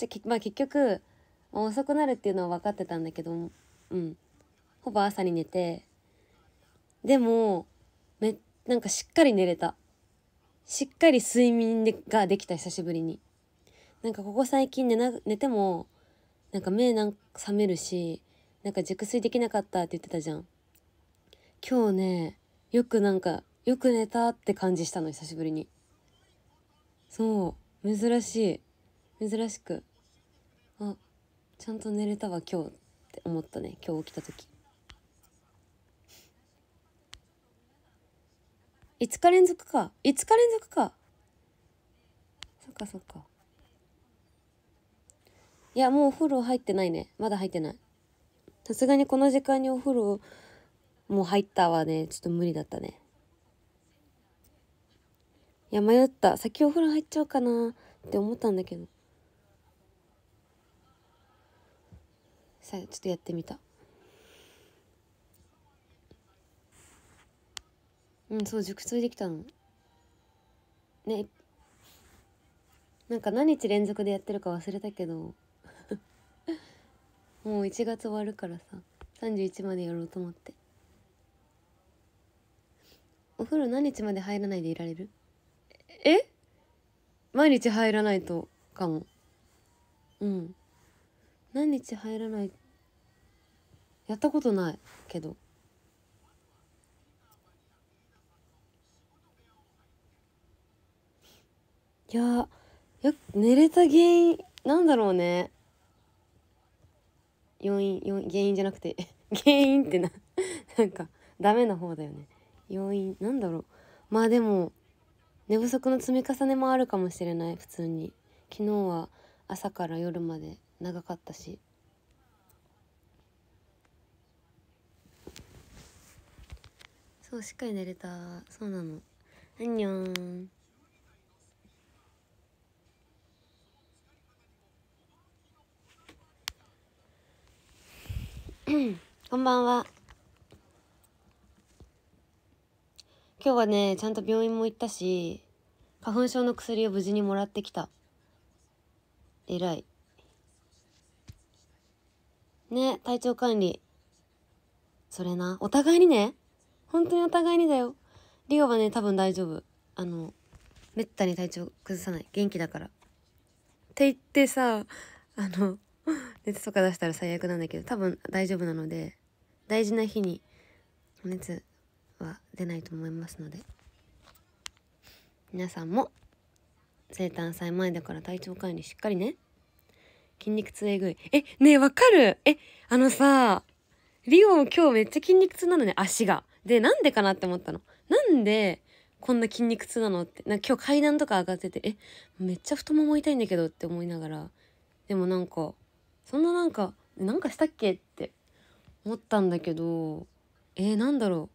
じゃまあ結局、遅くなるっていうのは分かってたんだけどうんほぼ朝に寝てでもめなんかしっかり寝れたしっかり睡眠でができた久しぶりになんかここ最近寝な寝てもなんか目なんか覚めるしなんか熟睡できなかったって言ってたじゃん今日ねよくなんかよく寝たって感じしたの久しぶりにそう珍しい珍しくちゃんと寝れたわ今日って思ったね今日起きた時5日連続か5日連続かそっかそっかいやもうお風呂入ってないねまだ入ってないさすがにこの時間にお風呂もう入ったはねちょっと無理だったねいや迷った先お風呂入っちゃおうかなって思ったんだけどさちょっとやってみたうんそう熟睡できたのねなんか何日連続でやってるか忘れたけど もう1月終わるからさ31までやろうと思ってお風呂何日まで入らないでいられるえ毎日入らないとかもうん何日入らないやったことないけどいやよ寝れた原因なんだろうね要因要因原因じゃなくて 原因ってな なんかダメな方だよね要因なんだろうまあでも寝不足の積み重ねもあるかもしれない普通に昨日は朝から夜まで長かったしそうしっかり寝れたそうなのあんにょん こんばんは今日はねちゃんと病院も行ったし花粉症の薬を無事にもらってきた偉いね体調管理それなお互いにね本当にお互いにだよ。リオはね、多分大丈夫。あの、めったに体調崩さない。元気だから。って言ってさ、あの、熱とか出したら最悪なんだけど、多分大丈夫なので、大事な日に、熱は出ないと思いますので。皆さんも生誕祭前だから体調管理しっかりね筋肉痛えぐいえねえわかるえあのさリオも今日めっちゃ筋肉痛なのね足がで、なんでかなって思ったの。なんで、こんな筋肉痛なのって。なんか今日階段とか上がってて、え、めっちゃ太もも痛いんだけどって思いながら、でもなんか、そんななんか、なんかしたっけって思ったんだけど、えー、なんだろ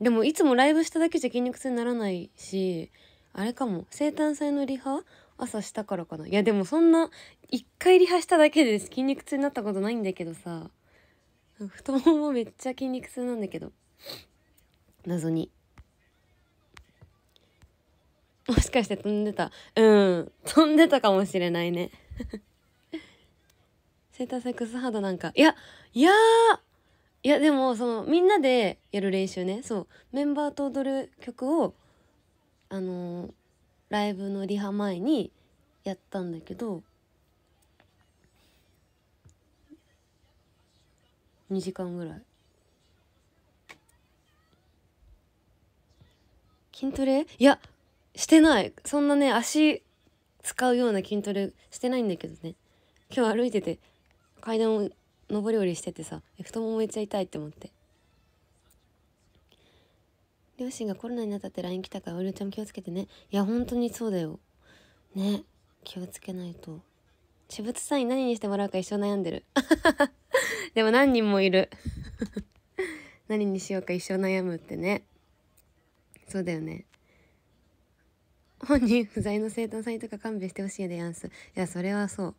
う。でもいつもライブしただけじゃ筋肉痛にならないし、あれかも、生誕祭のリハ朝したからかな。いやでもそんな、一回リハしただけで筋肉痛になったことないんだけどさ、太ももめっちゃ筋肉痛なんだけど。謎にもしかして飛んでたうん飛んでたかもしれないね セーターセックスハードなんかいやいやいやでもそのみんなでやる練習ねそうメンバーと踊る曲をあのー、ライブのリハ前にやったんだけど2時間ぐらい筋トレいや、してない。そんなね、足使うような筋トレしてないんだけどね。今日歩いてて、階段を上り下りしててさ、太ももめっちゃ痛いって思って。両親がコロナになったって LINE 来たから、おりちゃん気をつけてね。いや、本当にそうだよ。ね。気をつけないと。私物サイン何にしてもらうか一生悩んでる。でも何人もいる。何にしようか一生悩むってね。そうだよね本人不在の生誕祭とか勘弁してほしいでやんすいやそれはそう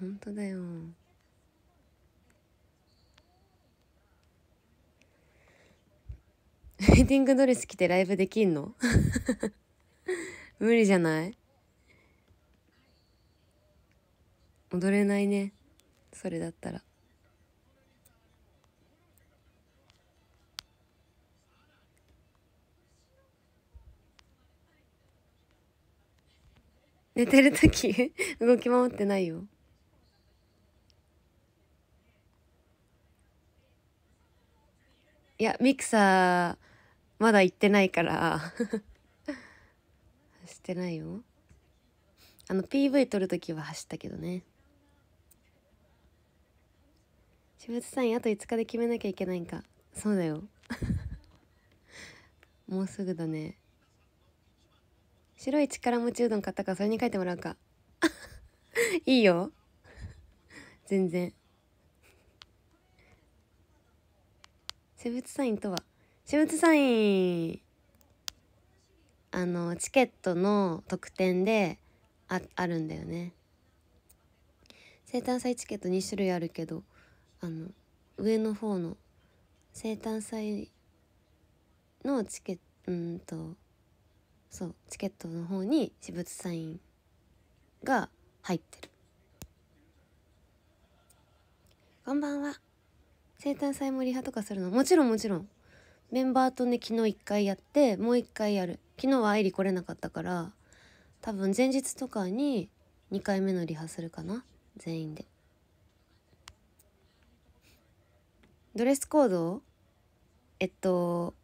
本当だよウェディングドレス着てライブできんの無理じゃない踊れないねそれだったら寝てる時 動き回ってないよいやミクサーまだ行ってないから 走ってないよあの PV 撮る時は走ったけどね渋谷さんあと5日で決めなきゃいけないんかそうだよ もうすぐだね白い力持ちうどん買ったからそれに書いてもらうか いいよ全然生物サインとは生物サインあのチケットの特典でああるんだよね生誕祭チケット2種類あるけどあの上の方の生誕祭のチケットうんとそうチケットの方に私物サインが入ってるこんばんは生誕祭もリハとかするのもちろんもちろんメンバーとね昨日1回やってもう1回やる昨日は愛理来れなかったから多分前日とかに2回目のリハするかな全員でドレスコードえっと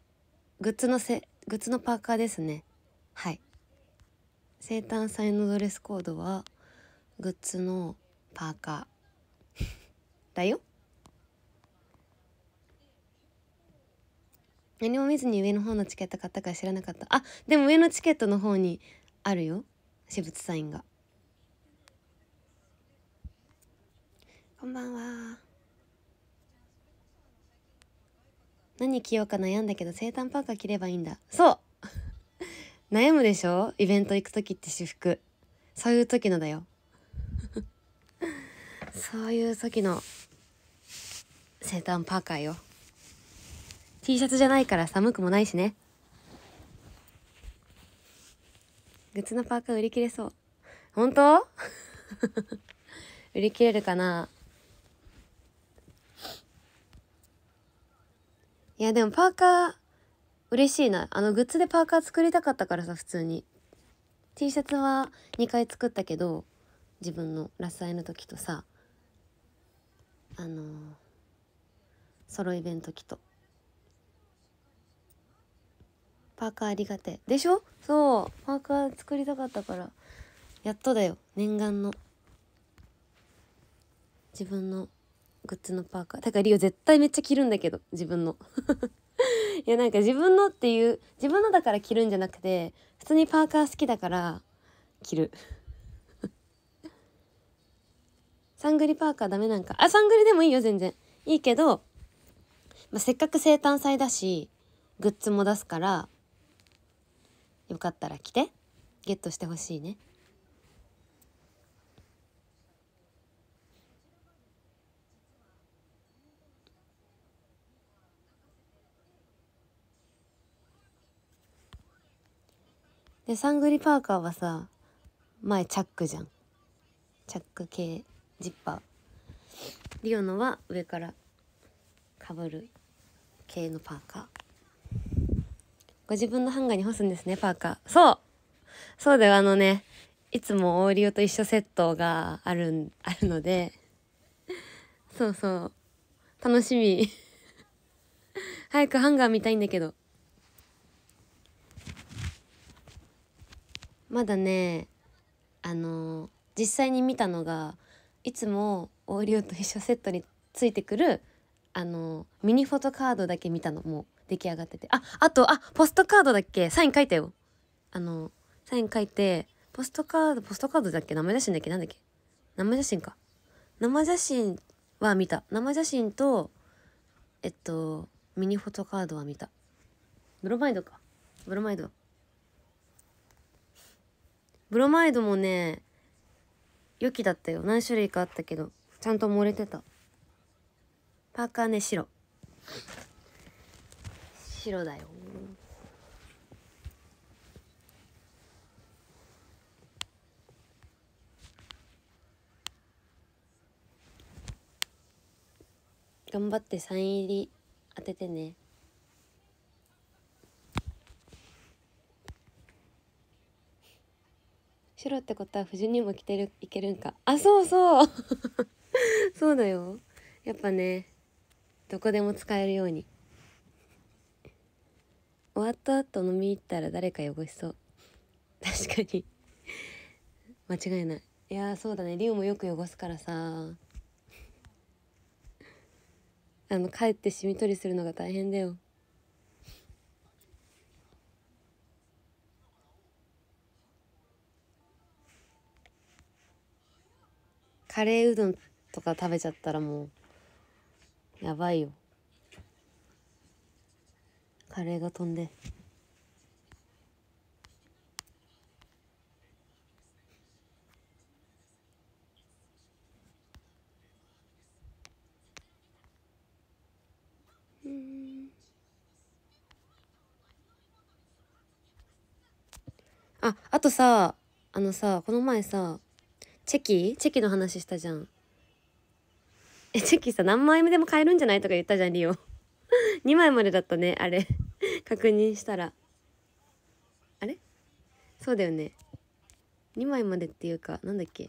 グッズのせグッズのパーカーですねはい生誕祭のドレスコードはグッズのパーカー だよ何も見ずに上の方のチケット買ったから知らなかったあでも上のチケットの方にあるよ私物サインがこんばんは何着ようか悩んだけど生誕パーカー着ればいいんだそう悩むでしょイベント行く時って私服そういう時のだよ そういう時の生誕パーカーよ T シャツじゃないから寒くもないしねグッズのパーカー売り切れそう本当 売り切れるかないやでもパーカー嬉しいなあのグッズでパーカー作りたかったからさ普通に T シャツは2回作ったけど自分のラスアイの時とさあのー、ベいト時とパーカーありがてでしょそうパーカー作りたかったからやっとだよ念願の自分のグッズのパーカーだからリオ絶対めっちゃ着るんだけど自分の いやなんか自分のっていう自分のだから着るんじゃなくて普通にパーカー好きだから着る サングリパーカーダメなんかあサングリでもいいよ全然いいけど、まあ、せっかく生誕祭だしグッズも出すからよかったら着てゲットしてほしいね。でサングリパーカーはさ前チャックじゃんチャック系ジッパーリオのは上からかぶる系のパーカーご自分のハンガーに干すんですねパーカーそうそうだよあのねいつもオーリオと一緒セットがあるあるのでそうそう楽しみ 早くハンガー見たいんだけどまだねあの実際に見たのがいつもオーリオと一緒セットについてくるあのミニフォトカードだけ見たのもう出来上がっててああとあポストカードだっけサイン書いたよあのサイン書いてポストカードポストカードだっけ生写真だっけなんだっけ生写真か生写真は見た生写真とえっとミニフォトカードは見たブロマイドかブロマイドブロマイドもね良きだったよ何種類かあったけどちゃんと漏れてたパーカーね白白だよ頑張ってサイン入り当ててね白ってことは藤にも着てるいけるんかあそうそう そうだよやっぱねどこでも使えるように終わった後飲み行ったら誰か汚しそう確かに間違いないいやそうだねリオもよく汚すからさあの帰ってしみ取りするのが大変だよカレーうどんとか食べちゃったらもうやばいよカレーが飛んで。あ、あとさ、あのさ、この前さ、チェキチェキの話したじゃん。え、チェキさ、何枚目でも買えるんじゃないとか言ったじゃん、リオ。2 枚までだったね、あれ。確認したら。あれそうだよね。2枚までっていうか、なんだっけ。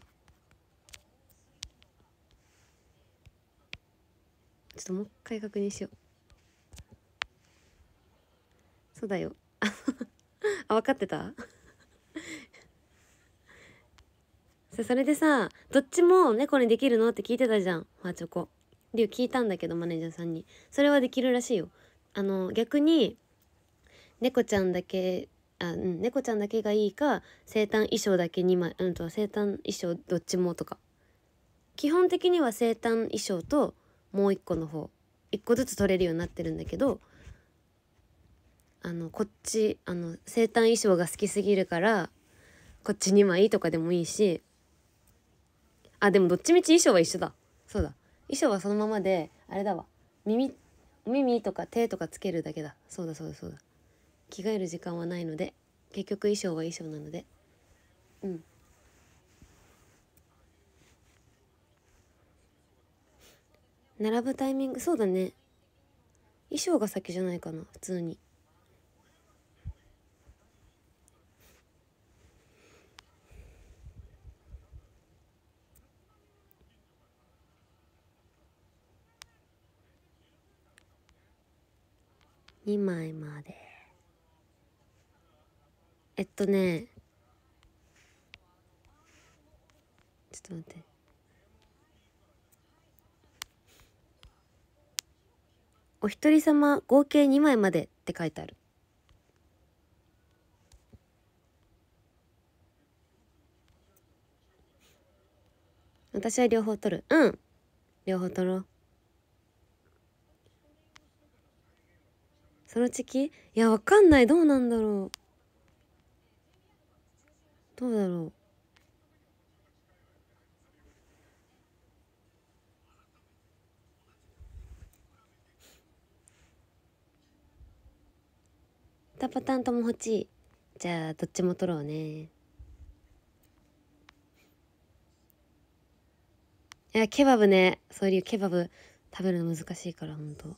ちょっともう一回確認しよう。そうだよ。あ、分かってたそれでさどっちも猫にできるのって聞いてたじゃんファチョコリュウ聞いたんだけどマネージャーさんにそれはできるらしいよあの逆に猫ちゃんだけあうん猫ちゃんだけがいいか生誕衣装だけ2枚うんと生誕衣装どっちもとか基本的には生誕衣装ともう一個の方一個ずつ取れるようになってるんだけどあのこっちあの生誕衣装が好きすぎるからこっち2枚とかでもいいしあでもどっちみち衣装は一緒だそうだ衣装はそのままであれだわ耳お耳とか手とかつけるだけだそうだそうだそうだ着替える時間はないので結局衣装は衣装なのでうん並ぶタイミングそうだね衣装が先じゃないかな普通に2枚までえっとねちょっと待ってお一人様合計2枚までって書いてある私は両方取るうん両方取ろうソロチキいやわかんないどうなんだろうどうだろう2パタンともほちいじゃあどっちも取ろうねいやケバブねそういうケバブ食べるの難しいからほんと。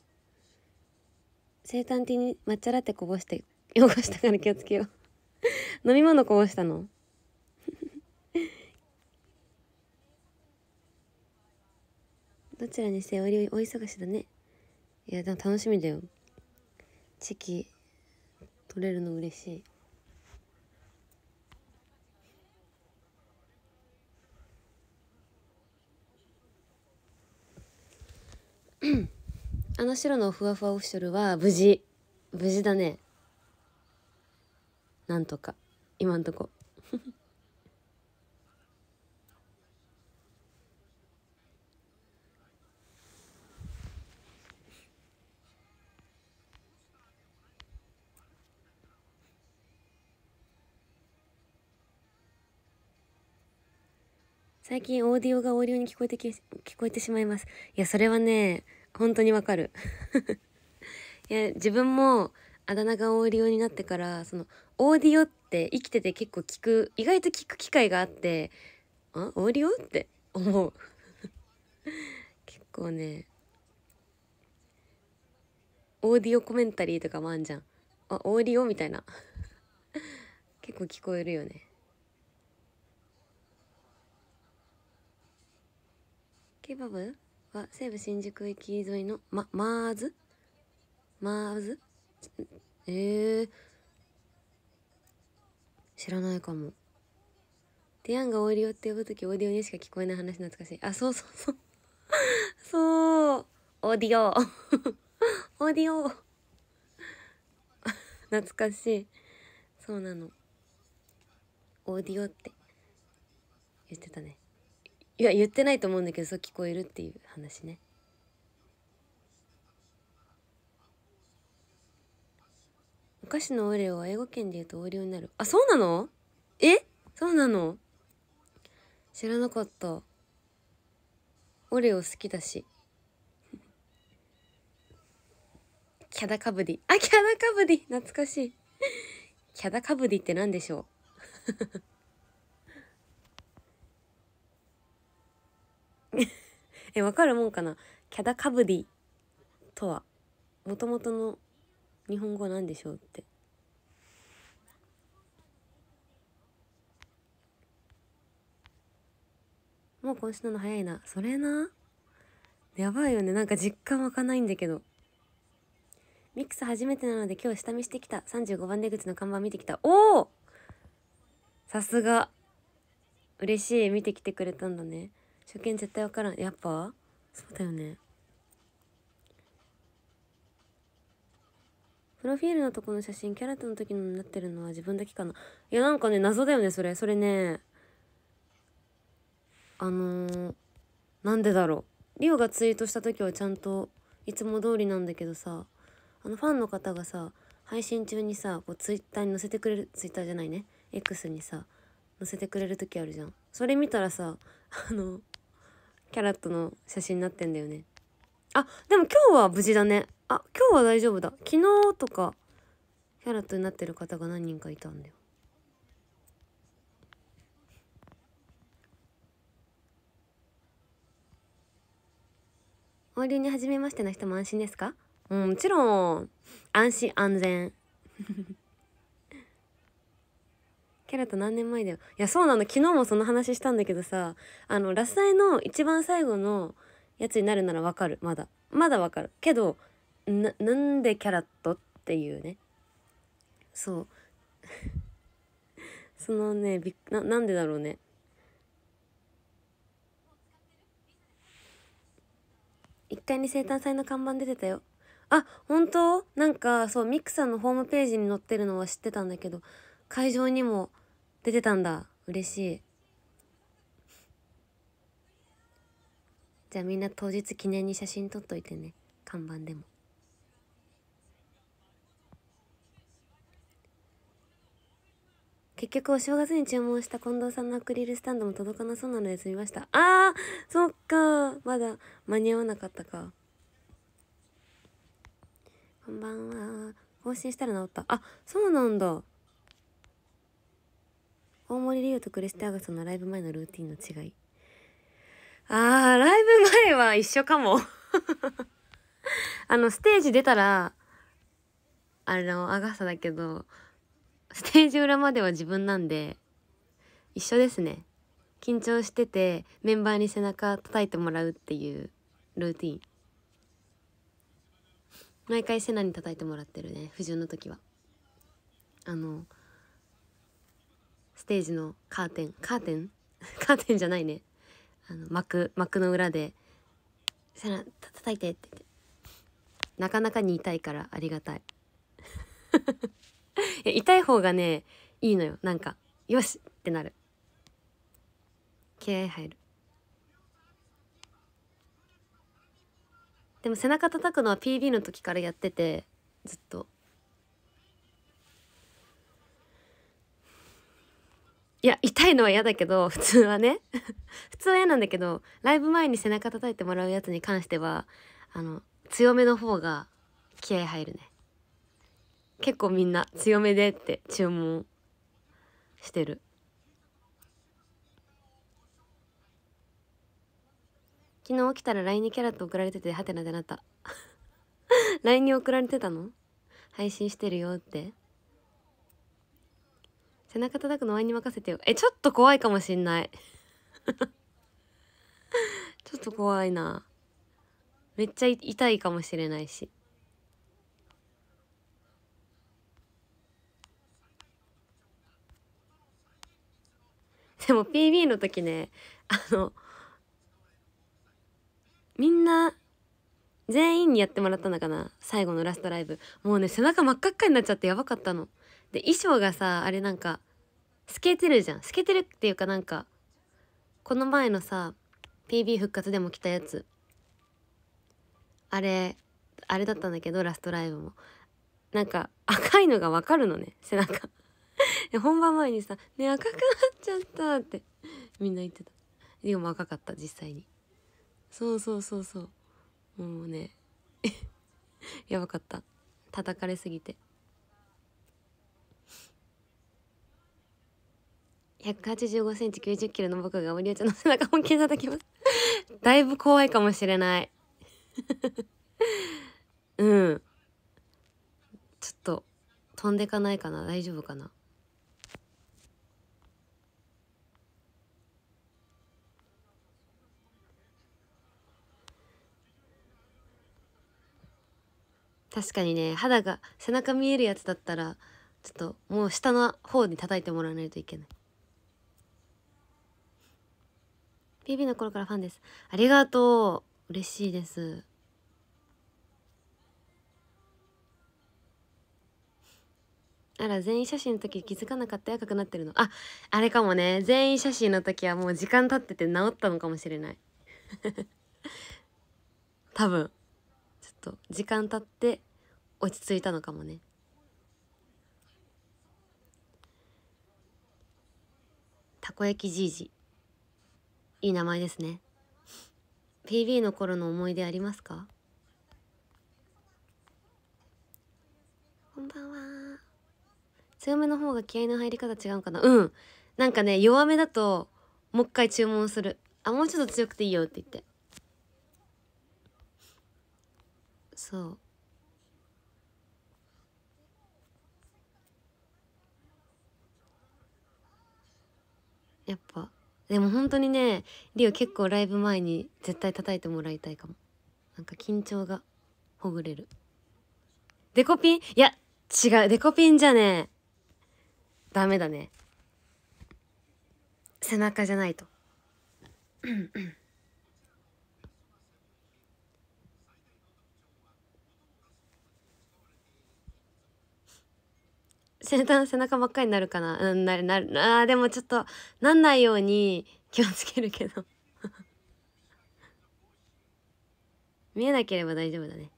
生誕ティに抹茶ラテこぼして汚したから気をつけよう 飲み物こぼしたの どちらにせよお忙しだねいやでも楽しみだよチキ取れるの嬉しいうん。あの白のふわふわオフィシャルは無事無事だねなんとか今んとこ最近オーディオがオーディオに聞こえてき聞こえてしまいます。いや、それはね、本当にわかる いや自分もあだ名がオーディオになってからそのオーディオって生きてて結構聞く意外と聞く機会があってあオーディオって 思う結構ねオーディオコメンタリーとかもあんじゃんあオーディオみたいな 結構聞こえるよねケバブは西武新宿駅沿いのま、マーズマーズえー、知らないかも。ディアンがオーディオって呼ぶときオーディオにしか聞こえない話懐かしい。あ、そうそうそう。そう。オーディオ。オーディオ。懐かしい。そうなの。オーディオって言ってたね。いや言ってないと思うんだけどそう聞こえるっていう話ねお菓子のオレオは英語圏で言うとオ領オになるあそうなのえそうなの知らなかったオレオ好きだし キャダカブディあキャダカブディ懐かしいキャダカブディって何でしょう え、わかるもんかなキャダカブディとは、もともとの日本語なんでしょうって。もう今週のの早いな。それな。やばいよね。なんか実感湧かないんだけど。ミックス初めてなので今日下見してきた。35番出口の看板見てきた。おおさすが。嬉しい。見てきてくれたんだね。初見絶対分からんやっぱそうだよねプロフィールのとこの写真キャラとの時のになってるのは自分だけかないやなんかね謎だよねそれそれねあのー、なんでだろうリオがツイートした時はちゃんといつも通りなんだけどさあのファンの方がさ配信中にさこうツイッターに載せてくれるツイッターじゃないね X にさ載せてくれる時あるじゃんそれ見たらさあのキャラットの写真になってんだよねあでも今日は無事だねあ今日は大丈夫だ昨日とかキャラットになってる方が何人かいたんだよお流に初めましての人も安心ですかうんもちろん安心安全ャラと何年前だよ。いや、そうなの。昨日もその話したんだけどさ、あの、ラスアイの一番最後のやつになるならわかる。まだ。まだわかる。けど、な、なんでキャラットっていうね。そう。そのね、びな、なんでだろうね。一階に生誕祭の看板出てたよ。あ、本当なんか、そう、ミクさんのホームページに載ってるのは知ってたんだけど、会場にも出てたんだ嬉しいじゃあみんな当日記念に写真撮っといてね看板でも結局お正月に注文した近藤さんのアクリルスタンドも届かなそうなので済みましたあーそっかまだ間に合わなかったかこんばんは更新したら治ったあそうなんだ大森理央とクリス・ターガスのライブ前のルーティンの違い。あー、ライブ前は一緒かもあの、ステージ出たら、あの、アガサだけど、ステージ裏までは自分なんで、一緒ですね。緊張してて、メンバーに背中叩いてもらうっていうルーティン。毎回セナに叩いてもらってるね、不純の時は。あの、ステージのカーテンカーテン カーテンじゃないねあの幕幕の裏で「セナ叩いて」ってってなかなかに痛いからありがたい 痛い方がねいいのよなんか「よし!」ってなる気合入るでも背中叩くのは PB の時からやっててずっといや、痛いのは嫌だけど、普通はね。普通は嫌なんだけど、ライブ前に背中叩いてもらうやつに関しては、あの、強めの方が気合入るね。結構みんな強めでって注文してる。昨日起きたら LINE にキャラって送られててハテナでなった。LINE に送られてたの配信してるよって。背中叩くのワイに任せてよ。え、ちょっと怖いかもしんない。ちょっと怖いな。めっちゃ痛いかもしれないし。でも PB の時ね、あの、みんな、全員にやってもらったのかな最後のラストライブ。もうね、背中真っ赤っかになっちゃってやばかったの。で衣装がさあれなんか透けてるじゃん透けてるっていうかなんかこの前のさ PB 復活でも着たやつあれあれだったんだけどラストライブもなんか赤いのがわかるのね背中本番前にさ「ね赤くなっちゃった」ってみんな言ってたでも赤かった実際にそうそうそうそうもうね やばかった叩かれすぎて。185センチ90キロの僕が森内の背中本気で叩きますだいぶ怖いかもしれない うん。ちょっと、飛んでかないかな大丈夫かな確かにね肌が背中見えるやつだったらちょっともう下の方に叩いてもらわないといけない BB の頃からファンですありがとう嬉しいですあら全員写真の時気づかなかったや赤くなってるのああれかもね全員写真の時はもう時間経ってて治ったのかもしれない 多分ちょっと時間経って落ち着いたのかもねたこ焼きじいじいい名前ですね PB の頃の思い出ありますかこんばんは強めの方が気合の入り方違うかなうんなんかね弱めだともう一回注文するあもうちょっと強くていいよって言ってそうやっぱでも本当にねリオ結構ライブ前に絶対叩いてもらいたいかもなんか緊張がほぐれるデコピンいや違うデコピンじゃねえダメだね背中じゃないとうん背中真っ赤になるかなうん、なる、なる。ああ、でもちょっと、なんないように 気をつけるけど 見えなければ大丈夫だね。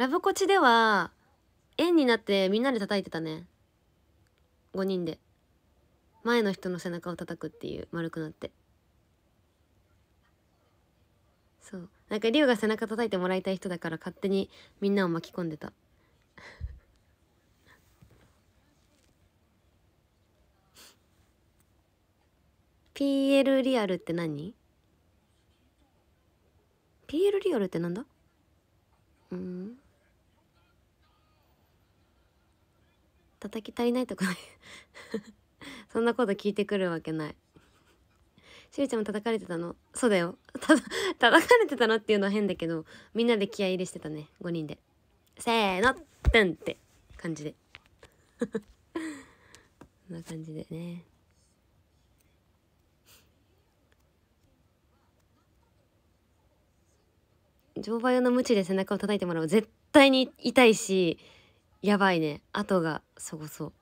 ラブコチでは、円になってみんなで叩いてたね。5人で。前の人の背中を叩くっていう、丸くなって。そう。なんか、竜が背中叩いてもらいたい人だから勝手にみんなを巻き込んでた。PL リアルって何 ?PL リアルってなんだうん。叩き足りないとこない そんなこと聞いてくるわけないしゅうちゃんも叩かれてたのそうだよ た叩かれてたのっていうのは変だけどみんなで気合入れしてたね5人でせーのドンって感じでこ んな感じでね乗馬用の鞭で背中を叩いてもらう絶対に痛いしやばいね後がすごそう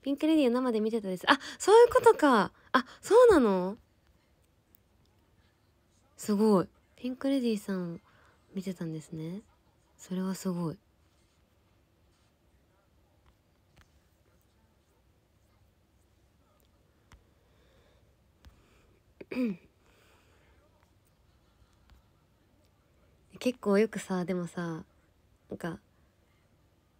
ピンクレディー生で見てたですあそういうことかあそうなのすごいピンクレディーさん見てたんですねそれはすごい結構よくさでもさなんか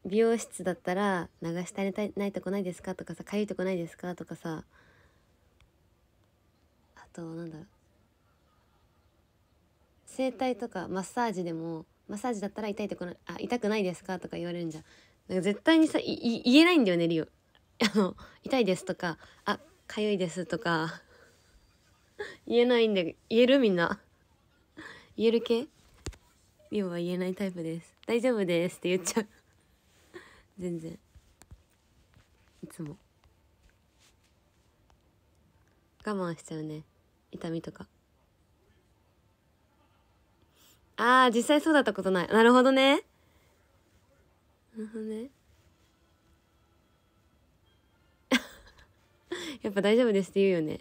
美容室だったら流したげたいないとこないですかとかさかゆいとこないですかとかさあとなんだろう整体とかマッサージでもマッサージだったら痛いとこないあ痛くないですかとか言われるんじゃんなんか絶対にさ言えないんだよねリオ あの痛いですとかあかゆいですとか 言えないんで言えるみんな言える系ミオは言えないタイプです大丈夫ですって言っちゃう 全然いつも我慢しちゃうね痛みとかああ実際そうだったことないなるほどねなるほどね やっぱ大丈夫ですって言うよね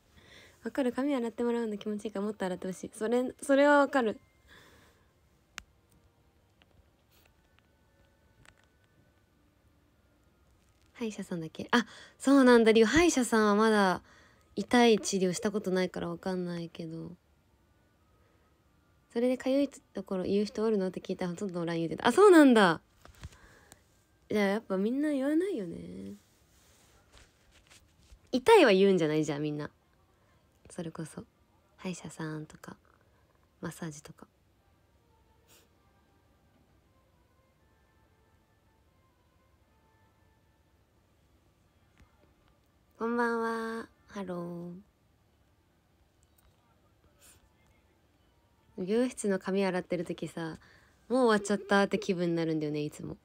わかる髪洗ってもらうの気持ちいいかもっと洗ってほしいそれそれはわかる歯医者さんだけあそうなんだ歯医者さんはまだ痛い治療したことないから分かんないけどそれで通いところ言う人おるのって聞いたらほとんど LINE 言うてたあそうなんだじゃあやっぱみんな言わないよね痛いは言うんじゃないじゃあみんなそれこそ歯医者さんとかマッサージとか。こんばんは。ハロー。美容室の髪洗ってる時さ、もう終わっちゃったって気分になるんだよね、いつも。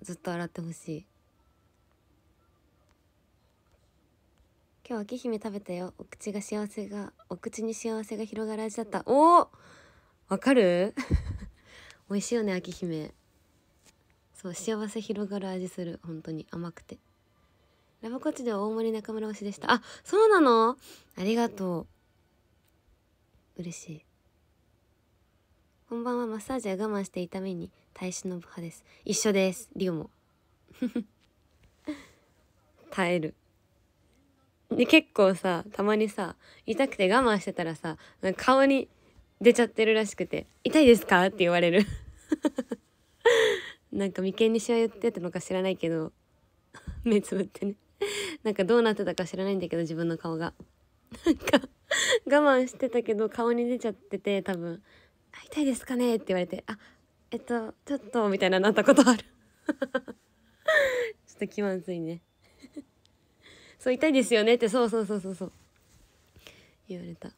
ずっと洗ってほしい。今日秋姫食べたよ。お口が幸せが、お口に幸せが広がる味だった。おおわかる 美味しいよね、秋姫。そう、幸せ広がる味する。本当に甘くて。ラブコチでは大森中村推しでした。あ、そうなのありがとう。嬉しい。こんばんは、マッサージは我慢して痛みに耐え忍ぶ派です。一緒です、リオも。耐える。で、結構さ、たまにさ、痛くて我慢してたらさ、顔に出ちゃってるらしくて、痛いですかって言われる。なんか眉間にしわ寄ってたのか知らないけど、目つぶってね なんかどうなってたか知らないんだけど自分の顔が。なんか我慢してたけど顔に出ちゃってて多分「会いたいですかね?」って言われて「あえっとちょっと」みたいななったことある ちょっと気まずいね そう「痛いですよね」ってそうそうそうそうそう言われた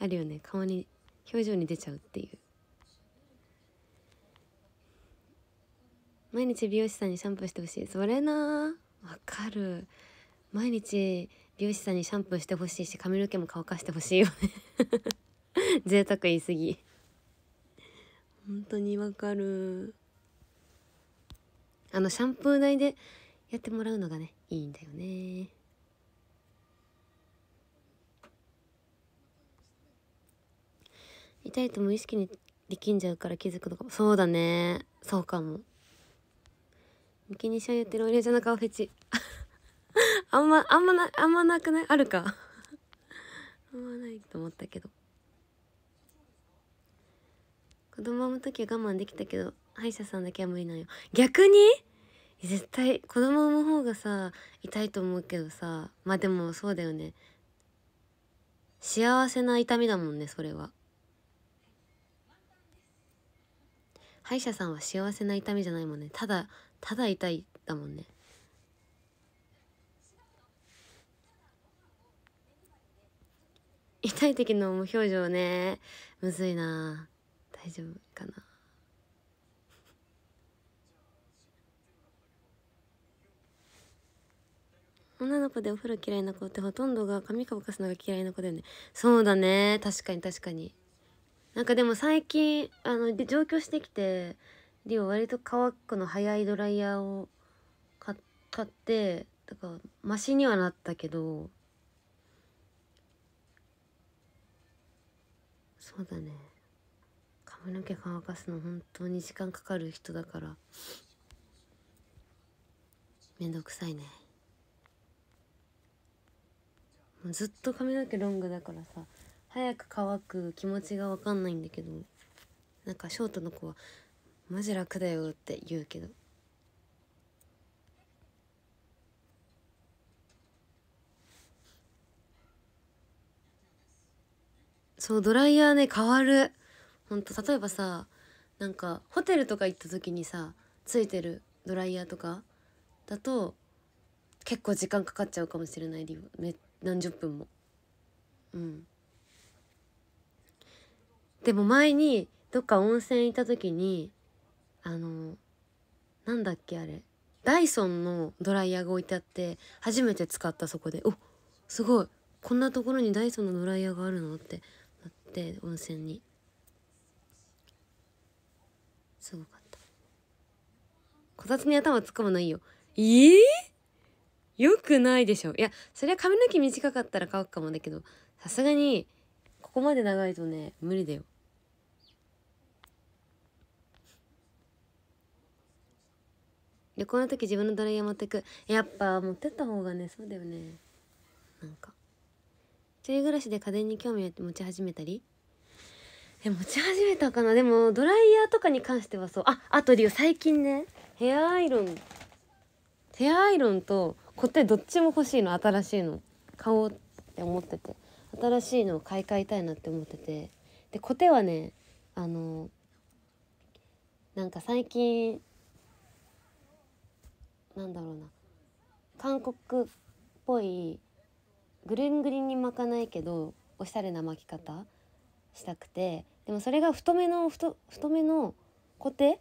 あるよね顔に表情に出ちゃうっていう毎日美容師さんにシャンプーしてほしいそれなわかる毎日美容師さんにシャンプーしてほしいし髪の毛も乾かしてほしいよね 贅沢言いすぎ本当にわかるあのシャンプー台でやってもらうのがねいいんだよね痛いと無意識に力んじゃうから気づくのかもそうだねそうかもミキニシャン言ってるお姉ちゃんの顔フェチあんまあんまなあんまなくないあるか あんまないと思ったけど子供の時は我慢できたけど歯医者さんだけは無理なんよ逆に絶対子供産む方がさ痛いと思うけどさまあでもそうだよね幸せな痛みだもんねそれは歯医者さんは幸せな痛みじゃないもんねただただ痛いだもんね痛い時の表情ねむずいな大丈夫かな女の子でお風呂嫌いな子ってほとんどが髪乾かすのが嫌いな子だよねそうだね確かに確かになんかでも最近あの上京してきてでも割と乾くの早いドライヤーを買ってだからマシにはなったけどそうだね髪の毛乾かすの本当に時間かかる人だからめんどくさいねもうずっと髪の毛ロングだからさ早く乾く気持ちが分かんないんだけどなんかショートの子はマジ楽だよって言うけどそうドライヤーね変わるほんと例えばさなんかホテルとか行った時にさついてるドライヤーとかだと結構時間かかっちゃうかもしれないめ何十分もうんでも前にどっか温泉行った時にあのなんだっけあれダイソンのドライヤーが置いてあって初めて使ったそこでおすごいこんなところにダイソンのドライヤーがあるのってなって温泉にすごかったこたつに頭突っ込むのいいよえー、よくないでしょいやそりゃ髪の毛短かったら乾くかもだけどさすがにここまで長いとね無理だよ旅行の時自分のドライヤー持ってくやっぱ持ってった方がねそうだよねなんか一人暮らしで家電に興味を持ち始めたりえ持ち始めたかなでもドライヤーとかに関してはそうああとリオ最近ねヘアアイロンヘアアイロンとコてどっちも欲しいの新しいの買おうって思ってて新しいのを買い替えたいなって思っててでコテはねあのなんか最近なんだろうな韓国っぽいぐるんぐりに巻かないけどおしゃれな巻き方したくてでもそれが太めの太太めのコテ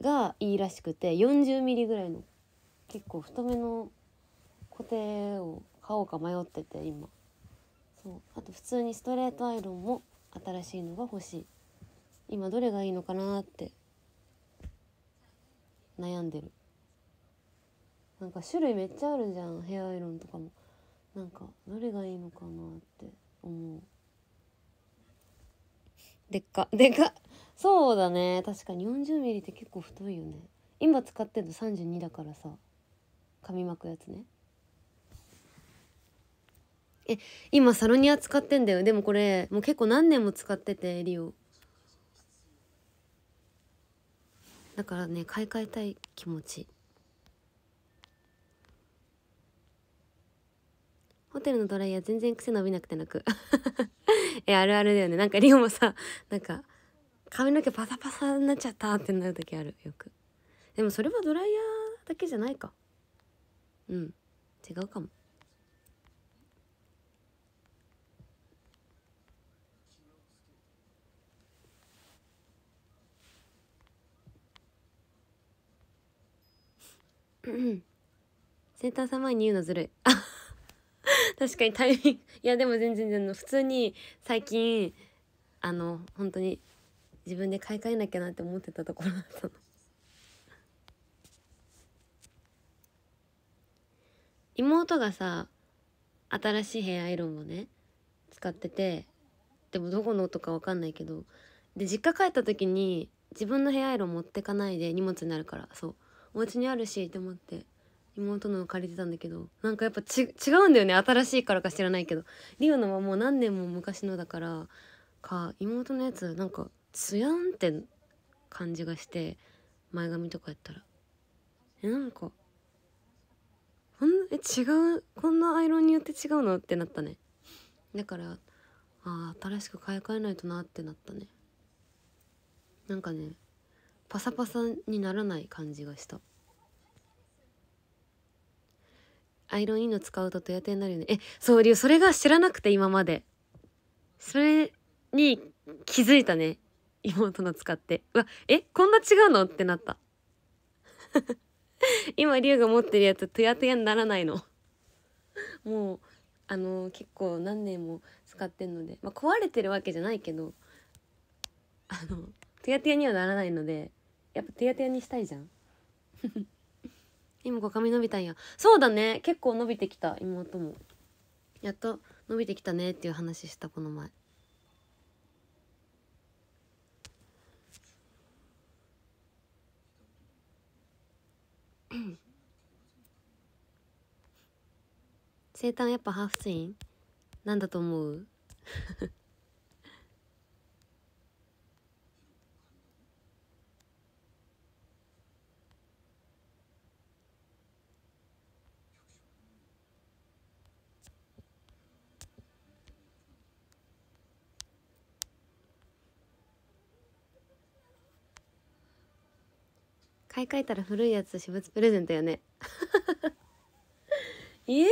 がいいらしくて40ミリぐらいの結構太めのコテを買おうか迷ってて今そうあと普通にストレートアイロンも新しいのが欲しい今どれがいいのかなって悩んでるなんか種類めっちゃあるじゃんヘアアイロンとかもなんかどれがいいのかなって思うでっかでかそうだね確かに 40mm って結構太いよね今使ってるの32だからさ紙巻くやつねえ今サロニア使ってんだよでもこれもう結構何年も使っててリオだからね買い替えたい気持ちテルのドライヤー全然癖伸びなくて泣く えあるあるだよねなんかリオもさなんか髪の毛パサパサになっちゃったってなる時あるよくでもそれはドライヤーだけじゃないかうん違うかもセンターさん前に言うのずるい。確かにタイミングいやでも全然全然普通に最近あの本当に自分で買い替えなきゃなって思ってたところだったの。妹がさ新しいヘアアイロンをね使っててでもどこの音か分かんないけどで実家帰った時に自分のヘアアイロン持ってかないで荷物になるからそうお家にあるしって思って妹の借りてたんだけどなんかやっぱ違うんだよね新しいからか知らないけどリオのはもう何年も昔のだからか妹のやつなんかツヤンって感じがして前髪とかやったらえなんかこんえ違うこんなアイロンによって違うのってなったねだからあ新しく買い替えないとなってなったねなんかねパサパサにならない感じがしたアイロンいいの使うとトヤトヤになるよね。え、そう、りゅそれが知らなくて、今まで。それに気づいたね。妹の使って。うわ、え、こんな違うのってなった。今、りゅうが持ってるやつ、トヤトヤにならないの。もう、あのー、結構何年も使ってんので、まあ、壊れてるわけじゃないけど、あの、トヤトヤにはならないので、やっぱトヤトヤにしたいじゃん。今髪伸びたんやそうだね結構伸びてきた妹もやっと伸びてきたねっていう話したこの前 生誕やっぱハーフツインなんだと思う買い替えたら古いやつ私物プレゼントよね いや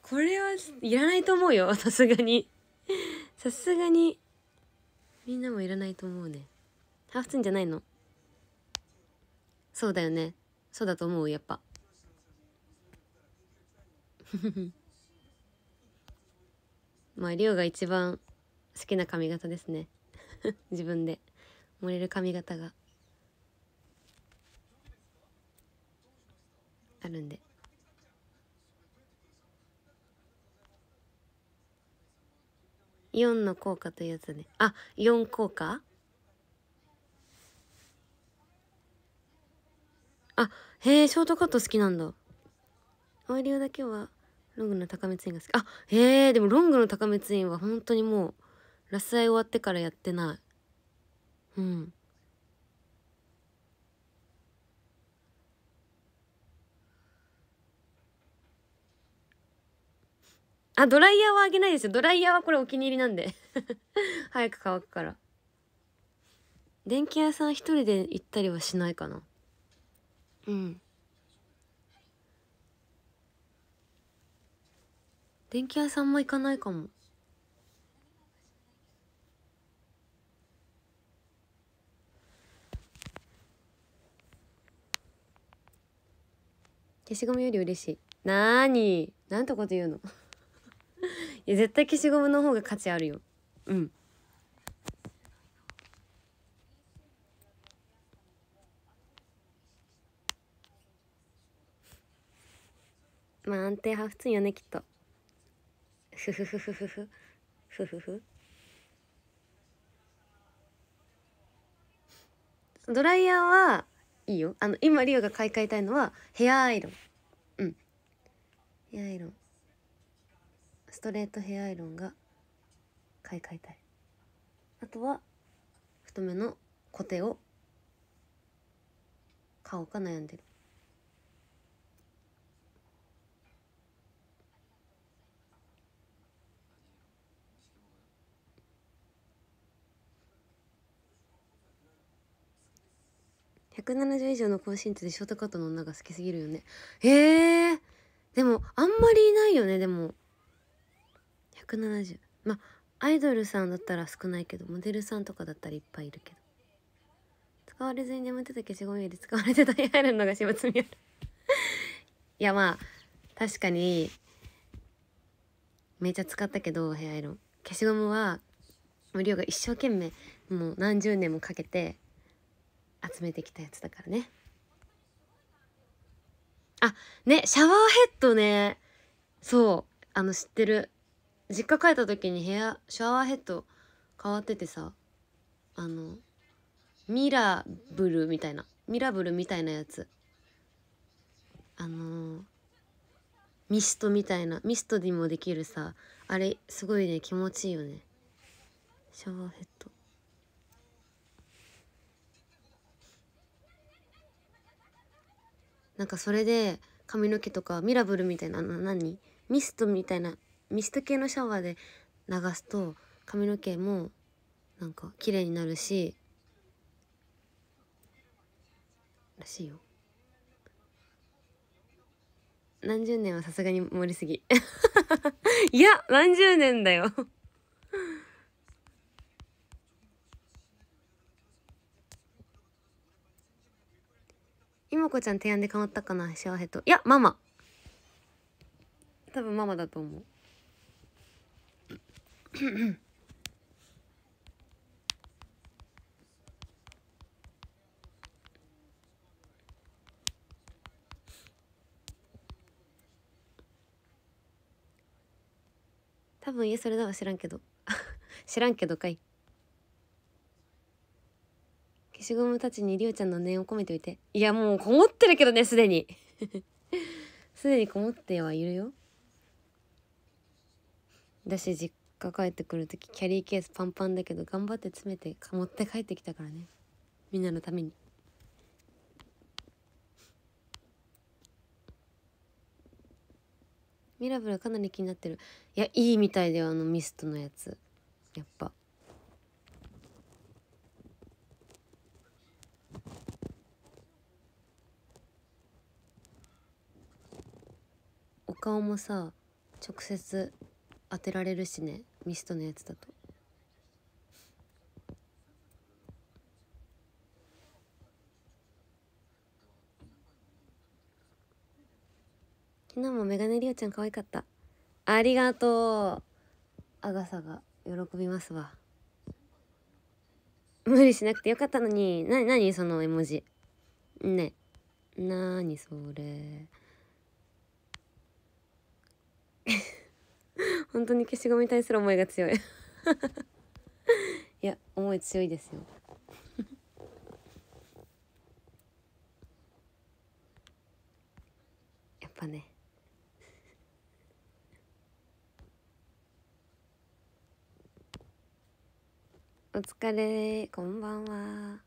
これはいらないと思うよさすがにさすがにみんなもいらないと思うねハーフツンじゃないのそうだよねそうだと思うやっぱ まありょが一番好きな髪型ですね 自分で盛れる髪型が。あるんで。イの効果というやつね。あ、四オ効果あ、へえ、ショートカット好きなんだ。オイリオだけは、ロングの高めツインが好き。あ、へえ、でもロングの高めツインは本当にもう、ラスアイ終わってからやってない。うん。あ、ドライヤーはあげないですよ。ドライヤーはこれお気に入りなんで 早く乾くから。電気屋さん一人で行ったりはしないかな。うん。電気屋さんも行かないかも。消しゴムより嬉しい。なーになんてこと言うのいや絶対消しゴムの方が価値あるようんまあ安定派普通よねきっとふふふふふふふふふドライヤーはいいよあの今リオが買い替えたいのはヘアアイロンうんヘアアイロンストレートヘアアイロンが買い替えたいあとは太めのコテを買おうか悩んでる170以上の高身長でショートカットの女が好きすぎるよねえー、でもあんまりいないよねでも170まあアイドルさんだったら少ないけどモデルさんとかだったらいっぱいいるけど使われずに眠ってた消しゴムより使われて大変あるのが始末にある いやまあ確かにめっちゃ使ったけどヘアアイロン消しゴムはもう量が一生懸命もう何十年もかけて集めてきたやつだからねあねシャワーヘッドねそうあの知ってる実家帰った時に部屋シャワーヘッド変わっててさあのミラブルみたいなミラブルみたいなやつあのミストみたいなミストにもできるさあれすごいね気持ちいいよねシャワーヘッドなんかそれで髪の毛とかミラブルみたいな何ミストみたいなミスト系のシャワーで流すと髪の毛もなんか綺麗になるしらしいよ何十年はさすがに盛りすぎ いや何十年だよ今子ちゃん提案で変わったかなシャワーヘッドいやママ多分ママだと思う 多分家それだわ知らんけど 知らんけどかい消しゴムたちにりおちゃんの念を込めておいていやもうこもってるけどねすでに すでにこもってはいるよだし実家帰ってくる時キャリーケースパンパンだけど頑張って詰めて持って帰ってきたからねみんなのために。ミラブルかなり気になってるいやいいみたいだよあのミストのやつやっぱ。お顔もさ直接当てられるしねミストのやつだと。昨日もメガネリオちゃん可愛かった。ありがとう。アガサが喜びますわ。無理しなくてよかったのに。なになにその絵文字。ね。なにそれ。本当に消しゴムに対する思いが強い いや思い強いですよ やっぱね お疲れこんばんは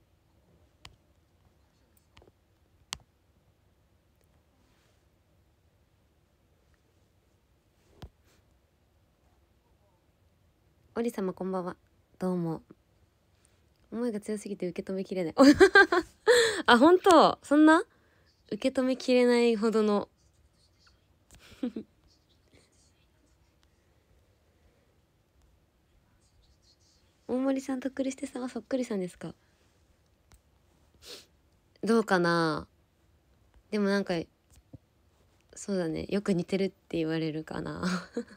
オリ様こんばんは。どうも。思いが強すぎて受け止めきれない。あ、本当そんな受け止めきれないほどの 大森さんとクリステさんはそっくりさんですかどうかなでもなんかそうだねよく似てるって言われるかな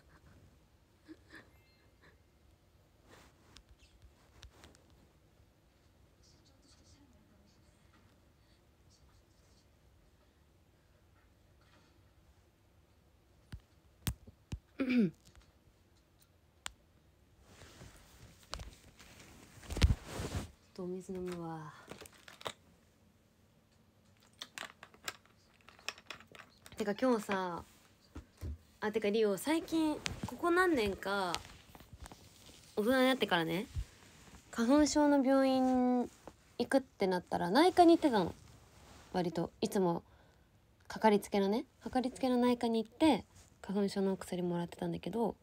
とお水飲むわてか今日さあてかリオ最近ここ何年か大人になってからね花粉症の病院行くってなったら内科に行ってたの割といつもかかりつけのねかかりつけの内科に行って花粉症の薬もらってたんだけど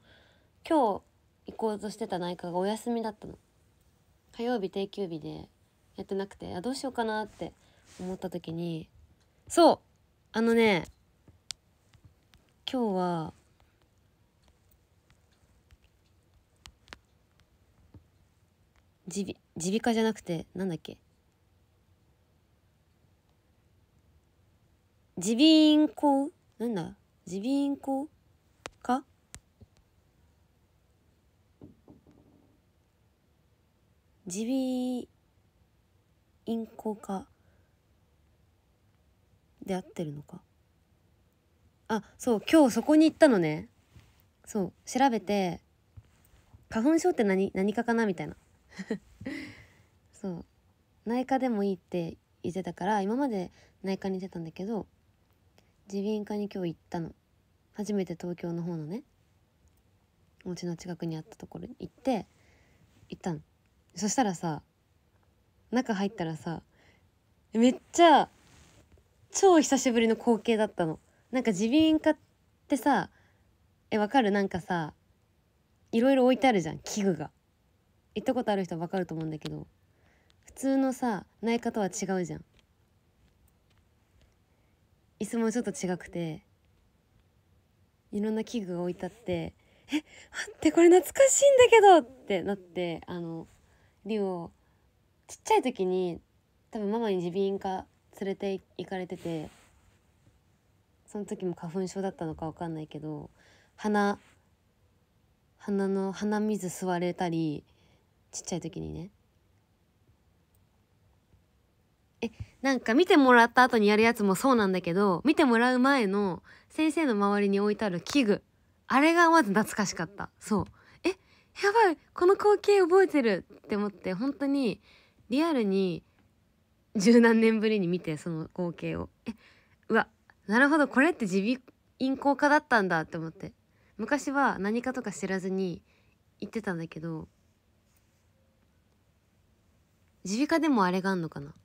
今日行こうとしてた内科がお休みだったの火曜日定休日でやってなくてあどうしようかなって思った時にそうあのね今日は耳鼻科じゃなくてなんだっけ耳鼻咽喉なんだ耳鼻咽喉か耳鼻咽喉科で合ってるのかあそう今日そこに行ったのねそう調べて花粉症って何何かかなみたいな そう内科でもいいって言ってたから今まで内科に行ってたんだけど耳鼻咽喉科に今日行ったの初めて東京の方のねお家の近くにあったところに行って行ったのそしたらさ中入ったらさめっちゃ超久しぶりの光景だったのなんか耳鼻咽科ってさえわかるなんかさいろいろ置いてあるじゃん器具が行ったことある人はわかると思うんだけど普通のさ内科とは違うじゃん椅子もちょっと違くていろんな器具が置いてあって「え待ってこれ懐かしいんだけど!」ってなってあのリオちっちゃい時に多分ママに耳鼻咽科連れて行かれててその時も花粉症だったのか分かんないけど鼻鼻の鼻水吸われたりちっちゃい時にねえなんか見てもらった後にやるやつもそうなんだけど見てもらう前の先生の周りに置いてある器具あれがまず懐かしかったそうえやばいこの光景覚えてるって思って本当にリアルに十何年ぶりに見てその光景をえうわなるほどこれって耳鼻咽喉科だったんだって思って昔は何かとか知らずに行ってたんだけど耳鼻科でもあれがあんのかな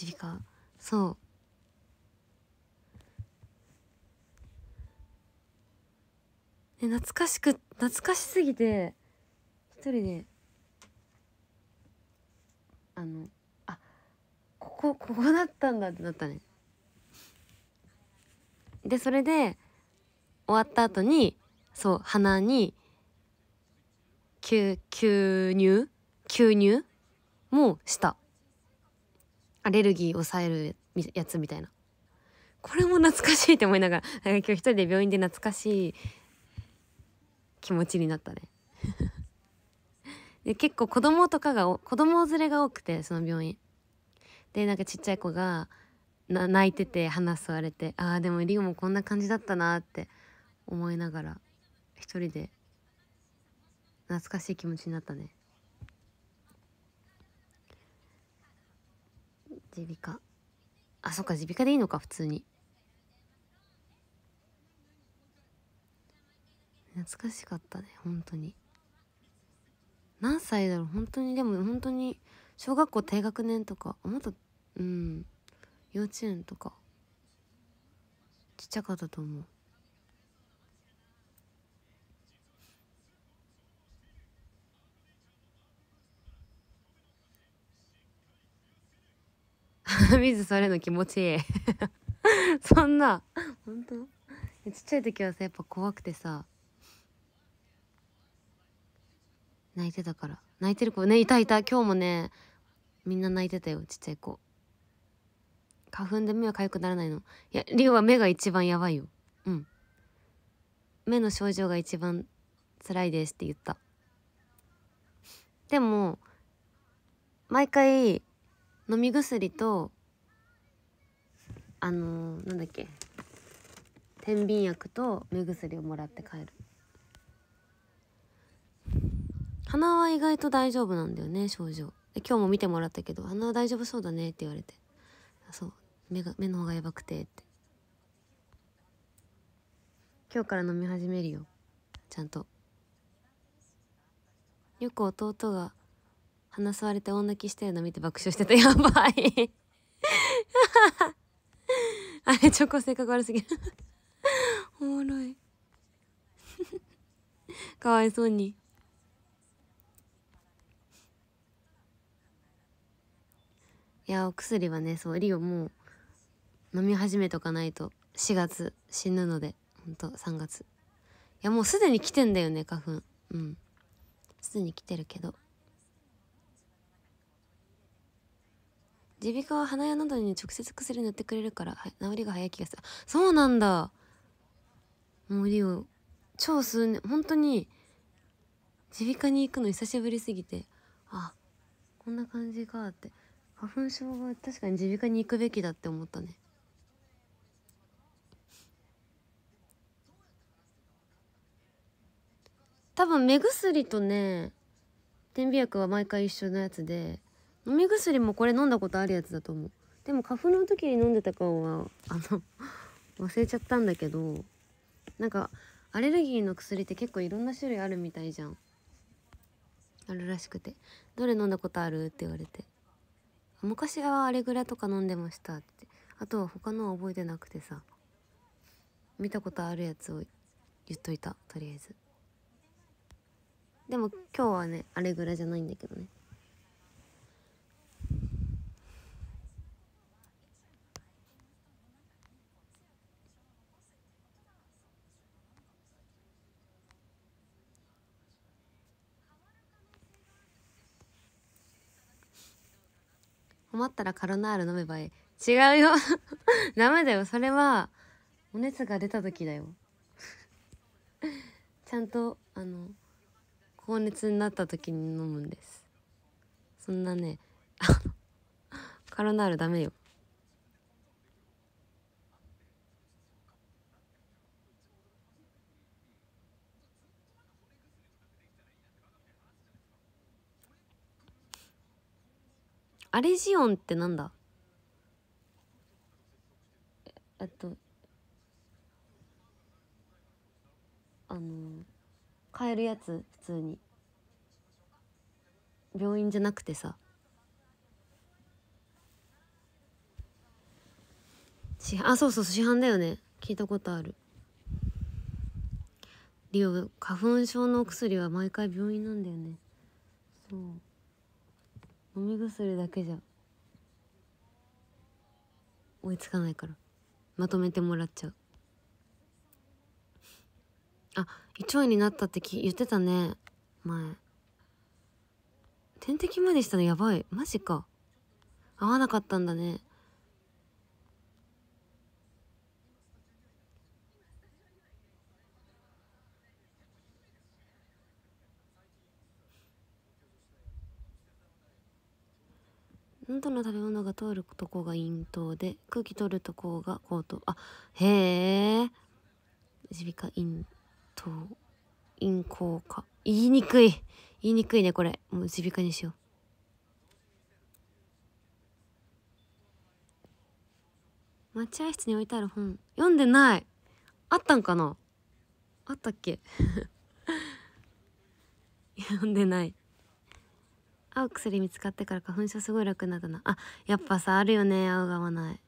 耳鼻科そうえ懐かしく懐かしすぎて一人であのあここここだったんだってなったねでそれで終わった後にそう鼻に吸吸入吸入もしたアレルギー抑えるやつみたいなこれも懐かしいって思いながら今日一人で病院で懐かしい気持ちになったね で結構子供とかが子供連れが多くてその病院でなんかちっちゃい子が泣いてて話吸われてああでもリオもこんな感じだったなって思いながら一人で懐かしい気持ちになったね耳鼻科あそっか耳鼻科でいいのか普通に懐かしかったね本当に何歳だろう本当にでも本当に小学校低学年とかもっとうん幼稚園とかちっちゃかったと思う 水それの気持ちいい そんな本当ちっちゃい時はさやっぱ怖くてさ泣いてたから泣いてる子ねいたいた今日もねみんな泣いてたよちっちゃい子花粉で目は痒くならないのいやリオは目が一番やばいようん目の症状が一番辛いですって言ったでも毎回飲み薬とあのー、なんだっけ天秤薬と目薬をもらって帰る鼻は意外と大丈夫なんだよね症状で今日も見てもらったけど鼻は大丈夫そうだねって言われてそう目が目の方がやばくてって今日から飲み始めるよちゃんとよく弟が鼻吸われて女泣きしてうの見て爆笑してたやばい あれチョコ性格悪すぎる おもろい かわいそうに。いやお薬はねそうリオもう飲み始めとかないと4月死ぬのでほんと3月いやもうすでに来てんだよね花粉うんすでに来てるけど耳鼻科は鼻や喉に直接薬塗ってくれるから治りが早い気がするそうなんだもうリオ超数年本当に耳鼻科に行くの久しぶりすぎてあこんな感じかって花粉症は確かに耳鼻科に行くべきだって思ったね多分目薬とね点鼻薬は毎回一緒のやつで飲み薬もこれ飲んだことあるやつだと思うでも花粉の時に飲んでた顔はあの忘れちゃったんだけどなんかアレルギーの薬って結構いろんな種類あるみたいじゃんあるらしくて「どれ飲んだことある?」って言われて昔はアレグラとか飲んでましたってあとは他のは覚えてなくてさ見たことあるやつを言っといたとりあえずでも今日はねアレグラじゃないんだけどね困ったらカロナール飲めばいい。違うよダメだよ。それは、お熱が出た時だよ ちゃんと、あの、高熱になった時に飲むんです。そんなね、カロナールダメよ。アレジオンってなんだえっとあの買えるやつ普通に病院じゃなくてさ市販あそうそう市販だよね聞いたことあるリオ花粉症のお薬は毎回病院なんだよねそう飲み薬だけじゃ追いつかないからまとめてもらっちゃうあ胃腸炎になったってき言ってたね前点滴までしたのやばいマジか合わなかったんだね喉の食べ物が通るとこが咽頭で空気取るとこが喉頭あへえ耳鼻科咽頭咽喉科言いにくい言いにくいねこれもう耳鼻科にしよう待合室に置いてある本読んでないあったんかなあったっけ読んでないう薬見つかってから花粉症すごい楽になったなあやっぱさあるよね合う合わない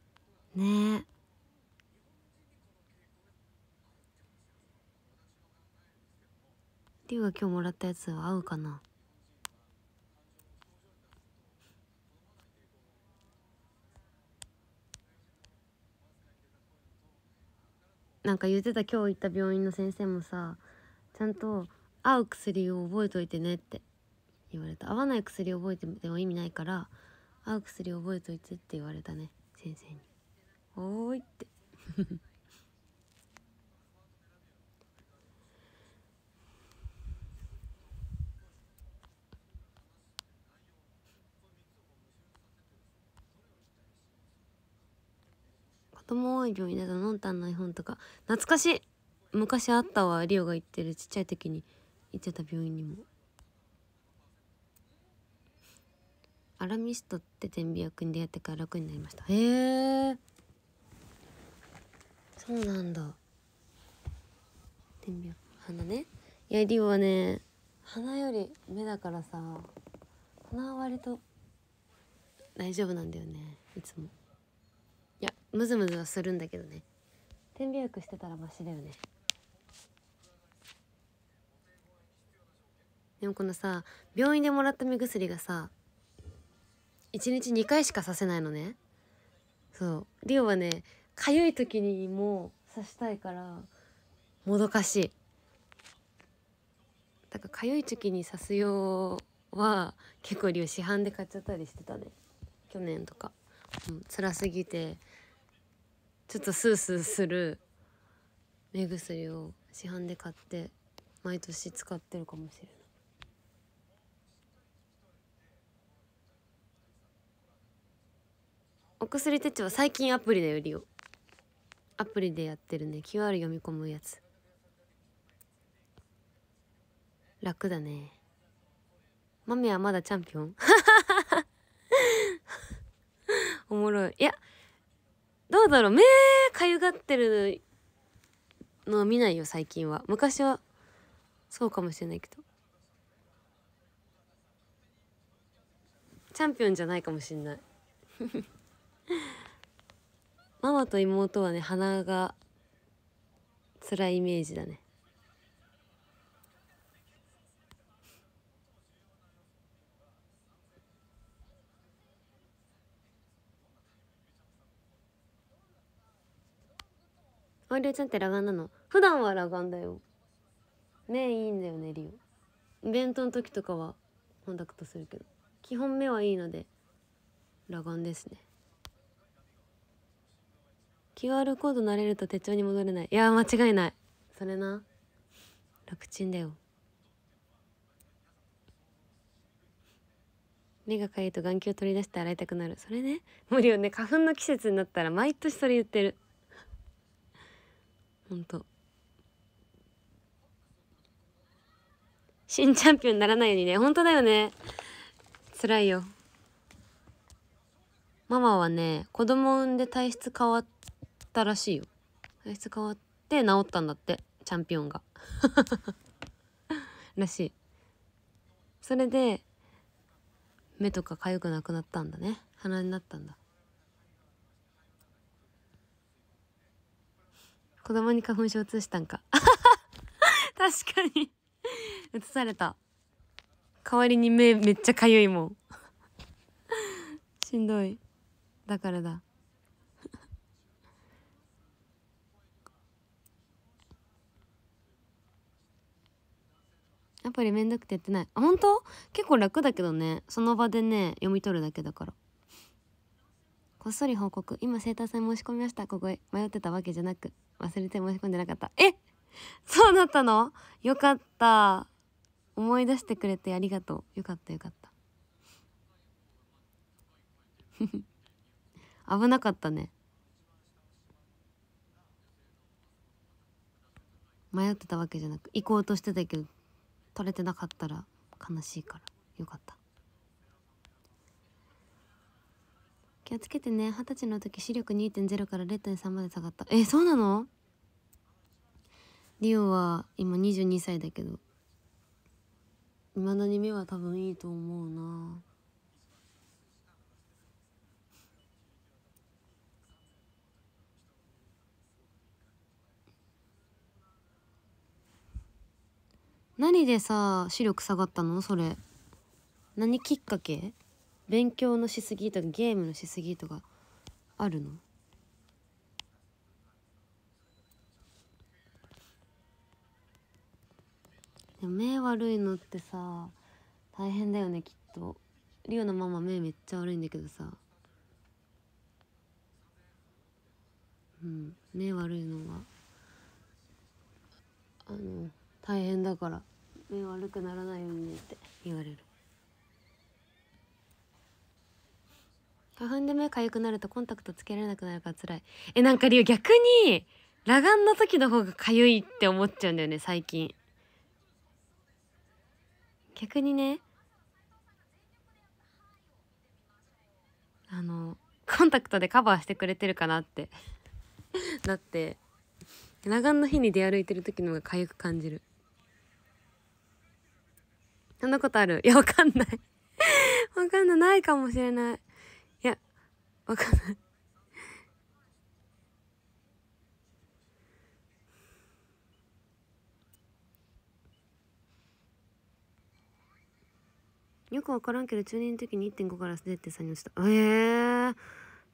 ねえていうが今日もらったやつは合うかななんか言ってた今日行った病院の先生もさちゃんと合う薬を覚えといてねって言われた合わない薬覚えても意味ないから合う薬覚えといてって言われたね先生に「おーい」って 子供多い病院だとのんたんの絵本とか懐かしい昔あったわリオが言ってるちっちゃい時に行ってた病院にも。アラミストって点秤役に出会ってから楽になりましたへえそうなんだ点秤鼻ねいやりおはね鼻より目だからさ鼻は割と大丈夫なんだよねいつもいやムズムズはするんだけどね点秤役してたらマシだよねでもこのさ病院でもらった目薬がさ1日2回しかさせないのねそうリオはねかゆい時にも刺したいからもどかしいだからかゆい時に刺す用は結構リオ市販で買っちゃったりしてたね去年とか、うん、辛すぎてちょっとスースーする目薬を市販で買って毎年使ってるかもしれないお薬手帳最近アプリだよりオアプリでやってるね QR 読み込むやつ楽だねマミはまだチャンピオン おもろいいやどうだろう目かゆがってるの見ないよ最近は昔はそうかもしれないけどチャンピオンじゃないかもしれない ママと妹はね鼻が辛いイメージだねありょちゃんって裸眼なの普段は裸眼だよ目いいんだよねリオイベントの時とかはコンタクトするけど基本目はいいので裸眼ですね QR コード慣れると手帳に戻れないいや間違いないそれな楽ちんだよ目がかゆいと眼球を取り出して洗いたくなるそれね無理よね花粉の季節になったら毎年それ言ってるほんと新チャンピオンにならないようにねほんとだよね辛いよママはね子供産んで体質変わってったらしいよ体質変わって治ったんだってチャンピオンが らしいそれで目とか痒くなくなったんだね鼻になったんだ子供に花粉症移したんか 確かに移された代わりに目めっちゃ痒いもん しんどいだからだアプリめんどくてやってない本当結構楽だけどねその場でね読み取るだけだからこっそり報告今生誕祭申し込みましたここへ迷ってたわけじゃなく忘れて申し込んでなかったえっそうだったのよかった思い出してくれてありがとうよかったよかった 危なかったね迷ってたわけじゃなく行こうとしてたけど取れてなかったら悲しいからよかった気をつけてね二十歳の時視力2.0から0.3まで下がったえそうなのリオは今22歳だけどいまだに目は多分いいと思うな何でさ視力下がったのそれ何きっかけ勉強のしすぎとかゲームのしすぎとかあるのでも目悪いのってさ大変だよねきっとリオのママ目めっちゃ悪いんだけどさうん目悪いのはあの大変だから目悪くならないようにって言われる花粉で目痒くなるとコンタクトつけられなくなるから辛いえなんかりゅ逆に裸眼の時の方が痒いって思っちゃうんだよね最近逆にねあのコンタクトでカバーしてくれてるかなってなって裸眼の日に出歩いてる時の方が痒く感じる。そんなことある いや、わかんないわかんない。ないかもしれない。いや、わかんないよくわからんけど中2の時に1.5からて3に落ちたええー、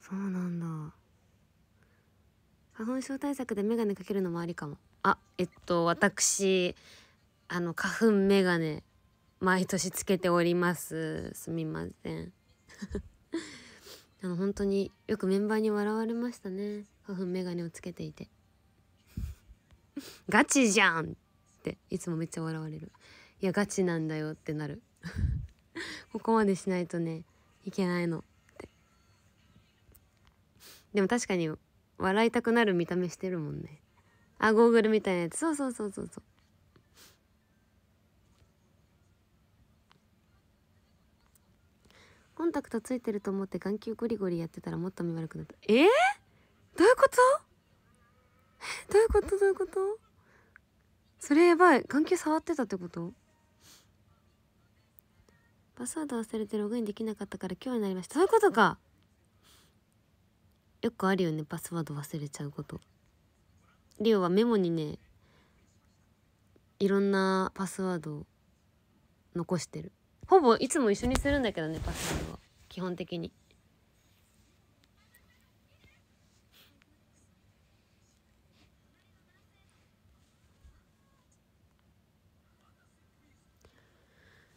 そうなんだ花粉症対策で眼鏡かけるのもありかもあえっと私あの花粉眼鏡毎年つけております。すみません。あの、本当によくメンバーに笑われましたね。花粉メガネをつけていて。ガチじゃんっていつもめっちゃ笑われる。いや、ガチなんだよってなる。ここまでしないとね、いけないのって。でも確かに笑いたくなる見た目してるもんね。あ、ゴーグルみたいなやつ。そうそうそうそうそう。コンタクトついてると思って眼球ゴリゴリやってたらもっと目悪くなったえー、どういうことどういうことどういうことそれやばい眼球触ってたってことパスワード忘れてログインできなかったから今日になりましたそういうことかよくあるよねパスワード忘れちゃうことリオはメモにねいろんなパスワードを残してるほぼいつも一緒にするんだけどねパスタは基本的に。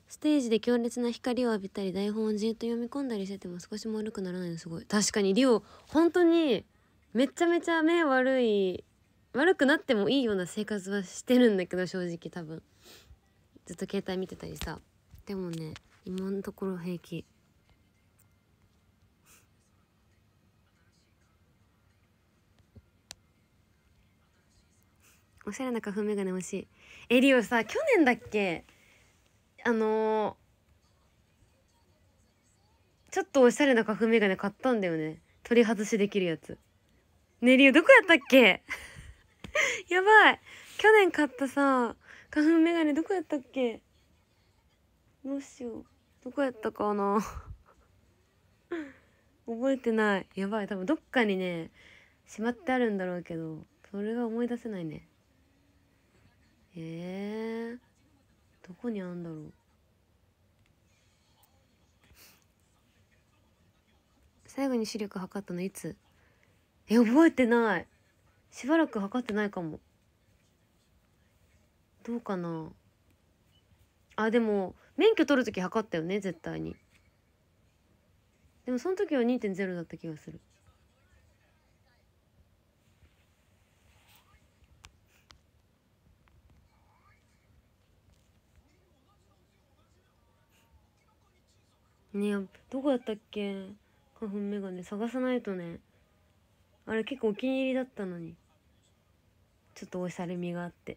ステージで強烈な光を浴びたり台本をじっと読み込んだりしてても少しも悪くならないのすごい確かにリオ本当にめちゃめちゃ目悪い悪くなってもいいような生活はしてるんだけど正直多分ずっと携帯見てたりさでもね今のところ平気おしゃれな花粉メガネ欲しいえりおさ去年だっけあのー、ちょっとおしゃれな花粉メガネ買ったんだよね取り外しできるやつねえりおどこやったっけ やばい去年買ったさ花粉メガネどこやったっけどうしよう。どこやったかな 覚えてない。やばい。多分どっかにね、しまってあるんだろうけど、それが思い出せないね。えー、どこにあんだろう。最後に視力測ったのいつえ、覚えてない。しばらく測ってないかも。どうかなあ、でも、免許取る時測ったよね絶対にでもその時は2.0だった気がするねどこだったっけ花粉メガネ探さないとねあれ結構お気に入りだったのにちょっとおしゃれみがあって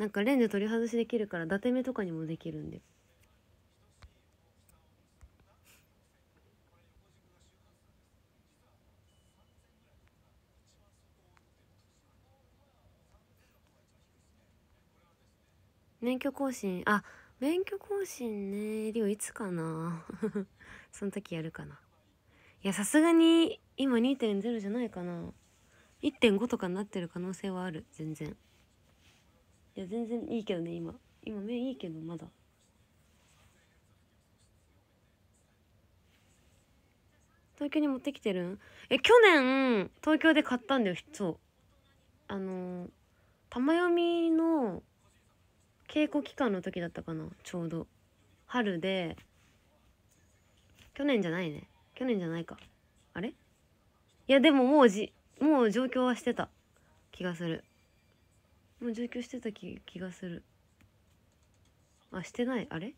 なんかレンズ取り外しできるから伊達目とかにもできるんで免許更新あ免許更新ねりょういつかな その時やるかないやさすがに今2.0じゃないかな1.5とかになってる可能性はある全然。いや全然いいけどね今今目いいけどまだ東京に持ってきてるんえ去年東京で買ったんだよそうあの玉読みの稽古期間の時だったかなちょうど春で去年じゃないね去年じゃないかあれいやでももうじもう状況はしてた気がするもう上京してた気気がするあしてないあれ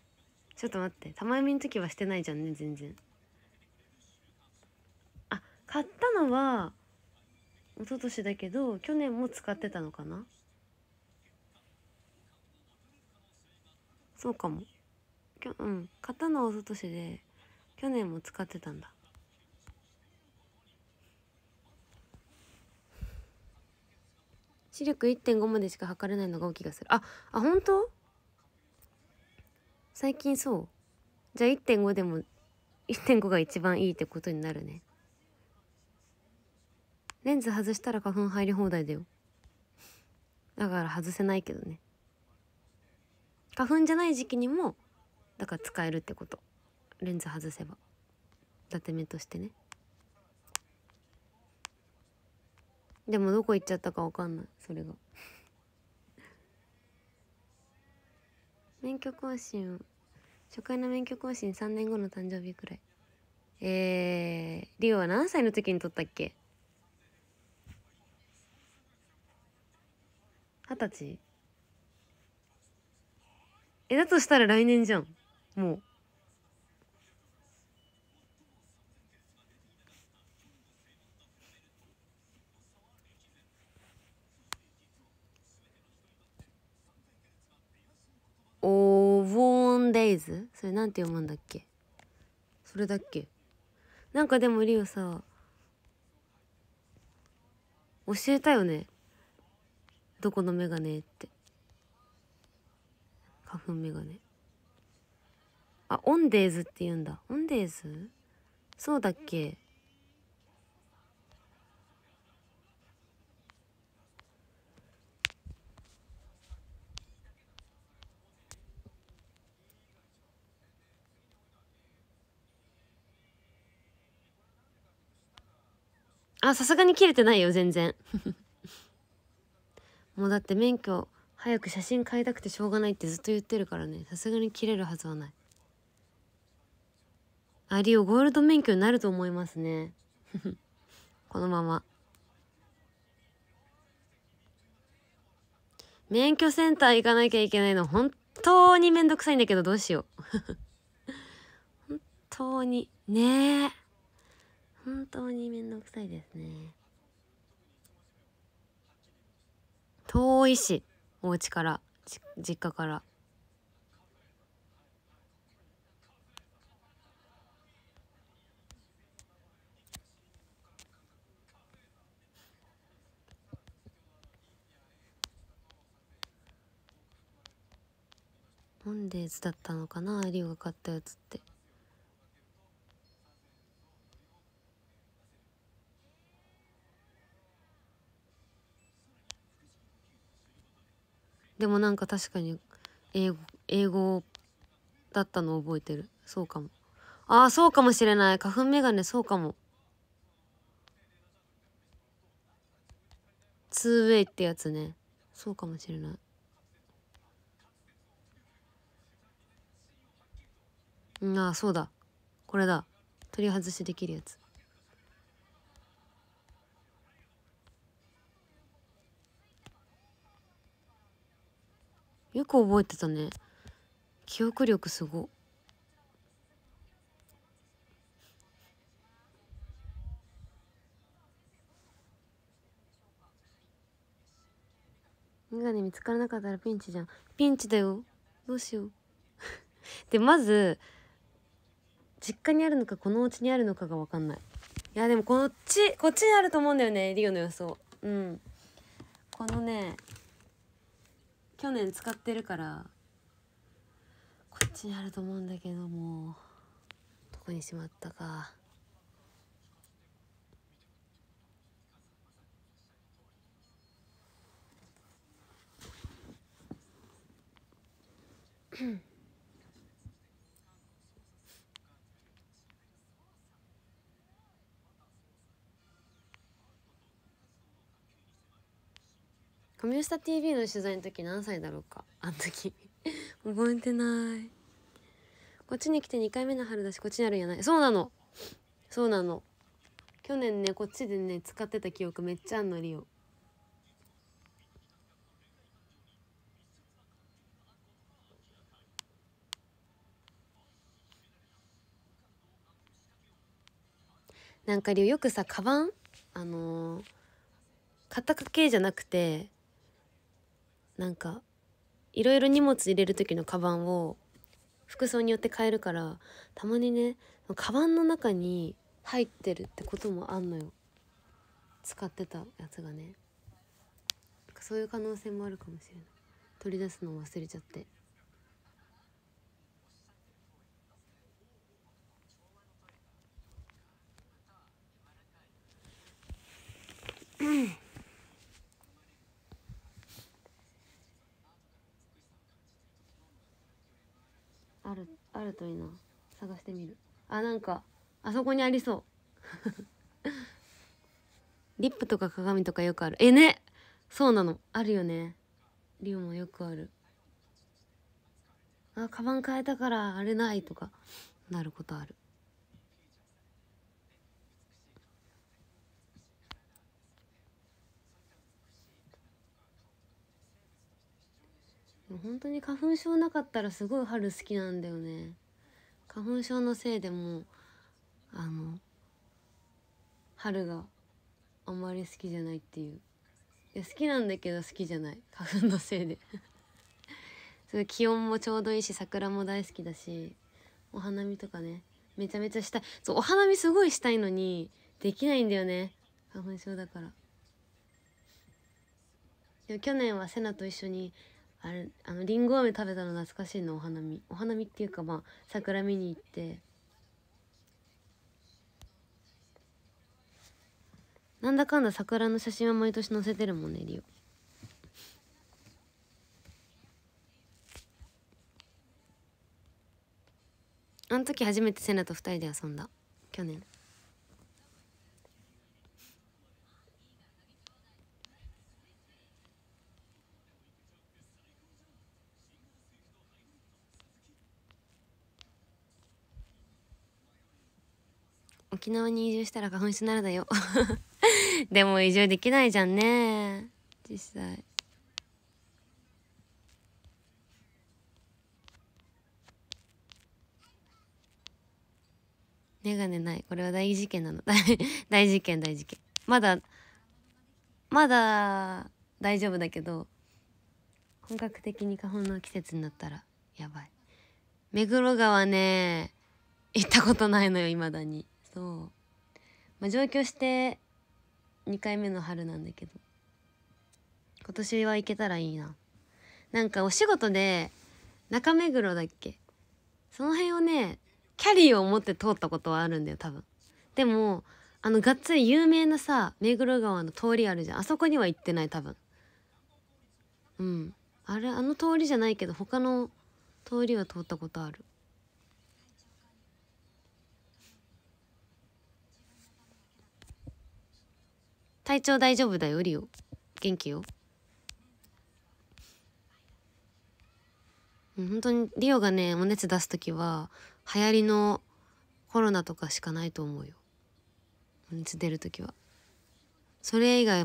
ちょっと待ってたまみの時はしてないじゃんね全然あ買ったのは一昨年だけど去年も使ってたのかなそうかもきょうん買ったのは一昨年で去年も使ってたんだ視力1.5までしか測れないのが大きいがするああ本当最近そうじゃあ1.5でも1.5が一番いいってことになるねレンズ外したら花粉入り放題だよだから外せないけどね花粉じゃない時期にもだから使えるってことレンズ外せば伊達目としてねでもどこ行っちゃったかわかんないそれが免許更新初回の免許更新3年後の誕生日くらいえー、リオは何歳の時に取ったっけ二十歳えだとしたら来年じゃんもうデイズそれなんて読むんだっけそれだっけなんかでもリオさ教えたよねどこのメガネって花粉メガネあオンデーズって言うんだオンデーズそうだっけあさすがに切れてないよ全然 もうだって免許早く写真変えたくてしょうがないってずっと言ってるからねさすがに切れるはずはないあリオゴールド免許になると思いますね このまま免許センター行かなきゃいけないの本当にめんどくさいんだけどどうしよう 本当にねえ本当にめんどくさいですね遠いしお家から実家からモでデーだったのかなリオが買ったやつってでもなんか確かに英語英語だったのを覚えてるそうかもああそうかもしれない花粉眼鏡そうかも 2way ってやつねそうかもしれないああそうだこれだ取り外しできるやつよく覚えてたね記憶力すご眼鏡見つからなかったらピンチじゃんピンチだよどうしよう でまず実家にあるのかこのお家にあるのかが分かんないいやでもこっちこっちにあると思うんだよねリオの予想うんこのね去年使ってるからこっちにあると思うんだけどもどこにしまったか。カミュスタ TV の取材の時何歳だろうかあの時 覚えてないこっちに来て2回目の春だしこっちにあるんやないそうなのそうなの去年ねこっちでね使ってた記憶めっちゃあんのリオなんかリオよくさカバンあのー、肩掛けじゃなくてなんかいろいろ荷物入れる時のカバンを服装によって変えるからたまにねカバンの中に入ってるってこともあんのよ使ってたやつがねそういう可能性もあるかもしれない取り出すのを忘れちゃってうんあるあるといいな探してみるあなんかあそこにありそう リップとか鏡とかよくあるえねそうなのあるよねリオもよくあるあカバン変えたからあれないとかなることある本当に花粉症なかったらすごい春好きなんだよね花粉症のせいでもあの春があんまり好きじゃないっていういや好きなんだけど好きじゃない花粉のせいで 気温もちょうどいいし桜も大好きだしお花見とかねめちゃめちゃしたいそうお花見すごいしたいのにできないんだよね花粉症だからでも去年はセナと一緒にあれあのりんご飴食べたの懐かしいのお花見お花見っていうかまあ桜見に行ってなんだかんだ桜の写真は毎年載せてるもんねリオあの時初めてセナと2人で遊んだ去年。沖縄に移住したら花粉症ならだよ でも移住できないじゃんね実際眼鏡ないこれは大事件なの 大事件大事件まだまだ大丈夫だけど本格的に花粉の季節になったらやばい目黒川ね行ったことないのよいまだにう、まあ、上京して2回目の春なんだけど今年は行けたらいいななんかお仕事で中目黒だっけその辺をねキャリーを持って通ったことはあるんだよ多分でもあのがっつり有名なさ目黒川の通りあるじゃんあそこには行ってない多分うんあれあの通りじゃないけど他の通りは通ったことある体調大丈夫だよ、リオ。元気よ。本当にリオがね、お熱出す時は、流行りのコロナとかしかないと思うよ。お熱出る時は。それ以外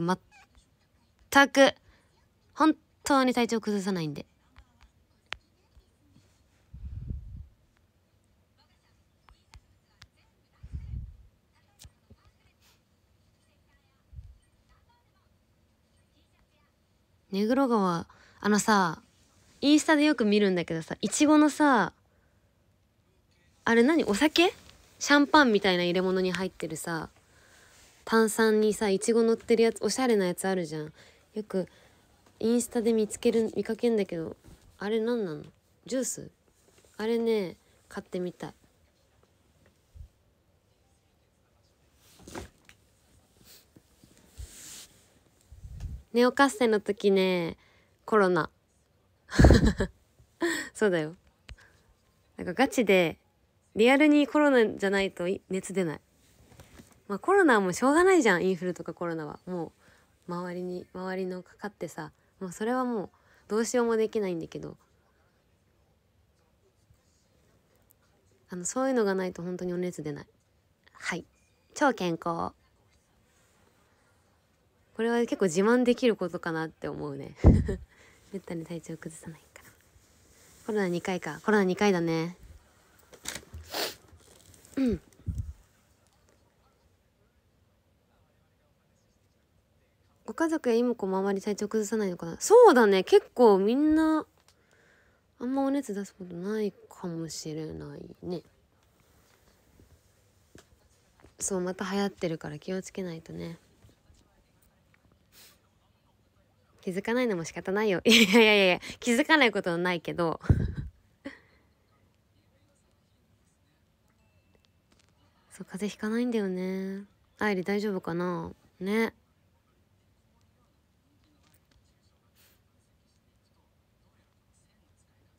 全く、本当に体調崩さないんで。目黒川あのさインスタでよく見るんだけどさいちごのさあれ何お酒シャンパンみたいな入れ物に入ってるさ炭酸にさいちご乗ってるやつおしゃれなやつあるじゃんよくインスタで見つける見かけんだけどあれ何なのジュースあれね買ってみたいネオカッの時ね、コロナ。そうだよ。なんかガチで、リアルにコロナじゃないと熱出ない。まあコロナはもうしょうがないじゃん、インフルとかコロナは。もう、周りに、周りのかかってさ、もうそれはもう、どうしようもできないんだけど。あの、そういうのがないと本当にお熱出ない。はい。超健康。これは結構自慢できることかなって思うね めったに体調崩さないからコロナ2回かコロナ2回だねうんご家族や妹子もあまり体調崩さないのかなそうだね結構みんなあんまお熱出すことないかもしれないねそうまた流行ってるから気をつけないとね気づかないのも仕方ないよ。いやいやいや、気づかないことはないけど そう、風邪ひかないんだよね。愛理大丈夫かなね。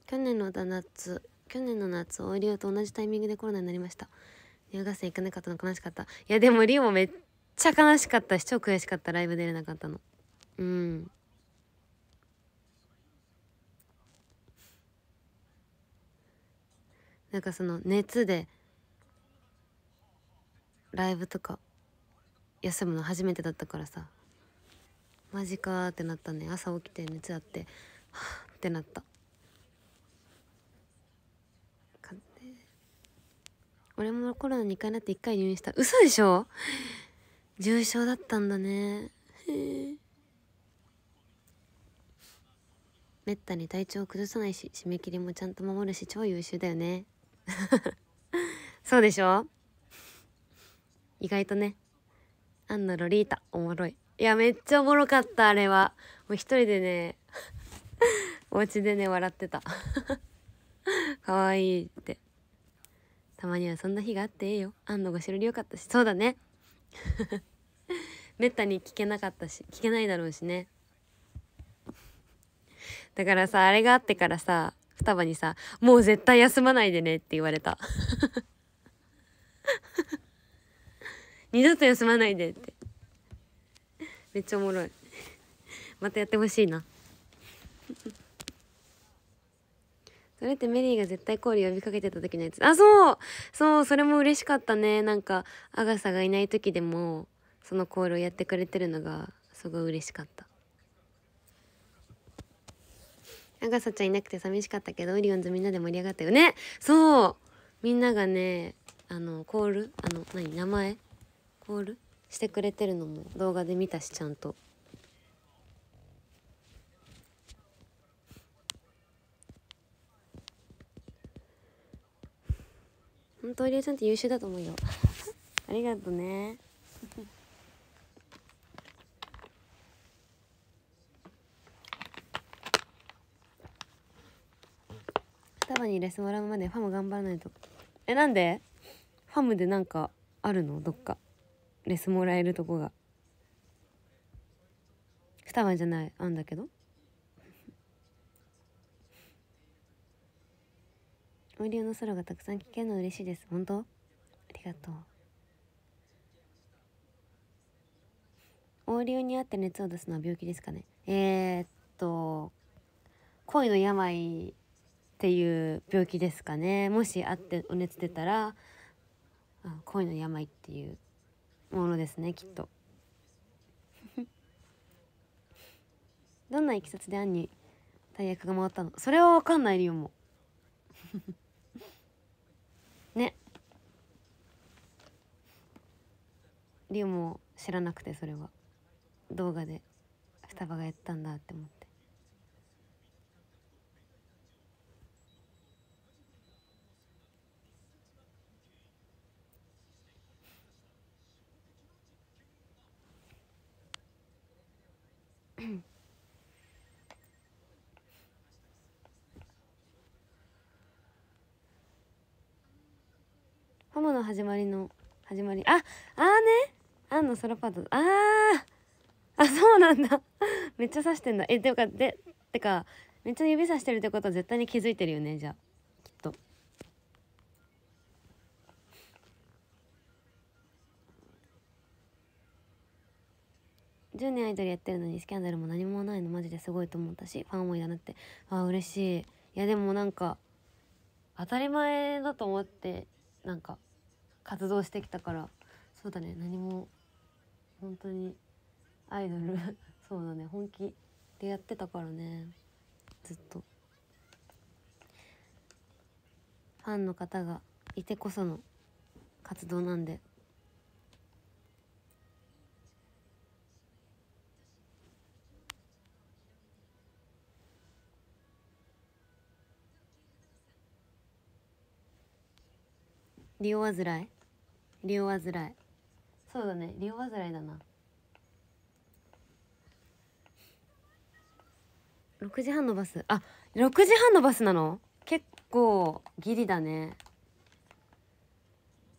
去年の夏、去年の夏、オイリおと同じタイミングでコロナになりました。入学生行かなかったの悲しかった。いや、でもリオめっちゃ悲しかったし、超悔しかった。ライブ出れなかったの。うん。なんかその熱でライブとか休むの初めてだったからさマジかってなったね朝起きて熱あってはあってなった俺もコロナ2回なって1回入院した嘘でしょ重症だったんだねめったに体調を崩さないし締め切りもちゃんと守るし超優秀だよね そうでしょ意外とね。アンのロリータ、おもろい。いや、めっちゃおもろかった、あれは。もう一人でね、お家でね、笑ってた。かわいいって。たまにはそんな日があってええよ。アンのご知るりよかったし。そうだね。めったに聞けなかったし、聞けないだろうしね。だからさ、あれがあってからさ、双葉にさ、もう絶対休まないでねって言われた。二度と休まないでって。めっちゃおもろい。またやってほしいな。それってメリーが絶対コール呼びかけてた時のやつ。あ、そうそう、それも嬉しかったね。なんか、アガサがいない時でも、そのコールをやってくれてるのが、すごい嬉しかった。アガサちゃんいなくて寂しかったけど、オリオンズみんなで盛り上がったよね。そうみんながね、あの、コールあの、何名前コールしてくれてるのも動画で見たし、ちゃんと。本当、オリオンさんって優秀だと思うよ。ありがとね。束にレスもらうまでファム頑張らないとえなんでファムでなんかあるのどっかレスもらえるとこが双葉じゃないあんだけど無料 のソロがたくさん聞けるの嬉しいです本当ありがとう横流にあって熱を出すのは病気ですかねえー、っと恋の病っていう病気ですかねもしあってお熱出たら恋の病っていうものですねきっと どんないきさつで案に大役が回ったのそれは分かんない理由も ねリオも知らなくてそれは動画で双葉がやったんだって思って。ハムの始まりの始まりああーねあんのソロパートあーあそうなんだ めっちゃ刺してんだえていうかでてかめっちゃ指さしてるってことは絶対に気づいてるよねじゃあ10年アイドルやってるのにスキャンダルも何もないのマジですごいと思ったしファン思いだなってああ嬉しいいやでもなんか当たり前だと思ってなんか活動してきたからそうだね何も本当にアイドル そうだね本気でやってたからねずっとファンの方がいてこその活動なんで利用患い利用患いそうだね利用患いだな6時半のバスあ6時半のバスなの結構ギリだね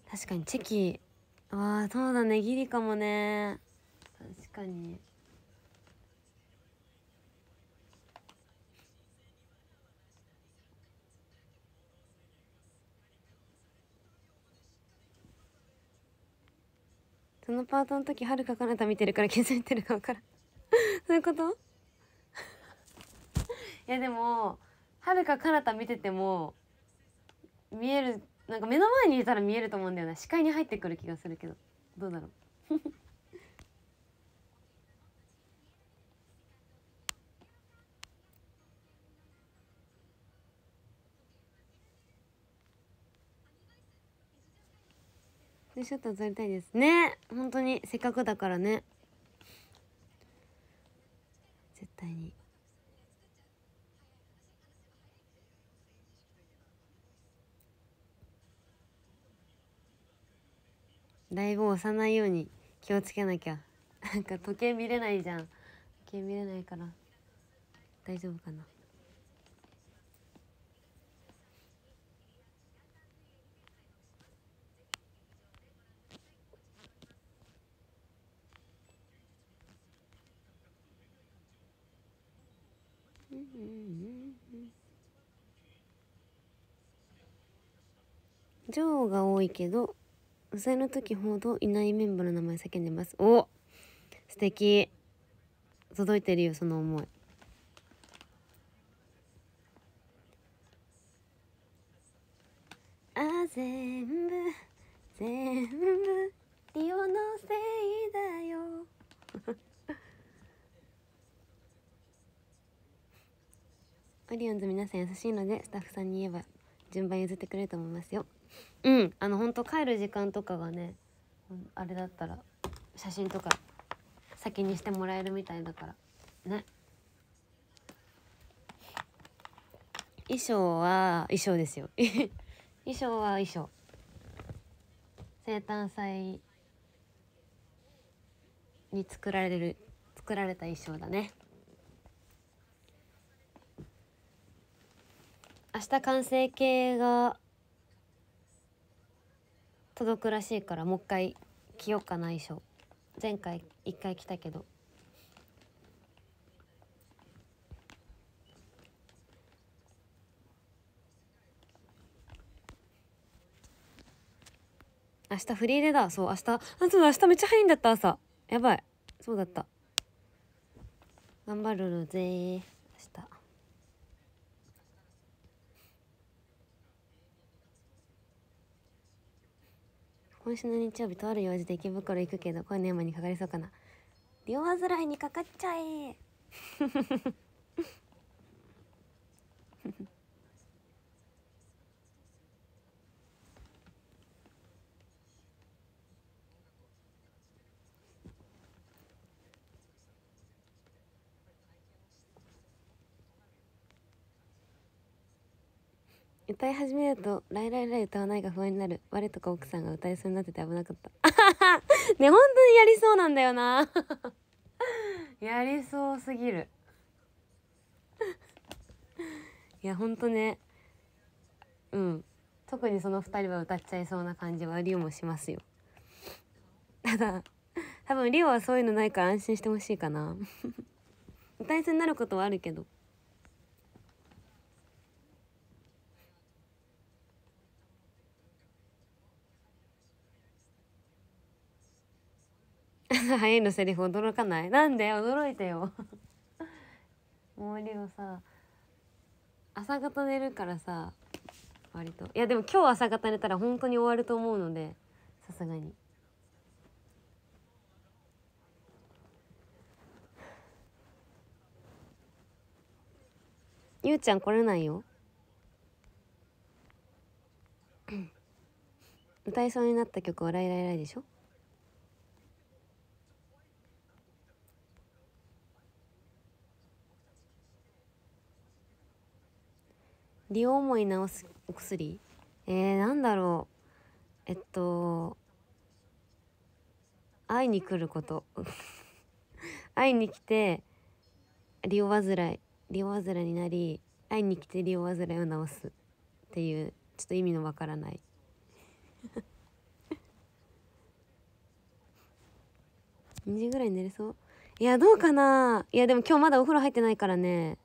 確かにチェキああそうだねギリかもね確かにそのパートの時はるか彼方見てるから気づいてるか分からん そういうこと いやでもはるか彼方見てても見えるなんか目の前にいたら見えると思うんだよな視界に入ってくる気がするけどどうだろうツショット撮りたいですね本当にせっかくだからね絶対にライブ押さないように気をつけなきゃなんか時計見れないじゃん時計見れないから大丈夫かな女王が多いけどお祭の時ほどいないメンバーの名前叫んでますお素敵届いてるよその思いあ全部全部リオのせいだよオリオンズ皆さん優しいのでスタッフさんに言えば順番譲ってくれると思いますようんあの本当帰る時間とかがねあれだったら写真とか先にしてもらえるみたいだからね衣装は衣装ですよ 衣装は衣装生誕祭に作られる作られた衣装だね明日完成形が届くらしいからもう一回着ようかな衣装前回一回着たけど明日フリーレだそう明日あそうだ明日めっちゃ早いんだった朝やばいそうだった頑張るぜ今週の日曜日とある用事で池袋行くけど恋の山にかかりそうかな両患ずらいにかかっちゃえフフフフ。歌い始めると「ライライライ」歌わないが不安になる我とか奥さんが歌いそうになってて危なかった ね本当にやりそうなんだよな やりそうすぎる いやほんとねうん特にその2人は歌っちゃいそうな感じはリオもしますよただ多分リオはそういうのないから安心してほしいかな歌いそうになることはあるけどハ エのセリフ驚かないなんで驚いてよ毛利はさ朝方寝るからさ割といやでも今日朝方寝たら本当に終わると思うのでさすがに。ゆうちゃん来れないよ歌いそうになった曲は「ライライライ」でしょ利を思い直すお薬えー、なんだろうえっと会いに来ること 会いに来て利を患い利を患いになり会いに来て利を患いを直すっていうちょっと意味のわからない2 時ぐらい寝れそういやどうかないやでも今日まだお風呂入ってないからね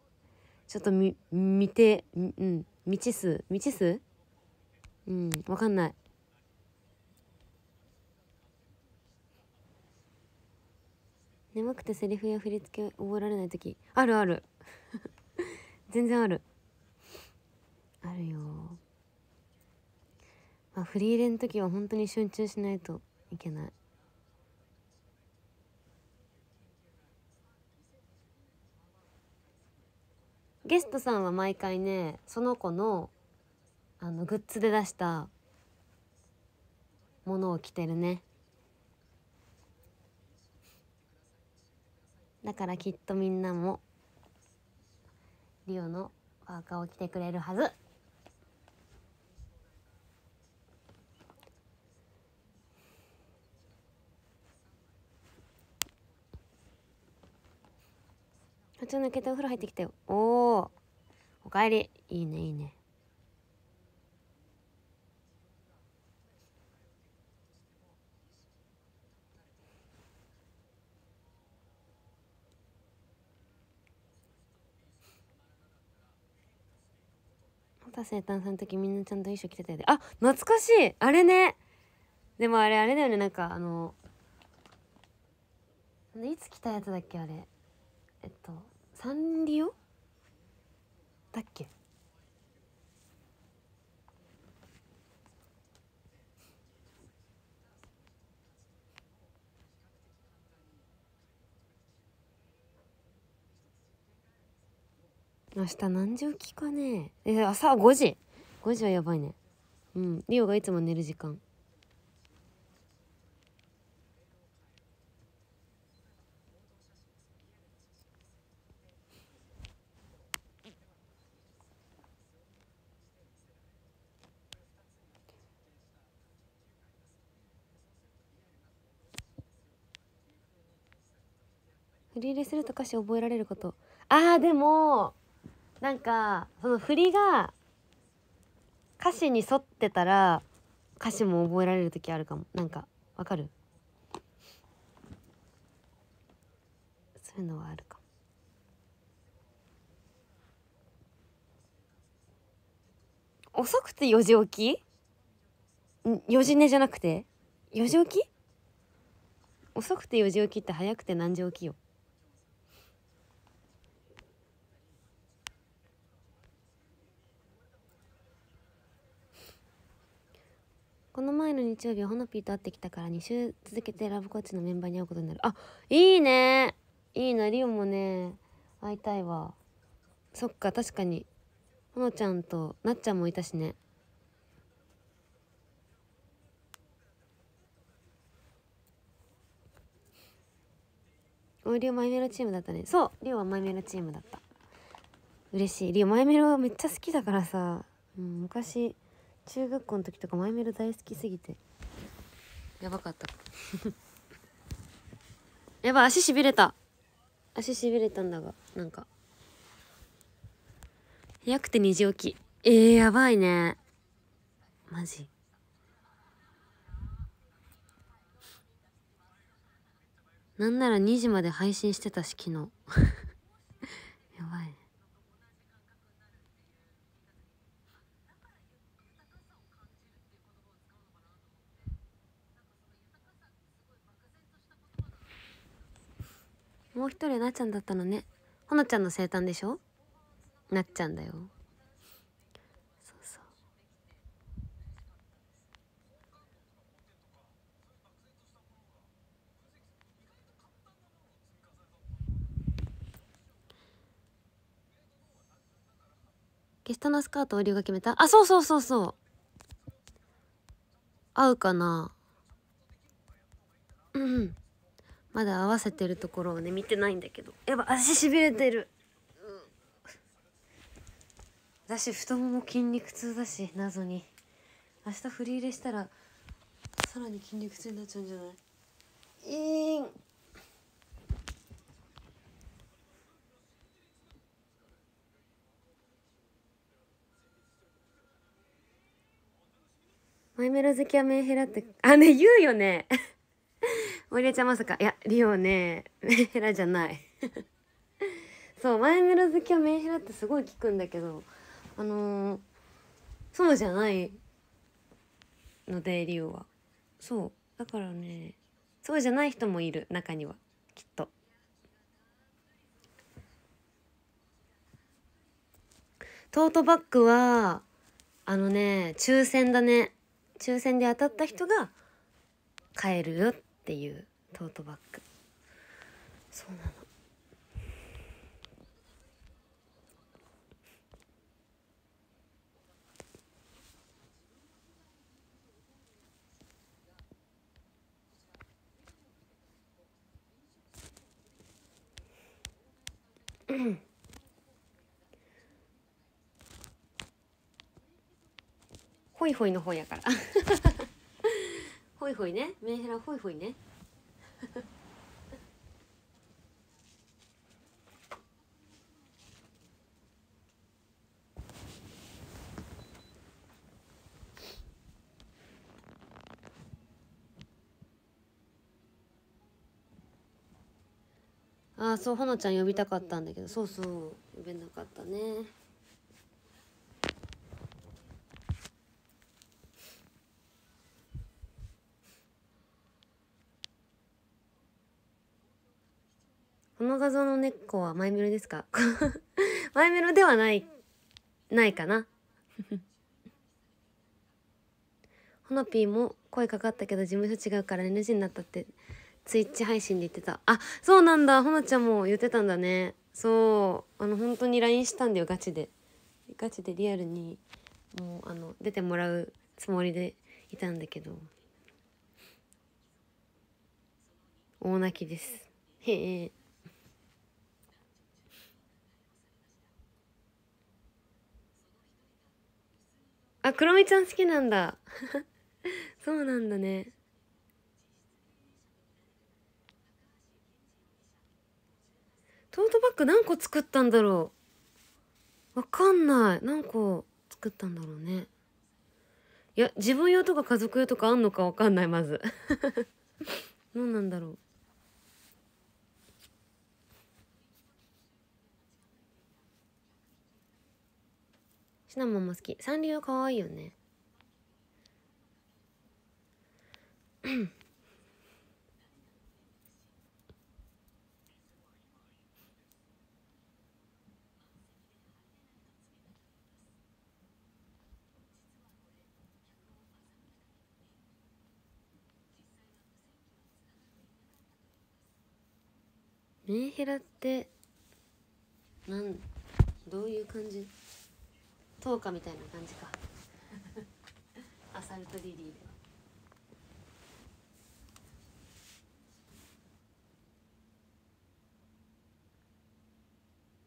ちょっとみ見てうん未知数未知数うんわかんない眠くてセリフや振り付け覚えられない時あるある 全然あるあるよまあフリーレンの時は本当に集中しないといけないゲストさんは毎回ねその子のあのグッズで出したものを着てるねだからきっとみんなもリオのパーカーを着てくれるはず普通抜け帯お風呂入ってきたよ。おお。おかえり。いいね、いいね。田生誕さんの時みんなちゃんと衣装着てたよであ、懐かしいあれねでもあれあれだよね、なんかあの、いつ着たやつだっけあれ。えっと。サンリオだっけ明日何時起きかねえ朝5時5時はやばいねうんリオがいつも寝る時間振り入れすると歌詞覚えられることあーでもなんかその振りが歌詞に沿ってたら歌詞も覚えられる時あるかもなんかわかるそういうのはあるかも遅くて4時起きん ?4 時寝じゃなくて4時起き遅くて4時起きって早くて何時起きよこの前の日曜日はほのぴーと会ってきたから2週続けてラブコーチのメンバーに会うことになるあいいねいいなリオもね会いたいわそっか確かにほのちゃんとなっちゃんもいたしねおリオマイメロチームだったねそうリオはマイメロチームだった嬉しいリオマイメロめっちゃ好きだからさ、うん、昔中学校の時とかマイメロ大好きすぎてやばかった やば足しびれた足しびれたんだがなんか早くて2時起きえー、やばいねマジなんなら2時まで配信してたし昨日 やばいねもう一人なっちゃんだったのねほのちゃんの生誕でしょなっちゃんだよそうそうゲストのスカートをリュが決めたあそうそうそうそう合うかなうんまだ合わせてるところをね見てないんだけどやっぱ足しびれてる、うん、だし太もも筋肉痛だし謎に明日振り入れしたらさらに筋肉痛になっちゃうんじゃないいんマイメロ好きはメンヘラってあね言うよねおりえちゃんまさか。いや、リオね、メンヘラじゃない そう、前村好きはメンヘラってすごい聞くんだけど、あのー、そうじゃないので、リオは。そう。だからね、そうじゃない人もいる、中には。きっと。トートバッグは、あのね、抽選だね。抽選で当たった人が買えるよってっていうトートバッグそうなの ホイホイの方やから ホイホイねメンヘラホイホイねあそうほのちゃん呼びたかったんだけどそうそう呼べなかったねの画像の猫はマイメロですかマイメロではない、ないかな。ほのぴーも声かかったけど事務所違うから NG になったって、ツイッチ配信で言ってた。あ、そうなんだ。ほのちゃんも言ってたんだね。そう。あの、本当に LINE したんだよ、ガチで。ガチでリアルに、もう、あの、出てもらうつもりでいたんだけど。大泣きです。へえ。あ、クロミちゃん好きなんだ。そうなんだね。トートバッグ何個作ったんだろうわかんない。何個作ったんだろうね。いや、自分用とか家族用とかあんのかわかんない、まず。何なんだろう。シナモンも好きサンリオかわいよねメンヘラってなんどういう感じ10日みたいな感じか アサルトリリーでは。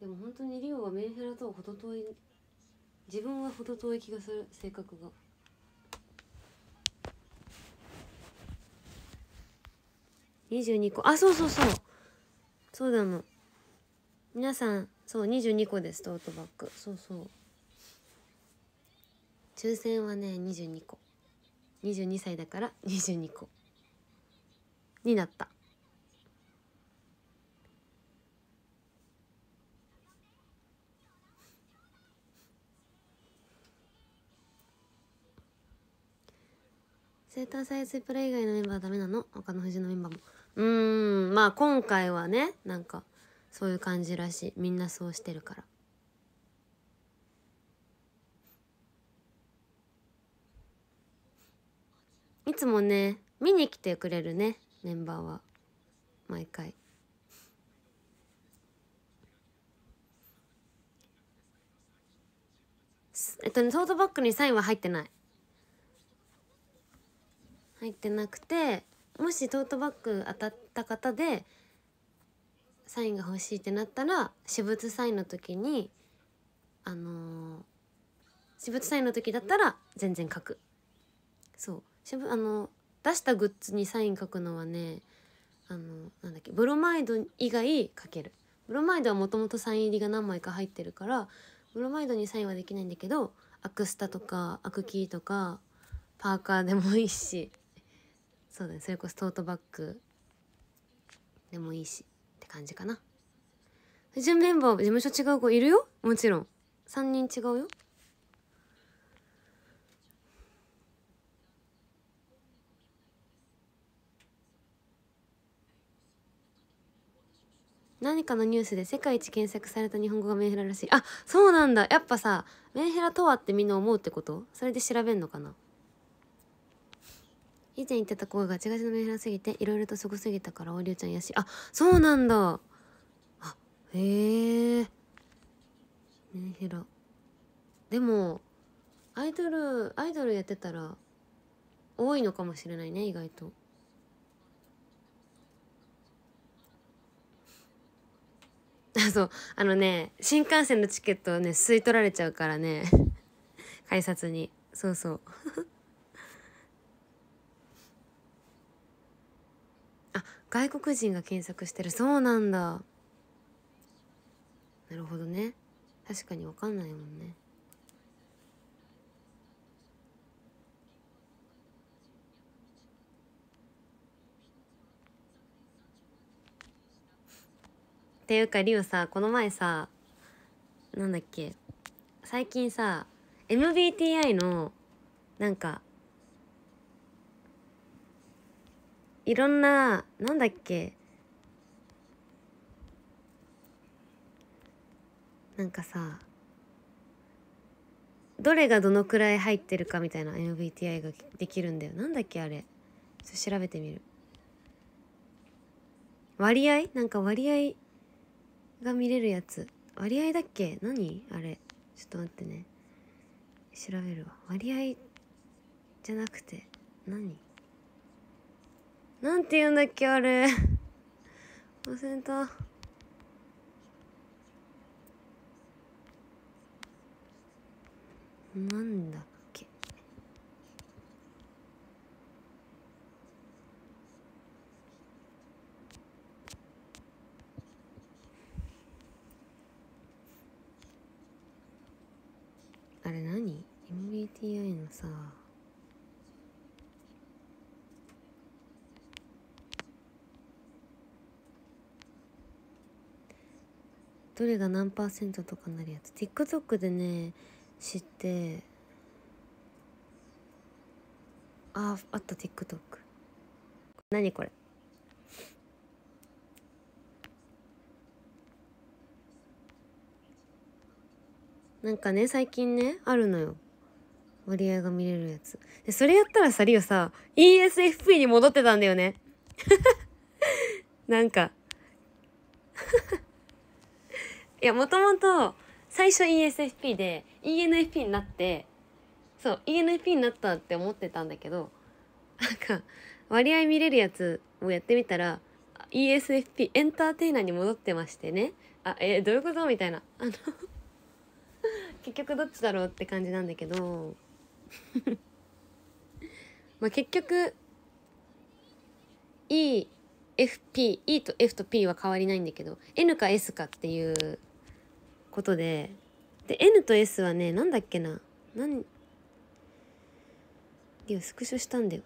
でも本当にリオはメンヘラとは程遠い自分は程遠い気がする性格が。22個あそうそうそうそうなの皆さんそう22個ですトートバッグそうそう抽選はね22個22歳だから22個になったセーターサイズプレイ以外のメンバーはダメなの他の藤のメンバーもうんまあ今回はねなんかそういう感じらしいみんなそうしてるからいつもね見に来てくれるねメンバーは毎回。えっとねトートバッグにサインは入ってない入ってなくてもしトートバッグ当たった方でサインが欲しいってなったら私物サインの時にあのー、私物サインの時だったら全然書くそうしあの出したグッズにサイン書くのはねあのなんだっけブロマイド以外書けるブロマイドはもともとサイン入りが何枚か入ってるからブロマイドにサインはできないんだけどアクスタとかアクキーとかパーカーでもいいしそうだねそれこそトートバッグでもいいしって感じかな。準メンバー事務所違う子いるよもちろん3人違うよかのニュースで世界一検索された日本語がメンヘラらしいあそうなんだやっぱさメンヘラとはってみんな思うってことそれで調べんのかな以前言ってた子がガチガチのメンヘラすぎていろいろとすごすぎたからおりゅうちゃんやしあそうなんだあへえメンヘラでもアイドルアイドルやってたら多いのかもしれないね意外と そうあのね新幹線のチケットをね吸い取られちゃうからね 改札にそうそう あ外国人が検索してるそうなんだなるほどね確かに分かんないもんねっていうかリオさこの前さなんだっけ最近さ MBTI のなんかいろんななんだっけなんかさどれがどのくらい入ってるかみたいな MBTI ができるんだよなんだっけあれちょっと調べてみる割合なんか割合が見れるやつ割合だっけ何あれちょっと待ってね調べるわ割合じゃなくて何なんて言うんだっけあれ忘れたなんだあれ何 ?MBTI のさ、どれが何パーセントとかなるやつ TikTok でね知ってあああった TikTok 何これなんかね最近ねあるのよ割合が見れるやつでそれやったらさリオさ ESFP に戻ってたんだよね なんか いやもともと最初 ESFP で ENFP になってそう ENFP になったって思ってたんだけどなんか割合見れるやつをやってみたら ESFP エンターテイナーに戻ってましてねあえー、どういうことみたいなあの結局どっちだろうって感じなんだけど まあ結局 EFP E と F と P は変わりないんだけど N か S かっていうことでで N と S はねなんだっけな何リオスクショしたんだよ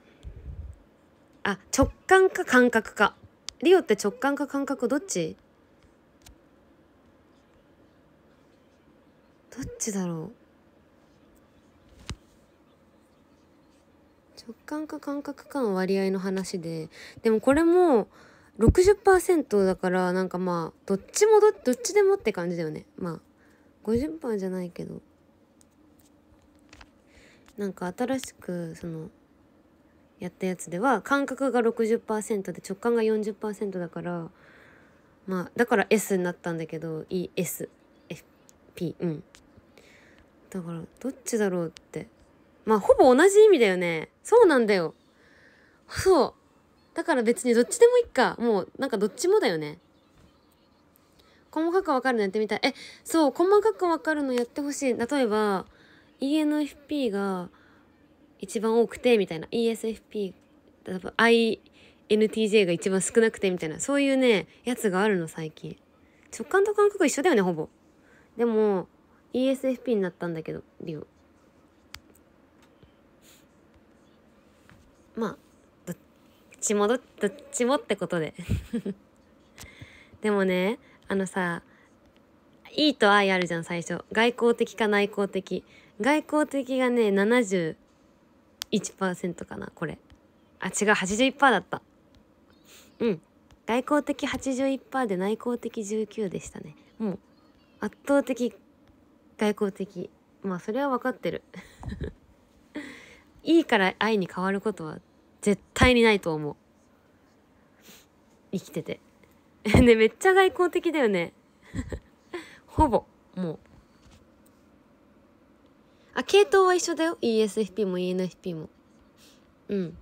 あ直感か感覚かリオって直感か感覚どっちどっちだろう直感か感覚かの割合の話ででもこれも60%だからなんかまあどっちもどどっちでもって感じだよねまあ50%じゃないけどなんか新しくそのやったやつでは感覚が60%で直感が40%だからまあだから S になったんだけど ESFP うんだからどっちだろうってまあほぼ同じ意味だよねそうなんだよそうだから別にどっちでもいいかもうなんかどっちもだよね細かくわかるのやってみたいえそう細かくわかるのやってほしい例えば ENFP が一番多くてみたいな ESFP えば INTJ が一番少なくてみたいなそういうねやつがあるの最近直感と感覚一緒だよねほぼでも ESFP になったんだけどリオまあどっちもどどっちもってことで でもねあのさ E と I あるじゃん最初外交的か内向的外交的がね71%かなこれあ違う81%だったうん外交的81%で内向的19でしたねもう圧倒的外交的まあそれは分かってる いいから愛に変わることは絶対にないと思う生きててね めっちゃ外交的だよね ほぼもうあ系統は一緒だよ ESFP も ENFP もうん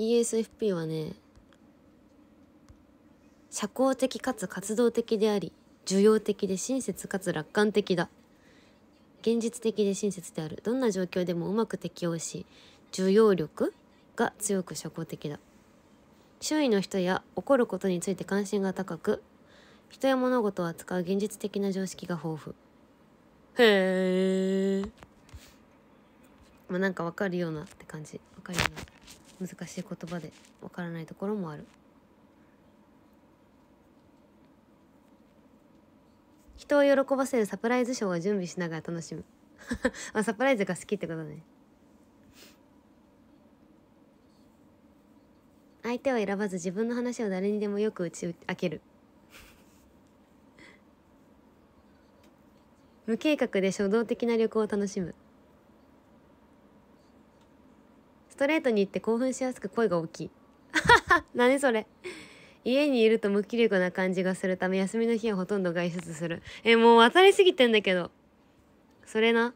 ESFP はね社交的かつ活動的であり受容的で親切かつ楽観的だ現実的で親切であるどんな状況でもうまく適応し受容力が強く社交的だ周囲の人や起こることについて関心が高く人や物事を扱う現実的な常識が豊富へえまあなんかわかるようなって感じわかるような難しい言葉でわからないところもある人を喜ばせるサプライズショーを準備しながら楽しむ あサプライズが好きってことね相手を選ばず自分の話を誰にでもよく打ち明ける無計画で初動的な旅行を楽しむトレートに行って興奮しやすく声が大きい。何それ。家にいると無気力な感じがするため休みの日はほとんど外出する。え、もう渡りすぎてんだけど。それな。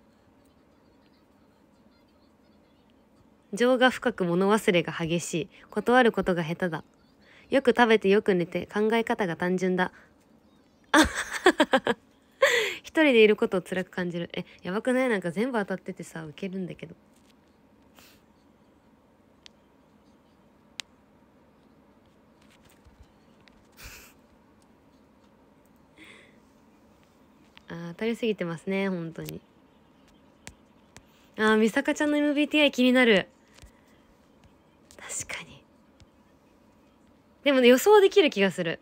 情が深く物忘れが激しい。断ることが下手だ。よく食べてよく寝て考え方が単純だ。あ 一人でいることを辛く感じる。え、やばくないなんか全部当たっててさ、ウケるんだけど。当たりすぎてますね、本当に。ああ、美坂ちゃんの MBTI 気になる。確かに。でもね、予想できる気がする。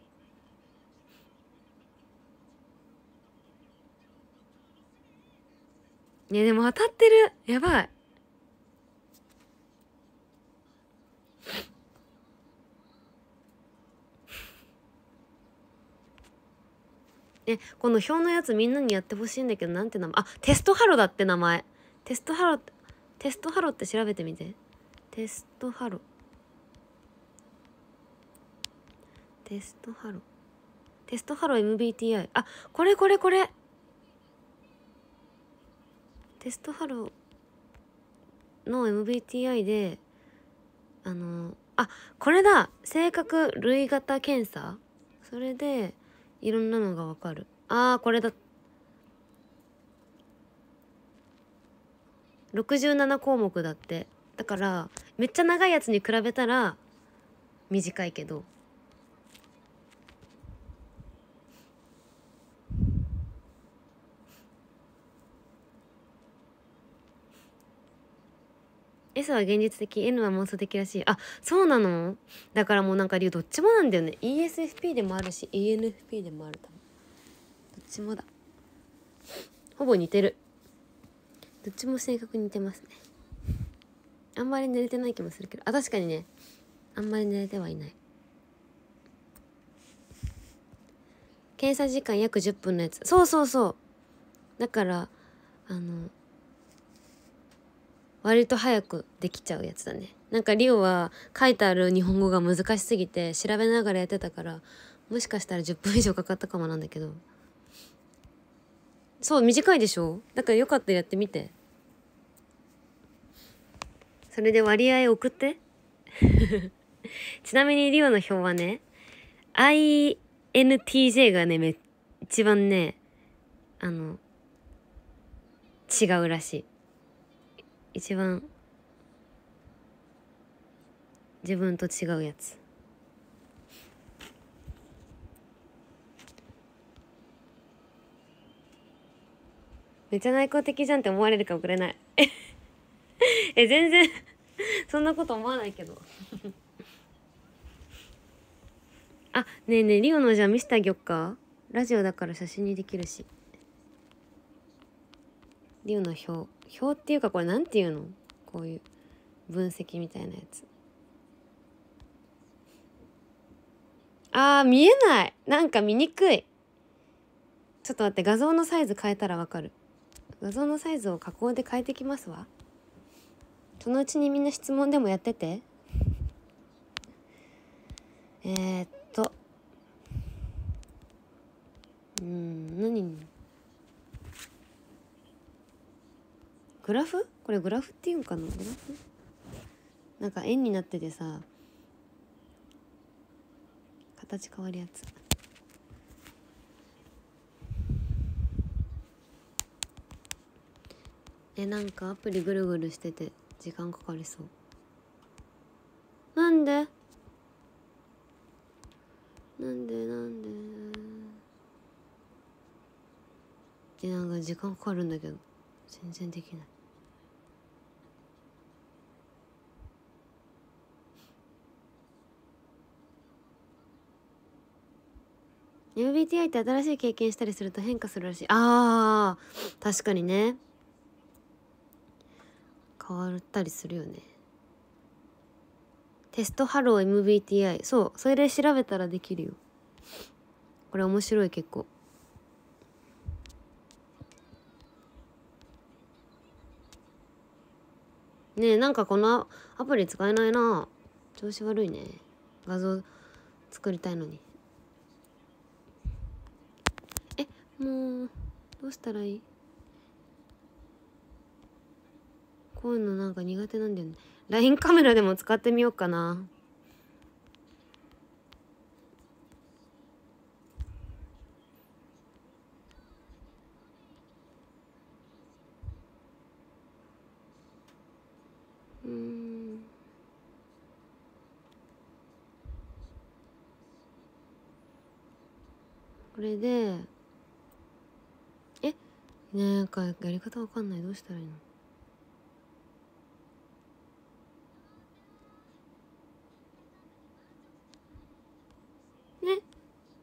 いやでも当たってる。やばい。え、この表のやつみんなにやってほしいんだけど、なんて名前あ、テストハロだって名前。テストハロ、テストハロって調べてみて。テストハロ。テストハロ。テストハロ MBTI。あ、これこれこれ。テストハロの MBTI で、あの、あ、これだ性格類型検査それで、いろんなのがわかるああこれだ67項目だってだからめっちゃ長いやつに比べたら短いけど S は現実的 N は妄想的らしいあそうなのだからもうなんか理由どっちもなんだよね ESFP でもあるし ENFP でもあるどっちもだほぼ似てるどっちも性格似てますねあんまり寝れてない気もするけどあ確かにねあんまり寝れてはいない検査時間約10分のやつそうそうそうだからあの割と早くできちゃうやつだねなんかリオは書いてある日本語が難しすぎて調べながらやってたからもしかしたら10分以上かかったかもなんだけどそう短いでしょだからよかったらやってみてそれで割合送って ちなみにリオの表はね INTJ がねめ一番ねあの違うらしい一番自分と違うやつめっちゃ内向的じゃんって思われるかもくれない え全然そんなこと思わないけど あねえねえリオのじゃあ見せてあげよっかラジオだから写真にできるしリオの表表っていうかこれ何て言うのこういう分析みたいなやつあー見えないなんか見にくいちょっと待って画像のサイズ変えたらわかる画像のサイズを加工で変えてきますわそのうちにみんな質問でもやっててえー、っとうん何にグラフこれグラフっていうんかなグラフなんか円になっててさ形変わるやつえなんかアプリぐるぐるしてて時間かかりそうなんでなんでなんでえなんか時間かかるんだけど全然できない MBTI って新しい経験したりすると変化するらしいあー確かにね変わったりするよねテストハロー MBTI そうそれで調べたらできるよこれ面白い結構ねえなんかこのアプリ使えないな調子悪いね画像作りたいのに。もうどうしたらいいこういうのなんか苦手なんだよね LINE カメラでも使ってみようかなうんこれでねえかやり方わかんないどうしたらいいのね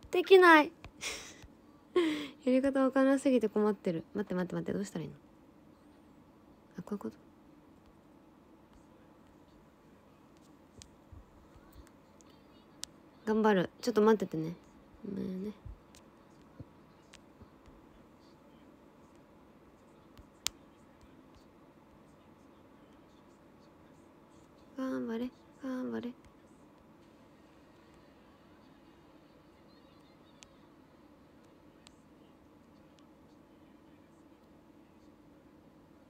できない やり方わからなすぎて困ってる待って待って待ってどうしたらいいのあこういうこと頑張るちょっと待っててねごめんね頑張れ頑張れ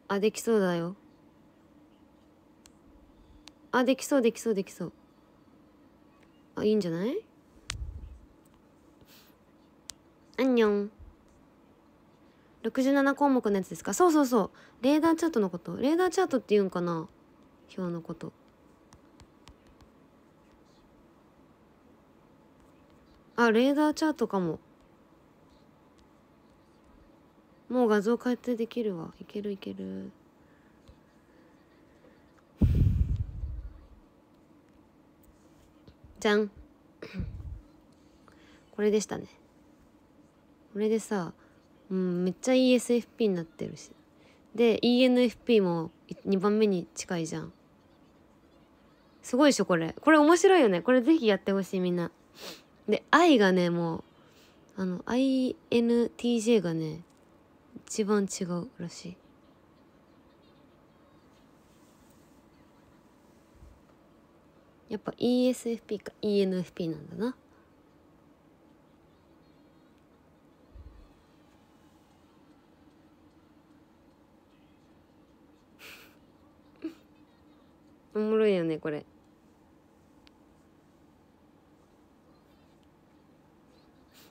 あできそうだよあできそうできそうできそうあいいんじゃないあんにょん67項目のやつですかそうそうそうレーダーチャートのことレーダーチャートっていうんかな表のことあレーダーチャートかももう画像えてできるわいけるいけるじゃん これでしたねこれでさ、うん、めっちゃ ESFP になってるしで ENFP も2番目に近いじゃんすごいでしょこれこれ面白いよねこれぜひやってほしいみんなで、I がね、もう、あの、INTJ がね、一番違うらしい。やっぱ ESFP か ENFP なんだな。おもろいよねこれ。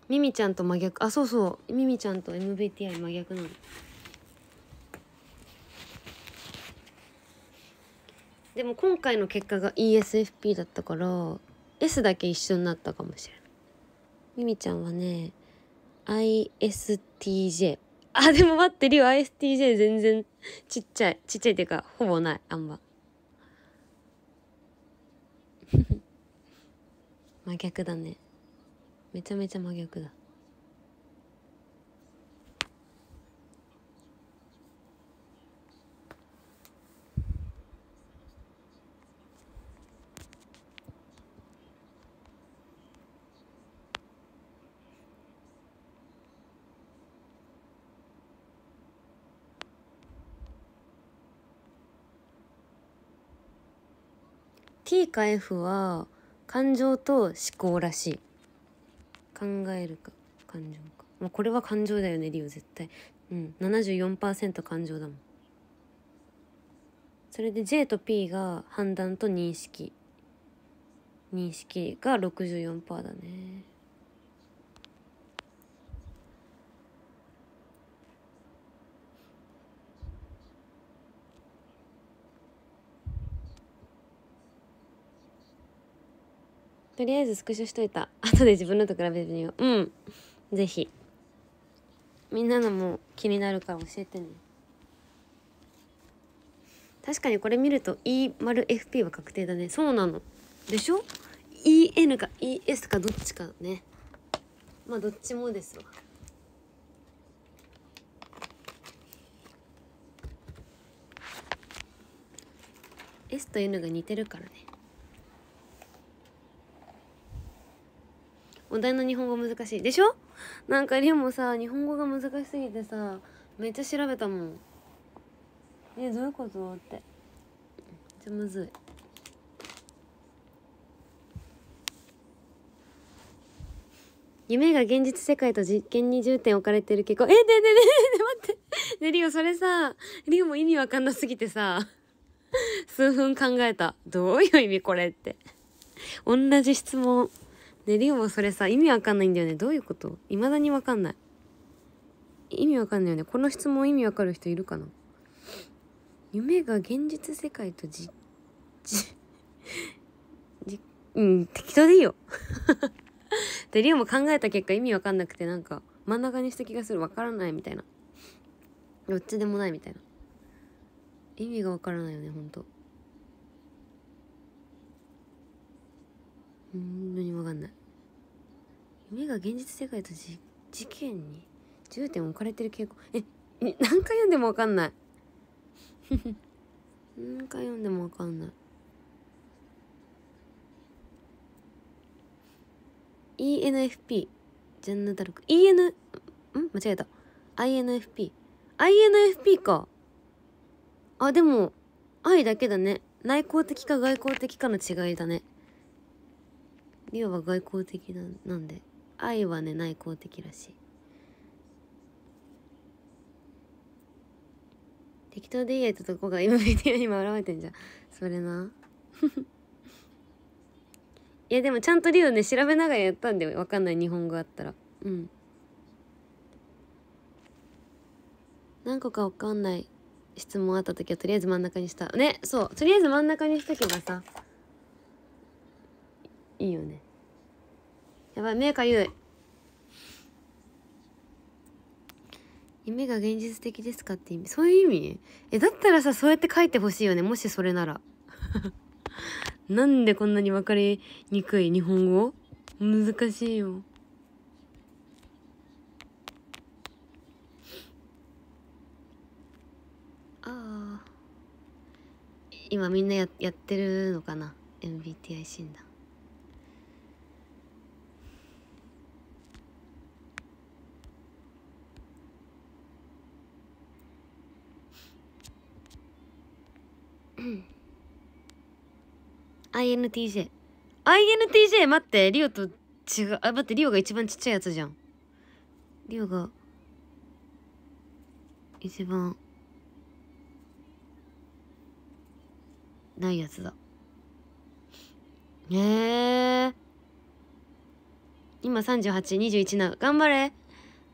ミミちゃんと真逆あそうそうミミちゃんと m v t i 真逆なのでも今回の結果が ESFP だったから S だけ一緒になったかもしれないミミちゃんはね ISTJ あでも待ってリオ ISTJ 全然ちっちゃいちっちゃいっていうかほぼないあんま 真逆だねめちゃめちゃ真逆だ「ティ T か F は感情と思考らしい」考えるか感情か、まあ、これは感情だよねリオ絶対うん74%感情だもんそれで J と P が判断と認識認識が64%だねとりあえずスクショしといた 後で自分のと比べてみよううんぜひみんなのも気になるから教えてね確かにこれ見ると E○FP は確定だねそうなのでしょ ?EN か ES かどっちかねまあどっちもですわと N が似てるからねお題の日本語難しいでしょなんかりんもさ日本語が難しすぎてさめっちゃ調べたもんえどういうことってめっちゃむずい夢が現実世界と実験に重点置かれてる結婚えでででで待ってねりおそれさりおも意味わかんなすぎてさ数分考えたどういう意味これって同じ質問ねリオもそれさ意味わかんないんだよねどういうこといまだにわかんない意味わかんないよねこの質問意味わかる人いるかな夢が現実世界とじじうん適当でいいよ でりオも考えた結果意味わかんなくてなんか真ん中にした気がするわからないみたいなどっちでもないみたいな意味がわからないよねほんとうん何もわかんない夢が現実世界とじ事件に重点を置かれてる傾向え何回読んでも分かんない 何回読んでも分かんない ENFP ジャンヌ・ダルク EN ん間違えた INFP INFP かあでも愛だけだね内向的か外向的かの違いだねリオは外向的ななんで愛はね内向的らしい適当でいいやたとこが今 ビデオにも現れてんじゃんそれな いやでもちゃんとリオね調べながらやったんで分かんない日本語あったらうん何個か分かんない質問あった時はとりあえず真ん中にしたねそうとりあえず真ん中にしとけばさいいよねやばい、目かゆい。夢が現実的ですかって意味そういう意味えだったらさそうやって書いてほしいよねもしそれなら なんでこんなに分かりにくい日本語難しいよああ今みんなややってるのかな MBTI 診断 INTJ。INTJ! 待って、リオと違う。あ、待って、リオが一番ちっちゃいやつじゃん。リオが、一番、ないやつだ。へえー。今38、21な。頑張れ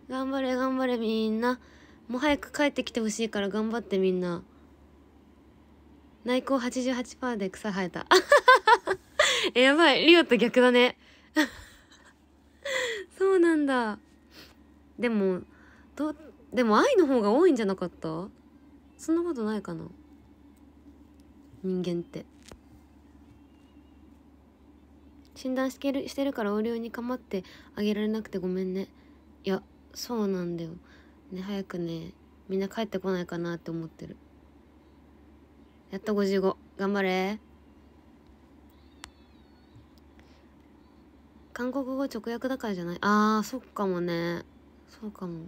頑張れ、頑張れ、みんな。もう早く帰ってきてほしいから頑張ってみんな。内向88%で草生えた。え、やばい。リオと逆だね。そうなんだ。でも、ど、でも愛の方が多いんじゃなかったそんなことないかな人間って。診断してるしてるから横領にかまってあげられなくてごめんね。いや、そうなんだよ。ね、早くね、みんな帰ってこないかなって思ってる。やっと55。頑張れ。韓国語直訳だからじゃないああそっかもね。そうかも。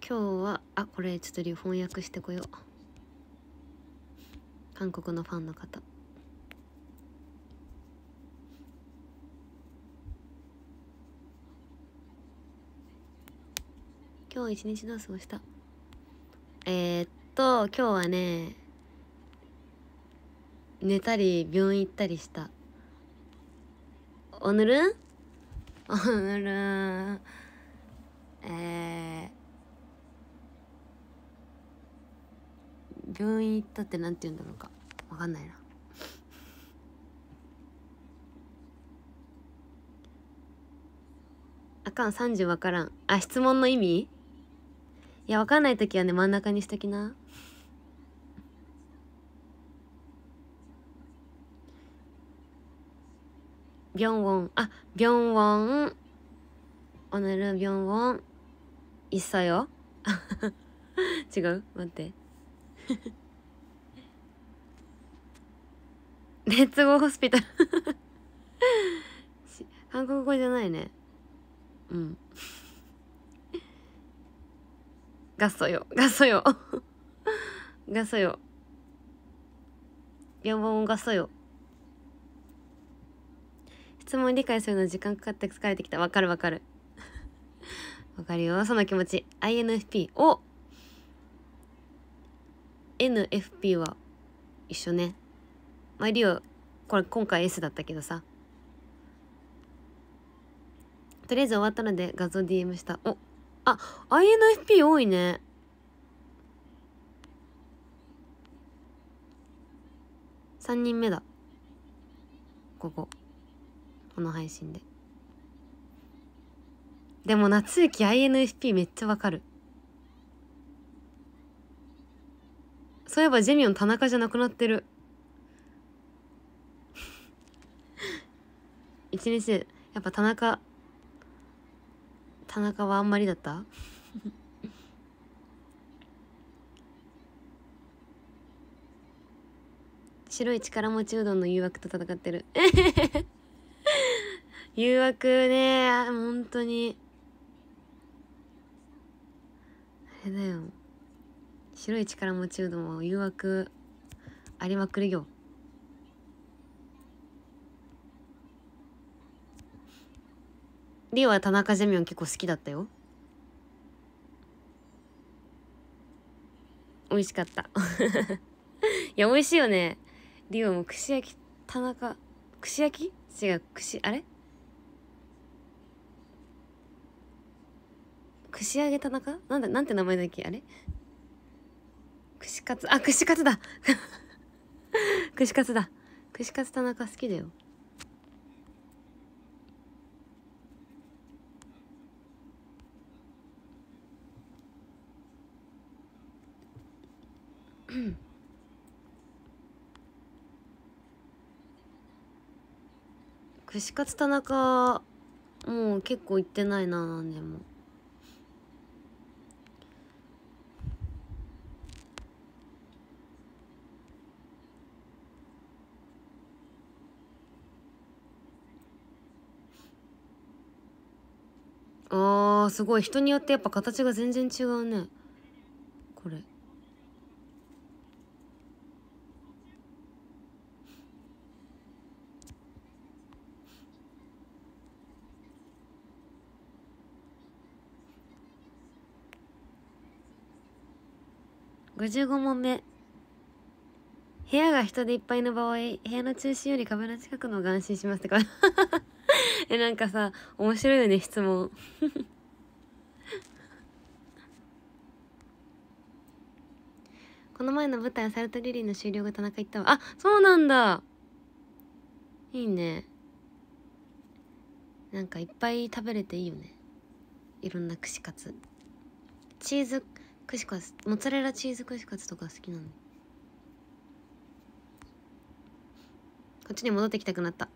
今日は、あ、これちょっと翻訳してこよう。韓国のファンの方。今日一日どう過ごしたえー、っと、今日はね、寝たり病院行ったりした。おぬるんおぬるん。えー、病院行ったってなんて言うんだろうか。わかんないな。あかん、30わからん。あ、質問の意味いや、わかんない時はね、真ん中にしときな。ビョンウォン。あ、ビョンウォン。おなるビョンウォン。いっさよ。違う待って。レッツゴーホスピタル 韓国語じゃないね。うん。ガソよ。ガソよ。ガソよ。4本ガソよ。質問理解するの時間かかって疲れてきた。わかるわかる。わかるよ。その気持ち。INFP。お !NFP は一緒ね。まあ、リオ、これ今回 S だったけどさ。とりあえず終わったので画像 DM した。おあ、INFP 多いね。3人目だ。ここ。この配信で。でも夏行き INFP めっちゃわかる。そういえばジェミオン田中じゃなくなってる。一日やっぱ田中田中はあんまりだった 白い力持ちうどんの誘惑と戦ってる 誘惑ね本当にあれだよ白い力持ちうどんは誘惑ありまくるよリは田中ジェミョン結構好きだったよ美味しかった いや美味しいよねリはもう串焼き田中串焼き違う串あれ串揚げ田中なんだなんて名前だっけあれ串カツあ串カツだ 串カツだ串カツ田中好きだよ 串カツ田中もう結構行ってないな何でも。あーすごい人によってやっぱ形が全然違うね。55問目部屋が人でいっぱいの場合部屋の中心より壁の近くのが安心しますってか えなんかさ面白いよね質問 この前の舞台はサルトリリーの終了後田中行ったわあそうなんだいいねなんかいっぱい食べれていいよねいろんな串カツチーズ串カツモッツァレラチーズ串カツとか好きなのこっちに戻ってきたくなった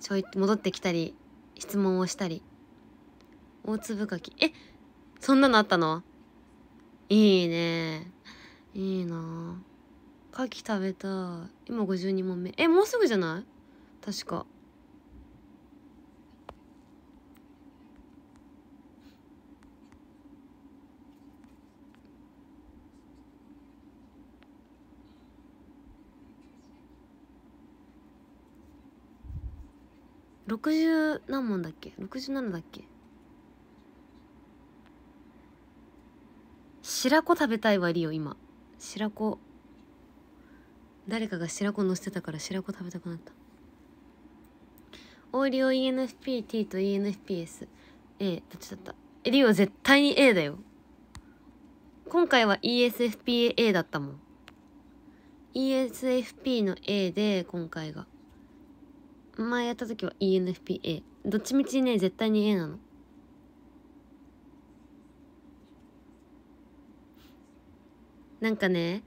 ちょい戻ってきたり質問をしたり大粒かきえそんなのあったのいいねいいなかき食べた今52問目えもうすぐじゃない確か60何問だっけ67だっけ白子食べたいリよ今白子誰かが白子乗せてたから白子食べたくなったオーリオ ENFPT と ENFPSA どっちだったえリオ絶対に A だよ今回は ESFPA だったもん ESFP の A で今回が前やった時は ENFPA どっちみちね絶対に A なのなんかね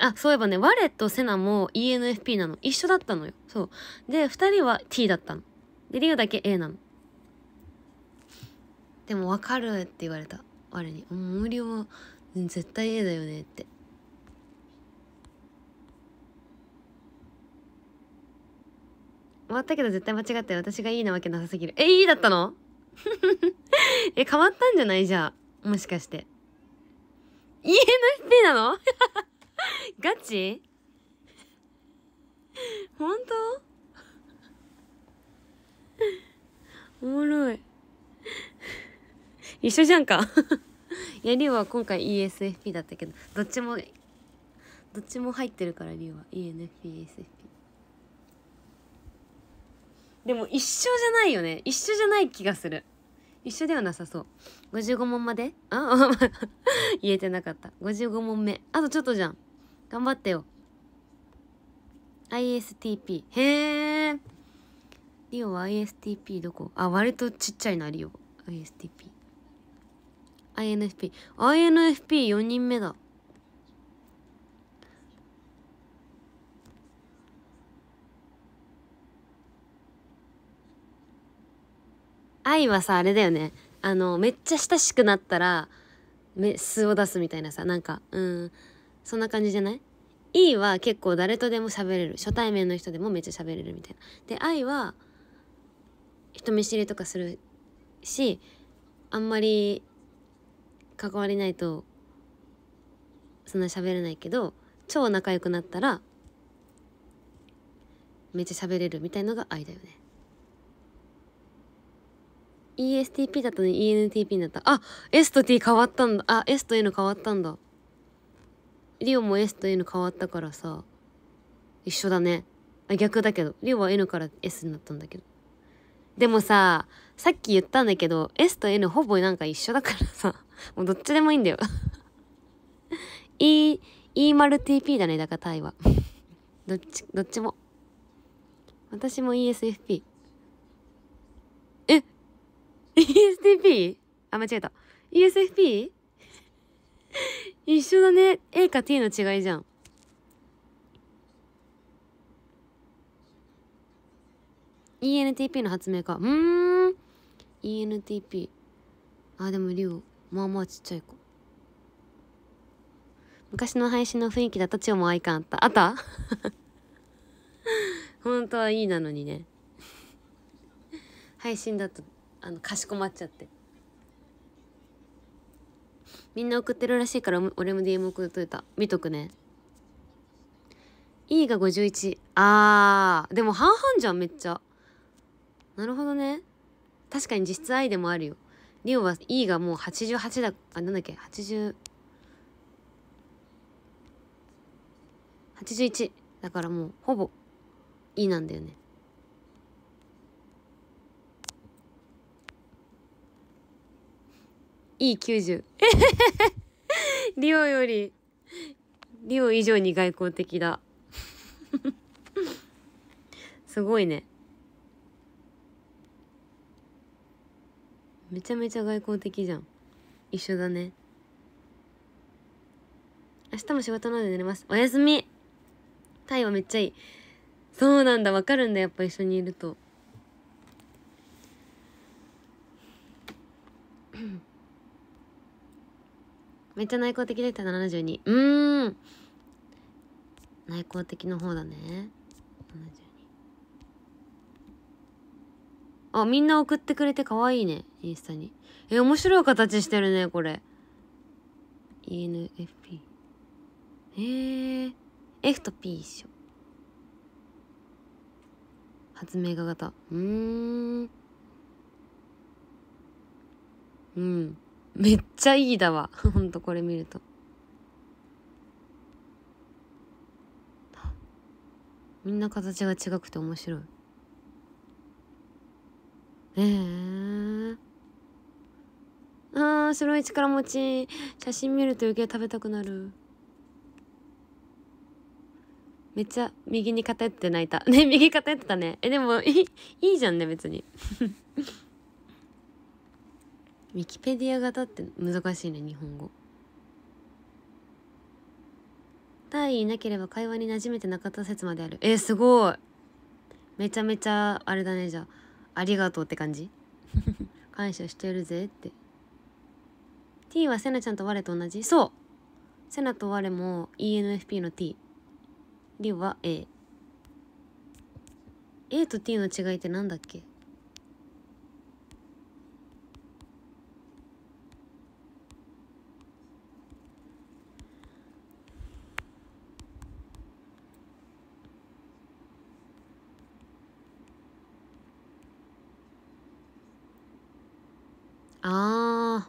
あそういえばね我とセナも ENFP なの一緒だったのよそうで2人は T だったのでリオだけ A なのでも分かるって言われた我に「無料は絶対 A だよね」って終わったけど絶対間違ったよ。私がいいなわけなさすぎる。え、いいだったの え、変わったんじゃないじゃあ。もしかして。ENFP なの ガチ本当おもろい。一緒じゃんか。いや、リオは今回 ESFP だったけど、どっちも、どっちも入ってるから、リオは。ENFP、ESFP。でも一緒じゃないよね一緒じゃない気がする一緒ではなさそう55問まであ言えてなかった55問目あとちょっとじゃん頑張ってよ ISTP へえリオは ISTP どこあ割とちっちゃいなリオ ISTP INFP INFP4 人目だ愛はさあれだよねあのめっちゃ親しくなったらめ素を出すみたいなさなんかうんそんな感じじゃない E は結構誰とでも喋れる初対面の人でもめっちゃ喋れるみたいなで愛は人見知りとかするしあんまり関わりないとそんな喋れないけど超仲良くなったらめっちゃ喋れるみたいのが愛だよね ESTP だったね ENTP になったあ S と T 変わったんだあ S と N 変わったんだリオも S と N 変わったからさ一緒だねあ逆だけどリオは N から S になったんだけどでもささっき言ったんだけど S と N ほぼなんか一緒だからさ もうどっちでもいいんだよ E E 丸 TP だねだからタイは どっちどっちも私も ESFP ESTP? あ、間違えた。ESFP? 一緒だね。A か T の違いじゃん。ENTP の発明か。うーん。ENTP。あ、でもリオ、まあまあちっちゃい子。昔の配信の雰囲気だと超も愛感あった。あった 本当はいいなのにね。配信だとあのかしこまっちゃってみんな送ってるらしいから俺も DM 送っといた見とくね E が51あーでも半々じゃんめっちゃなるほどね確かに実質愛でもあるよリオは E がもう88だあなんだっけ80 81だからもうほぼ E なんだよね E90。リオより、リオ以上に外交的だ。すごいね。めちゃめちゃ外交的じゃん。一緒だね。明日も仕事なので寝れます。おやすみタイはめっちゃいい。そうなんだ、わかるんだ、やっぱ一緒にいると。めっちゃ内向的でした72うーん内向的の方だね72あみんな送ってくれて可愛いねインスタにえ面白い形してるねこれ ENFP えー、F と P 一緒発明家型うーんうんめっちゃいいだわ。ほんとこれ見ると。みんな形が違くて面白い。ええー。ああ、白い力持ち。写真見ると余計食べたくなる。めっちゃ右に偏って泣いた。ね、右偏ってたね。え、でも、いい、いいじゃんね、別に。ウィキペディア型って難しいね日本語単位いなければ会話に馴染めてなかった説まであるえすごいめちゃめちゃあれだねじゃあありがとうって感じ 感謝してるぜって T はセナちゃんと我と同じそうセナと我も ENFP の T リュウは A A と T の違いってなんだっけああ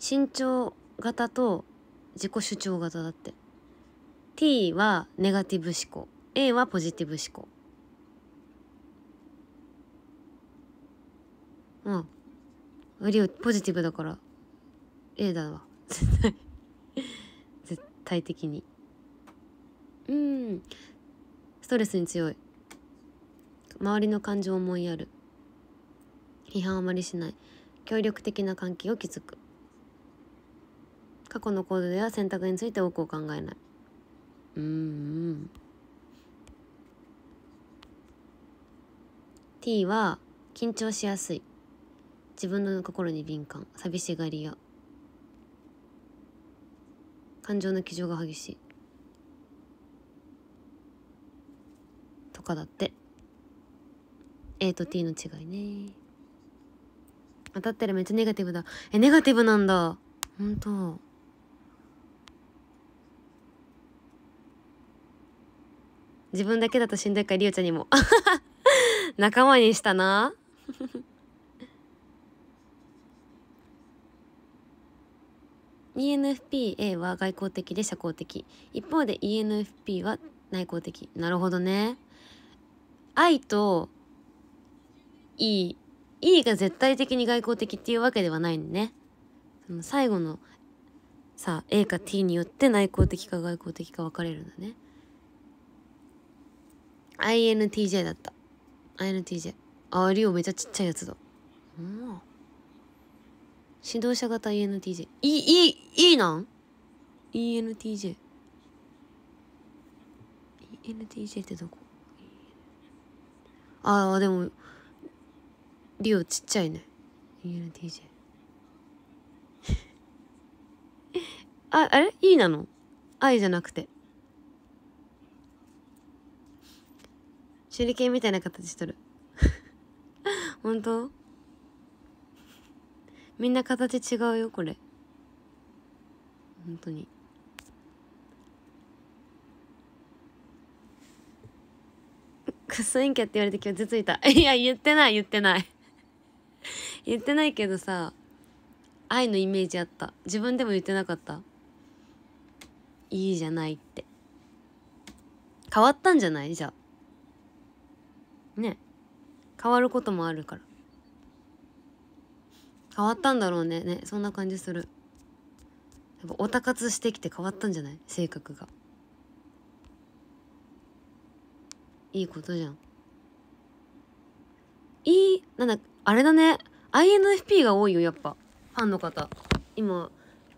身長型と自己主張型だって T はネガティブ思考 A はポジティブ思考うんウリオポジティブだから A だわ絶対 絶対的にうんストレスに強い周りの感情を思いやる批判あまりしない協力的な関係を築く過去の行動や選択について多くを考えないうんうん T は緊張しやすい自分の心に敏感寂しがり屋感情の気乗が激しいとかだって A と T の違いね当たってるめっちゃネガティブだ。え、ネガティブなんだ。ほんと。自分だけだとしんどいから、りおちゃんにも。仲間にしたな。ENFPA は外交的で社交的。一方で ENFP は内向的。なるほどね。愛といいいいが絶対的に外交的っていうわけではないんでね最後のさ A か T によって内向的か外向的か分かれるんだね INTJ だった INTJ ああリオめっちゃちっちゃいやつだうん指導者型 i n t j いいいいいなん ?ENTJ ENTJ ってどこああでもリオちっちゃいね。家の DJ。あ、あれいいなの愛じゃなくて。手裏剣みたいな形しとる。本当みんな形違うよ、これ。本当に。クソインキャって言われて今日ずついた。いや、言ってない、言ってない。言ってないけどさ愛のイメージあった自分でも言ってなかったいいじゃないって変わったんじゃないじゃあね変わることもあるから変わったんだろうねねそんな感じするやっぱオタ活してきて変わったんじゃない性格がいいことじゃんいいなんだあれだね INFP が多いよやっぱファンの方今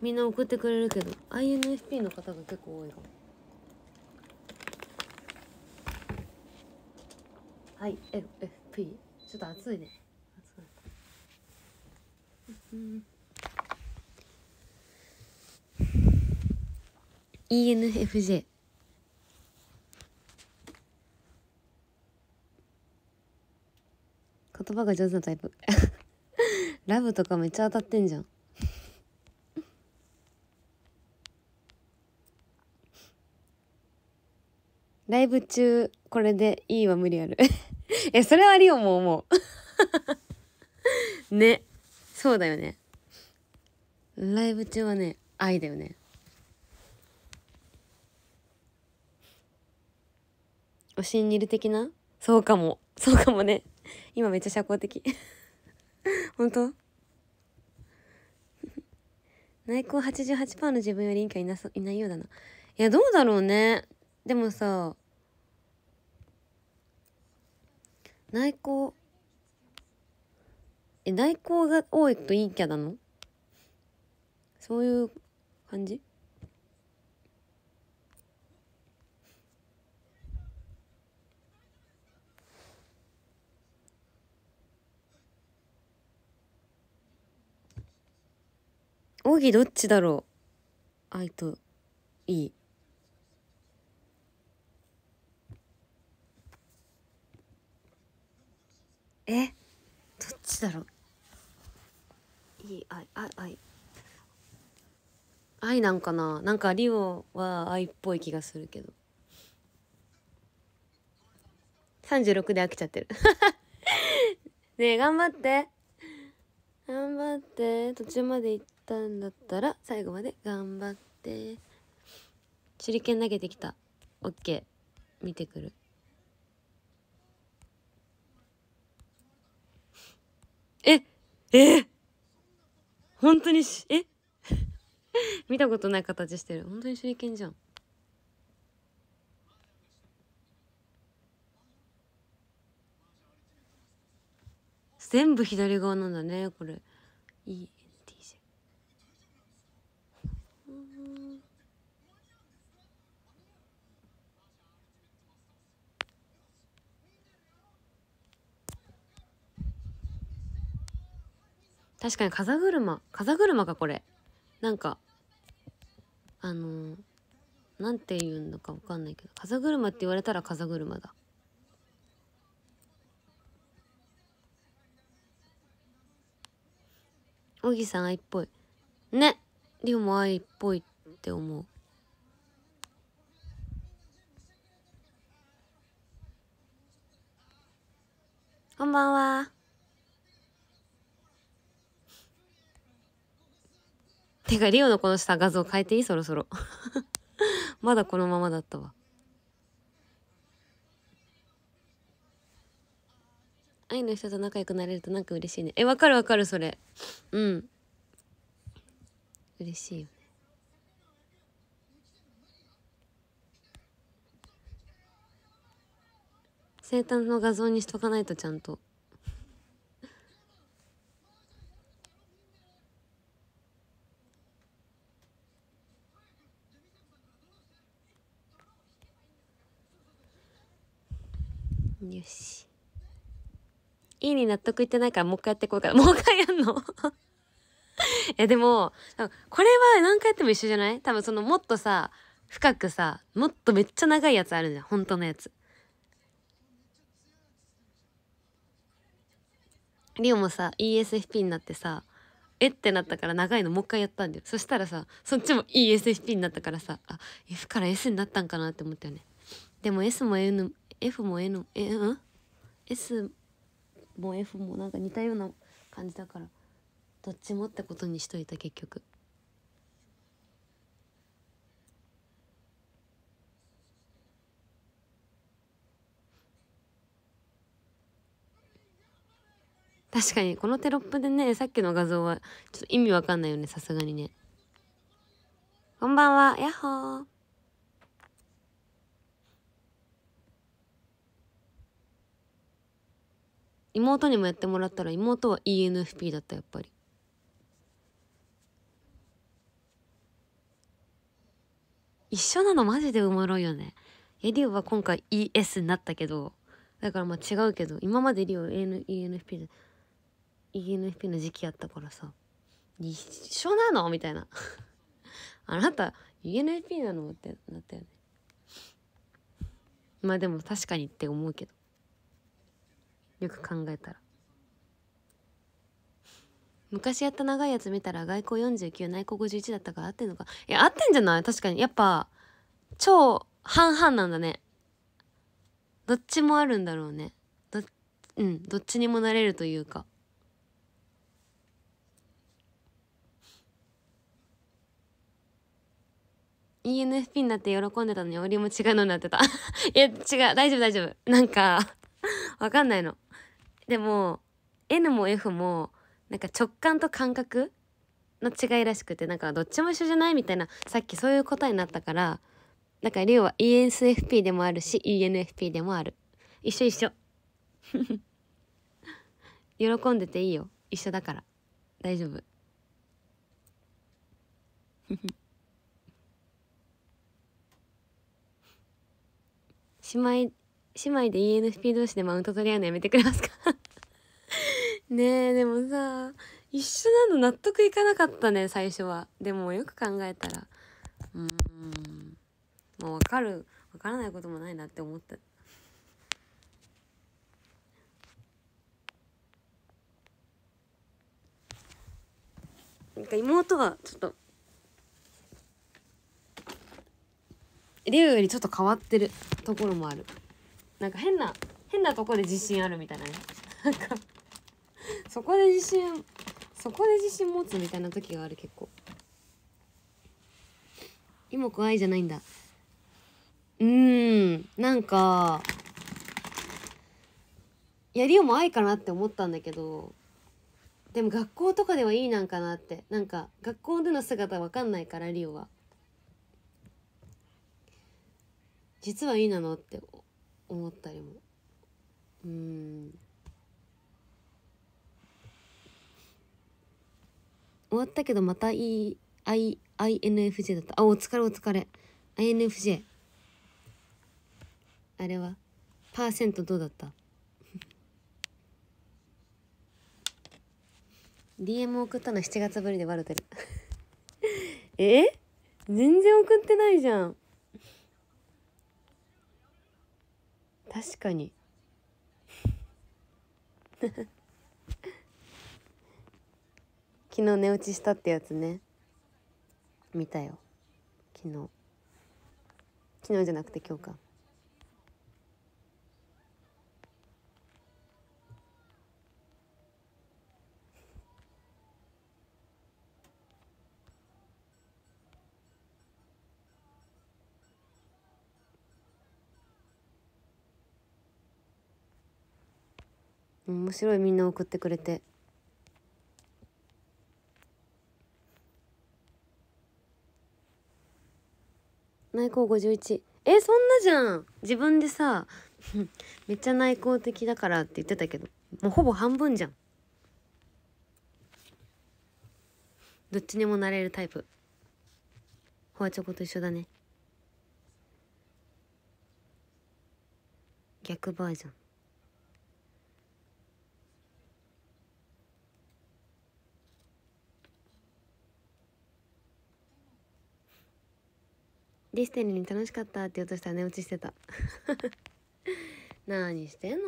みんな送ってくれるけど INFP の方が結構多いかもはい FP ちょっと熱いね熱い、うん ENFJ 言葉が上手なタイプ ラブとかめっちゃ当たってんじゃん。ライブ中、これでいいは無理ある。え、それはありよ、もう、う。ね。そうだよね。ライブ中はね、愛だよね。おしんにる的なそうかも。そうかもね。今めっちゃ社交的 本当 内向88%の自分より陰キャいないないようだな。いや、どうだろうね。でもさ、内向、え、内向が多いと陰キャなのそういう感じ奥義どっちだろう愛といい。えどっちだろういい愛愛愛愛なんかななんかリオは愛っぽい気がするけど36で飽きちゃってる ねえ頑張って頑張って途中まで行ってたんだったら最後まで頑張って手裏剣投げてきた OK 見てくるええ本当にしえ 見たことない形してる本当に手裏剣じゃん全部左側なんだねこれいい確かに風車風車かこれなんかあの何、んて言うんだか分かんないけど風車って言われたら風車だ小木さん愛っぽいねりょうも愛っぽいって思うこんばんは。てか、リオのこの下画像変えていいそろそろ。まだこのままだったわ。愛の人と仲良くなれるとなんか嬉しいね。え、わかるわかる、それ。うん。嬉しいよね。生誕の画像にしとかないとちゃんと。よしいいに納得いってないからもう一回やっていこうかもう一回やんの えでもこれは何回やっても一緒じゃない多分そのもっとさ深くさもっとめっちゃ長いやつあるじゃん本当のやつリオもさ ESFP になってさえってなったから長いのもう一回やったんだよそしたらさそっちも ESFP になったからさあ F から S になったんかなって思ったよねでも S も N, F も N えうん S も F もなんか似たような感じだからどっちもってことにしといた結局。確かにこのテロップでねさっきの画像はちょっと意味わかんないよねさすがにねこんばんはヤッホー妹にもやってもらったら妹は ENFP だったやっぱり一緒なのマジでおもろいよねエリオは今回 ES になったけどだからまあ違うけど今までエリオは ENFP で ENFP の時期やったからさ一緒なのみたいな あなた ENFP なのってなったよねまあでも確かにって思うけどよく考えたら昔やった長いやつ見たら外交49内交51だったから合ってんのかいや合ってんじゃない確かにやっぱ超半々なんだねどっちもあるんだろうねどうんどっちにもなれるというか ENFP になって喜んでたのに俺も違うのになってた いや違う大丈夫大丈夫なんかわかんないのでも N も F もなんか直感と感覚の違いらしくてなんかどっちも一緒じゃないみたいなさっきそういう答えになったからだからリオは ESFP でもあるし ENFP でもある一緒一緒 喜んでていいよ一緒だから大丈夫しまい姉妹で ENFP 同士でマウント取り合うのやめてくれますか ねえでもさ一緒なの納得いかなかったね最初はでもよく考えたらうんもう分かる分からないこともないなって思ったなんか妹はちょっと龍よりちょっと変わってるところもある。なんか変な変なとこで自信あるみたいなね なんかそこで自信そこで自信持つみたいな時がある結構今怖いじゃないんだうーんなんかやりようも愛かなって思ったんだけどでも学校とかではいいなんかなってなんか学校での姿わかんないからリオは実はいいなのって思ったりもうん終わったけどまた E I INFJ だったあお疲れお疲れ INFJ あれはパーセントどうだった DM 送ったの7月ぶりでバルてる え全然送ってないじゃん確かに 昨日寝落ちしたってやつね見たよ昨日昨日じゃなくて今日か面白いみんな送ってくれて。内向51えそんなじゃん自分でさ めっちゃ内向的だからって言ってたけどもうほぼ半分じゃんどっちにもなれるタイプホワチョコと一緒だね逆バージョンディスティニーに楽しかったって言おうとしたら寝落ちしてた 何してん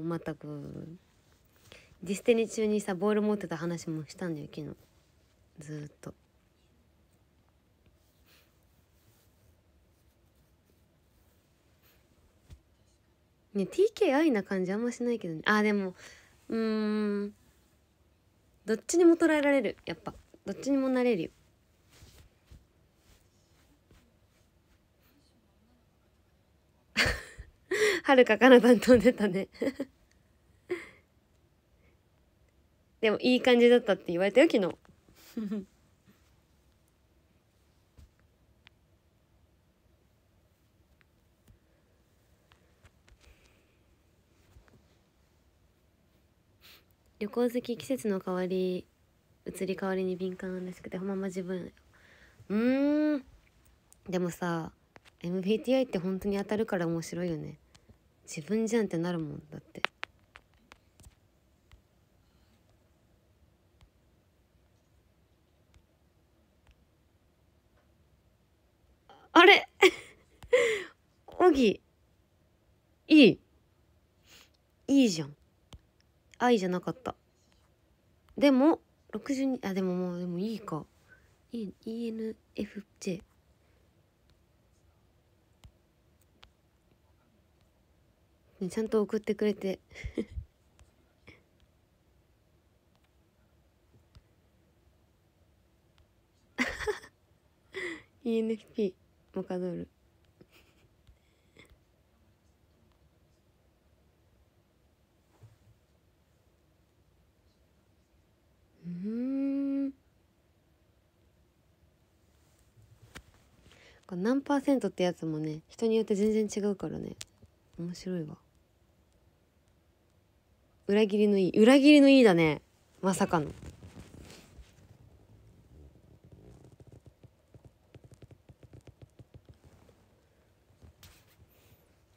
のまったくディスティニー中にさボール持ってた話もしたんだよ昨日ずっとね TKI な感じあんましないけどねあでもうーんどっちにも捉えられるやっぱどっちにもなれるよはるかから担当でたねでもいい感じだったって言われたよ昨日旅行好き季節の変わり移り変わりに敏感らしくてほんま自分うんでもさ MBTI って本当に当たるから面白いよね自分じゃんってなるもんだってあれ オ木。いいいいじゃん愛じゃなかったでも62あでももうでもいいか ENFJ ちゃんと送ってくれて ENFP マ カドールうん何パーセントってやつもね人によって全然違うからね面白いわ裏切りのいい裏切りのいいだねまさかの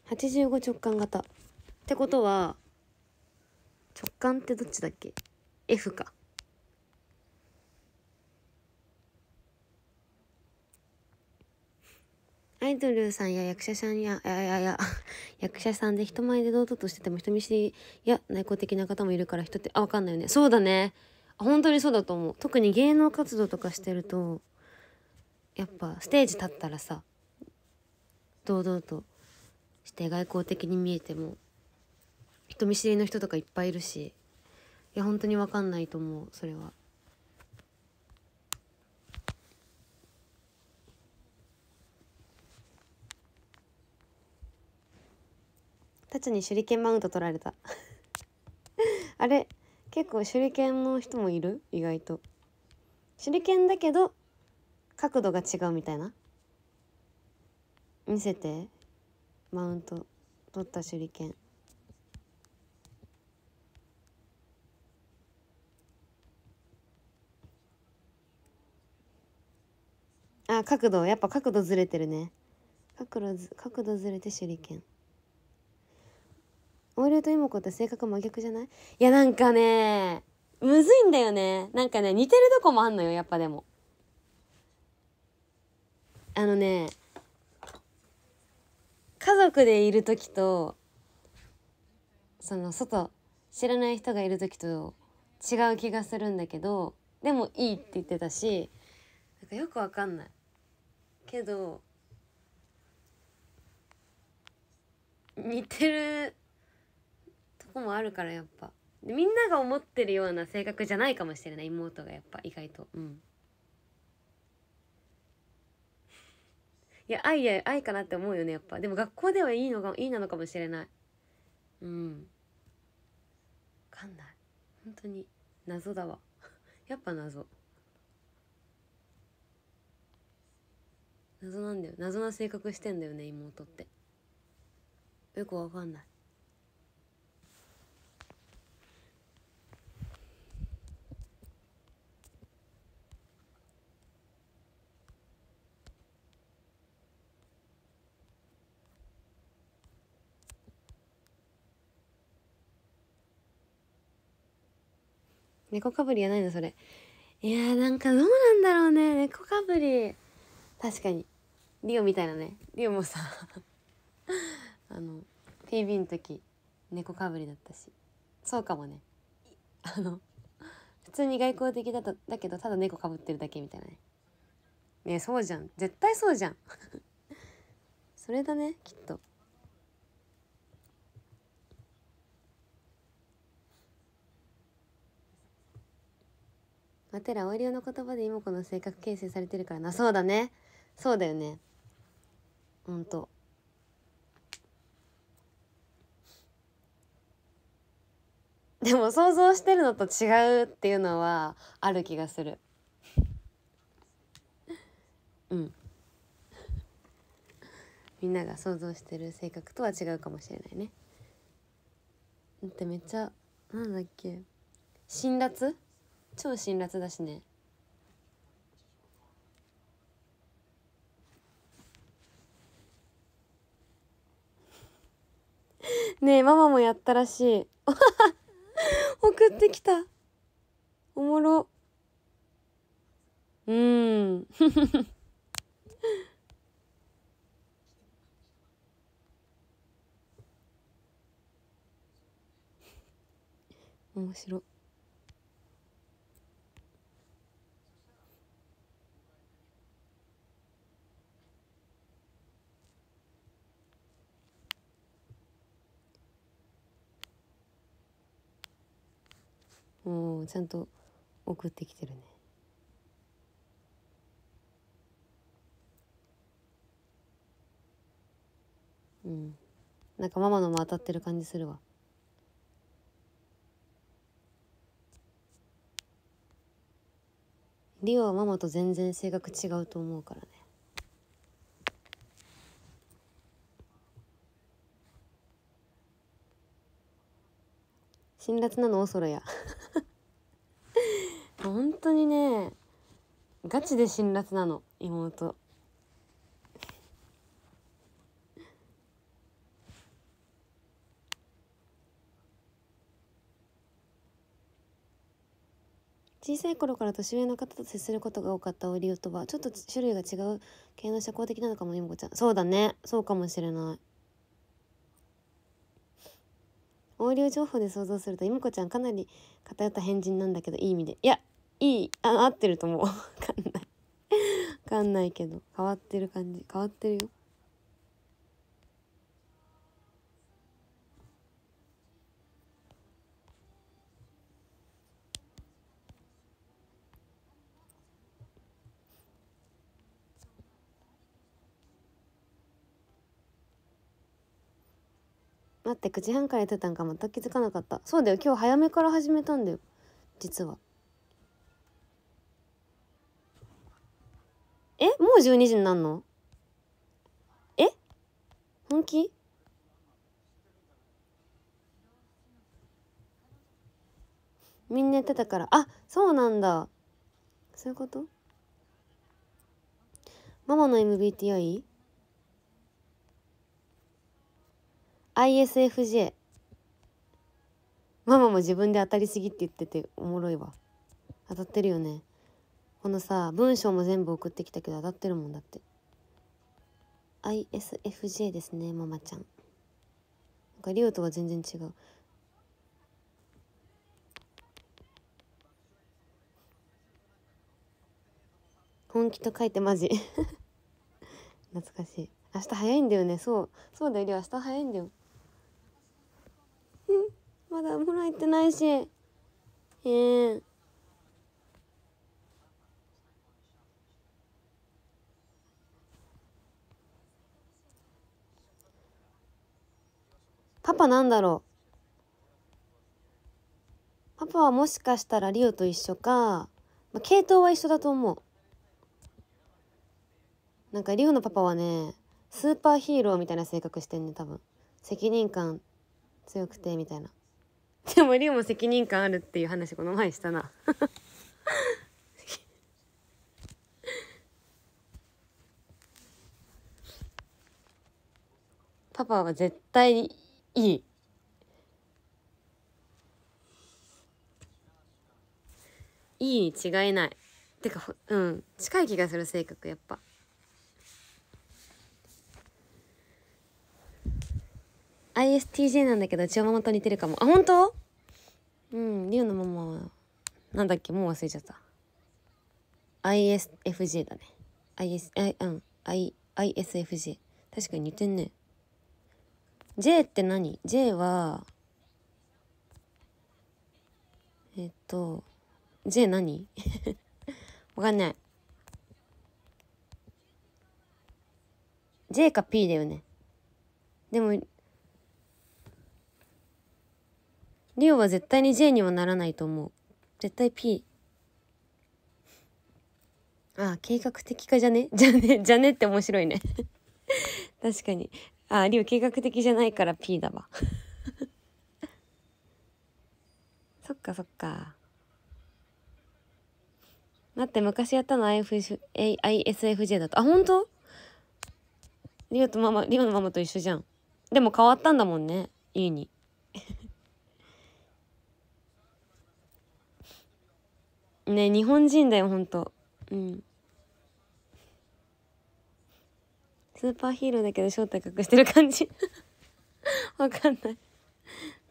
85直感型ってことは直感ってどっちだっけ F かアイドルさんや役者さんや、ややや、役者さんで人前で堂々としてても人見知りや内向的な方もいるから人って、あ、わかんないよね。そうだね。本当にそうだと思う。特に芸能活動とかしてると、やっぱステージ立ったらさ、堂々として外交的に見えても、人見知りの人とかいっぱいいるし、いや、本当にわかんないと思う、それは。タチに手裏剣マウント取られた あれ結構手裏剣の人もいる意外と手裏剣だけど角度が違うみたいな見せてマウント取った手裏剣あ角度やっぱ角度ずれてるね角度角度ずれて手裏剣オイルとイモコって性格真逆じゃないいやなんかねむずいんだよねなんかね似てるとこもあんのよやっぱでもあのね家族でいる時とその外知らない人がいる時と違う気がするんだけどでもいいって言ってたしなんかよくわかんないけど似てるこもあるからやっぱみんなが思ってるような性格じゃないかもしれない妹がやっぱ意外とうんいや愛や愛かなって思うよねやっぱでも学校ではいいのがいいなのかもしれないうん分かんない本当に謎だわ やっぱ謎謎なんだよ謎な性格してんだよね妹ってよくわかんない猫かぶりやないのそれいやーなんかどうなんだろうね猫かぶり確かにリオみたいなねリオもさ あの t b の時猫かぶりだったしそうかもねあの普通に外交的だとだけどただ猫かぶってるだけみたいなねねそうじゃん絶対そうじゃん それだねきっと。マテラオイの言葉で妹子の性格形成されてるからなそうだねそうだよねほんとでも想像してるのと違うっていうのはある気がするうんみんなが想像してる性格とは違うかもしれないねだってめっちゃなんだっけ辛辣超辛辣だしねねえママもやったらしい 送ってきたおもろうん 面白もうちゃんと送ってきてるねうんなんかママのも当たってる感じするわリオはママと全然性格違うと思うからね辛辣なのおそろや 本当にねガチで辛辣なの妹小さい頃から年上の方と接することが多かったオリオとはちょっと種類が違う系の社交的なのかもゆこちゃんそうだねそうかもしれない横領情報で想像すると妹子ちゃんかなり偏った変人なんだけどいい意味でいやいいあ合ってると思う分かんない分かんないけど変わってる感じ変わってるよ待って9時半からやってたんか全く気づかなかったそうだよ今日早めから始めたんだよ実はえもう12時になんのえ本気みんなやってたからあそうなんだそういうことママの MBTI? ISFJ ママも自分で当たりすぎって言ってておもろいわ当たってるよねこのさ文章も全部送ってきたけど当たってるもんだって ISFJ ですねママちゃんなんかリオとは全然違う本気と書いてマジ 懐かしい明日早いんだよねそうそうだより明日早いんだよまだほらってないし。ええー、パパなんだろうパパはもしかしたらリオと一緒か、まあ、系統は一緒だと思う。なんかリオのパパはね、スーパーヒーローみたいな性格してんね、多分。責任感強くてみたいなでもリュも責任感あるっていう話この前したなパパは絶対にいいいいに違いないてかうん近い気がする性格やっぱ。ISTJ なんだけど、千代ママと似てるかも。あ、本当うん、リュウのママは、なんだっけ、もう忘れちゃった。ISFJ だね。IS、I、うん、I、ISFJ。確かに似てんね。J って何 ?J は、えっと、J 何 わかんない。J か P だよね。でも、リオは絶対に J にはならないと思う。絶対 P。ああ、計画的かじゃね じゃね、じゃねって面白いね 確かに。ああ、リオ計画的じゃないから P だわ そっかそっか。待って、昔やったの IF ISFJ だと。あ、本当リオとママ、リオのママと一緒じゃん。でも変わったんだもんね、家に。ね日本人だよほんとうんスーパーヒーローだけど正体隠してる感じ わかんない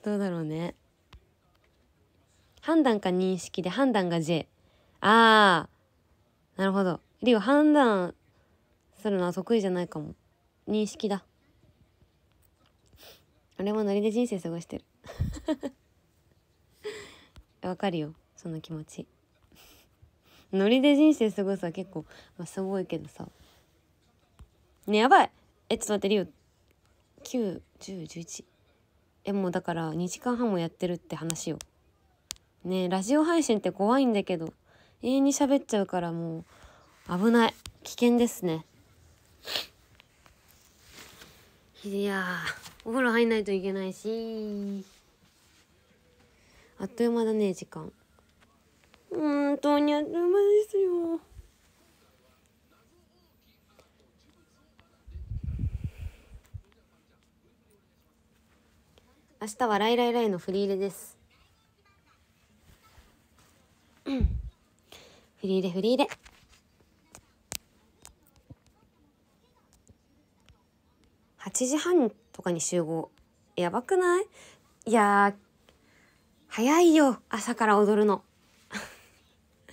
どうだろうね判断か認識で判断が J ああなるほどリオ判断するのは得意じゃないかも認識だ俺もノリで人生過ごしてる わかるよその気持ちノリで人生過ごすは結構、まあ、すごいけどさねやばいえちょっと待ってリュウ91011えもうだから2時間半もやってるって話よねラジオ配信って怖いんだけど永遠に喋っちゃうからもう危ない危険ですねいやお風呂入んないといけないしあっという間だね時間。本当にあっという間ですよ。明日はライライライの振り入れです。振り入れ振り入れ。八時半とかに集合。やばくないいや早いよ、朝から踊るの。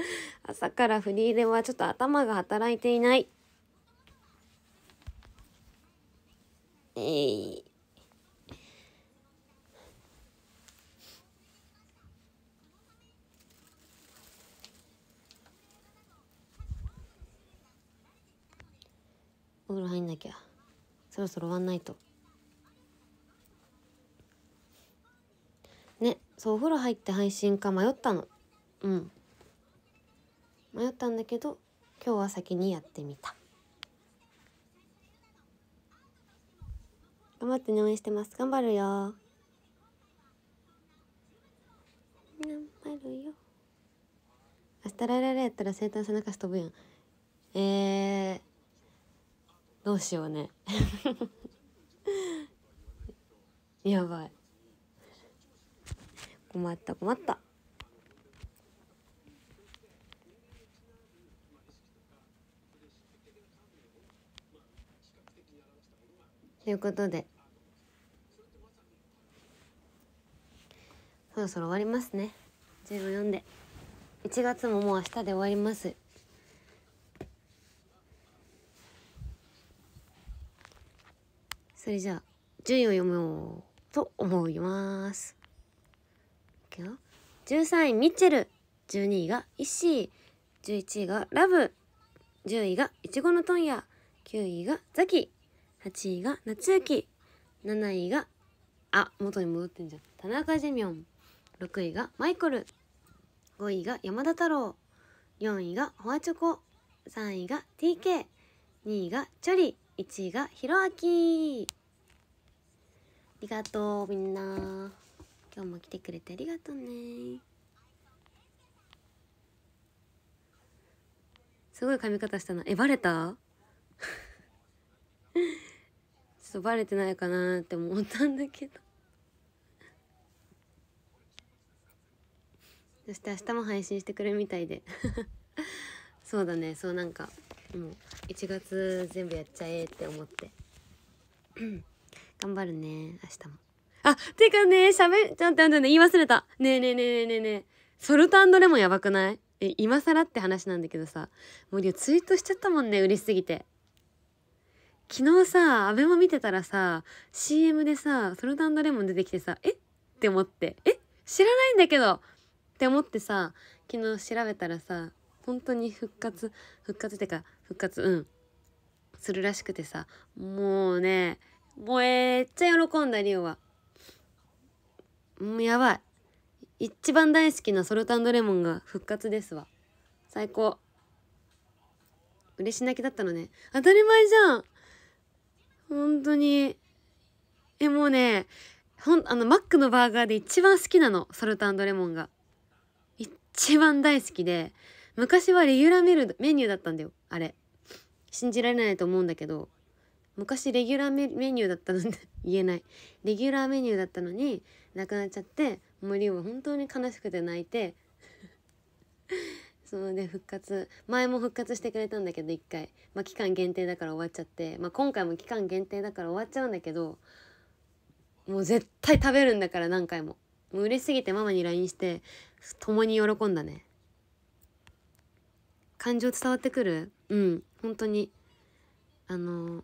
朝からフリーではちょっと頭が働いていない。えい。お風呂入んなきゃそろそろ終わんないとねそうお風呂入って配信か迷ったのうん迷ったんだけど今日は先にやってみた頑張って応援してます頑張るよ頑張るよ明日ライララやったら生誕背中し飛ぶやんえー、どうしようね やばい困った困ったということでそろそろ終わりますね全部読んで1月ももう明日で終わりますそれじゃあ順位を読もうと思いますいくよ13位ミッチェル12位がイッシー11位がラブ10位がいちごのトンヤ9位がザキ8位が夏雪7位があ元に戻ってんじゃん田中ジェミョン6位がマイコル5位が山田太郎4位がホワチョコ3位が TK2 位がチョリ1位がひろあきありがとうみんな今日も来てくれてありがとうねすごい髪型したなえバレたょっとバレてないかなって思ったんだけど そして明日も配信してくれるみたいで そうだねそうなんかもう1月全部やっちゃえって思って 頑張るね明日もあてかねしゃべちょっと待って言い忘れたねえねえねえねえねえソルトレモンやばくないえ今更って話なんだけどさもうツイートしちゃったもんね嬉しすぎて昨日さ、アベマ見てたらさ、CM でさ、ソルタンドレモン出てきてさ、えって思って、えっ知らないんだけどって思ってさ、昨日調べたらさ、本当に復活、復活ってか、復活、うん、するらしくてさ、もうね、もうめっちゃ喜んだ、リオは。もうやばい。一番大好きなソルタンドレモンが復活ですわ。最高。嬉し泣きだったのね。当たり前じゃん本当に。え、もうね、ほん、あの、マックのバーガーで一番好きなの。ソルトレモンが。一番大好きで。昔はレギュラーメルメニューだったんだよ。あれ。信じられないと思うんだけど。昔レギュラーメニューだったのに、言えないレギュラーメニューだったのになくなっちゃって森は本当に悲しくて泣いてそので復活前も復活してくれたんだけど1回、まあ、期間限定だから終わっちゃって、まあ、今回も期間限定だから終わっちゃうんだけどもう絶対食べるんだから何回ももう嬉しすぎてママに LINE して共に喜んだね感情伝わってくるうん本当にあの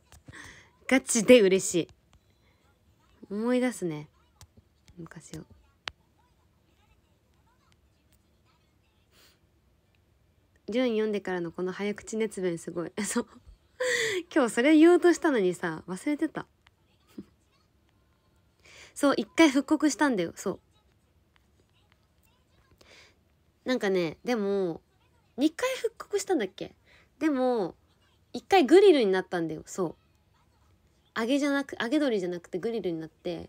ガチで嬉しい思い出すね昔を。順位読んでからのこの早口熱弁すごい。そう。今日それ言おうとしたのにさ、忘れてた。そう、一回復刻したんだよ、そう。なんかね、でも、2回復刻したんだっけでも、1回グリルになったんだよ、そう。揚げじゃなく、揚げ鶏じゃなくてグリルになって、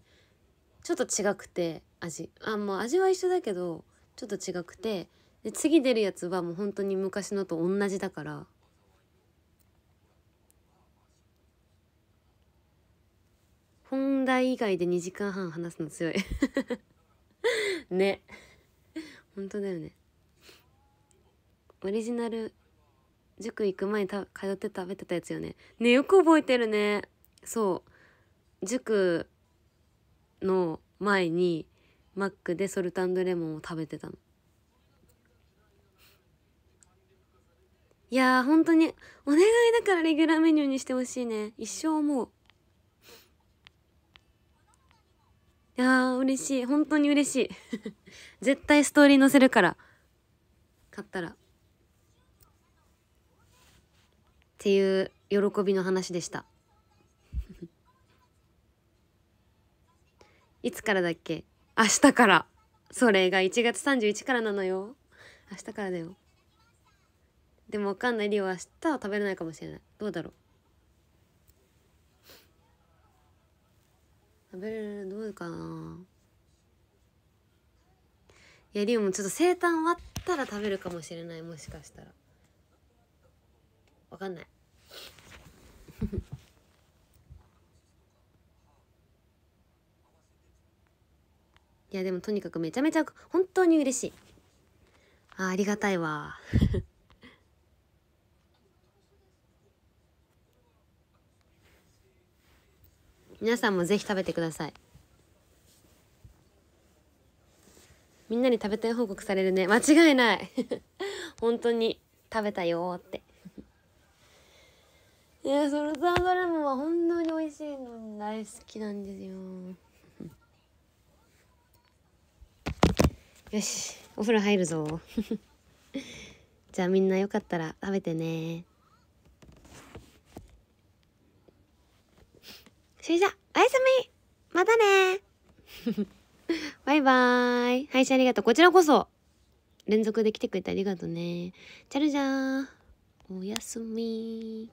ちょっと違くて、味。あ、もう味は一緒だけど、ちょっと違くて、で次出るやつはもう本当に昔のと同じだから本題以外で2時間半話すの強い ね本当だよねオリジナル塾行く前に通って食べてたやつよねねよく覚えてるねそう塾の前にマックでソルトレモンを食べてたのいやー本当にお願いだからレギュラーメニューにしてほしいね一生思ういやー嬉しい本当に嬉しい 絶対ストーリー載せるから買ったらっていう喜びの話でした いつからだっけ明日からそれが1月31からなのよ明日からだよでもわかんない量は明日は食べれないかもしれないどうだろう食べれるどうかないやリオもちょっと生誕終わったら食べるかもしれないもしかしたらわかんない いやでもとにかくめちゃめちゃ本当に嬉しいあありがたいわ 皆さんもぜひ食べてくださいみんなに食べたい報告されるね間違いない 本当に食べたよって いやそのアンドレモンは本当に美味しいの大好きなんですよ よしお風呂入るぞじゃあみんなよかったら食べてねそれじゃ、おやすみまたねバイバーイ配信ありがとう。こちらこそ連続で来てくれてありがとうね。チャルジャーおやすみ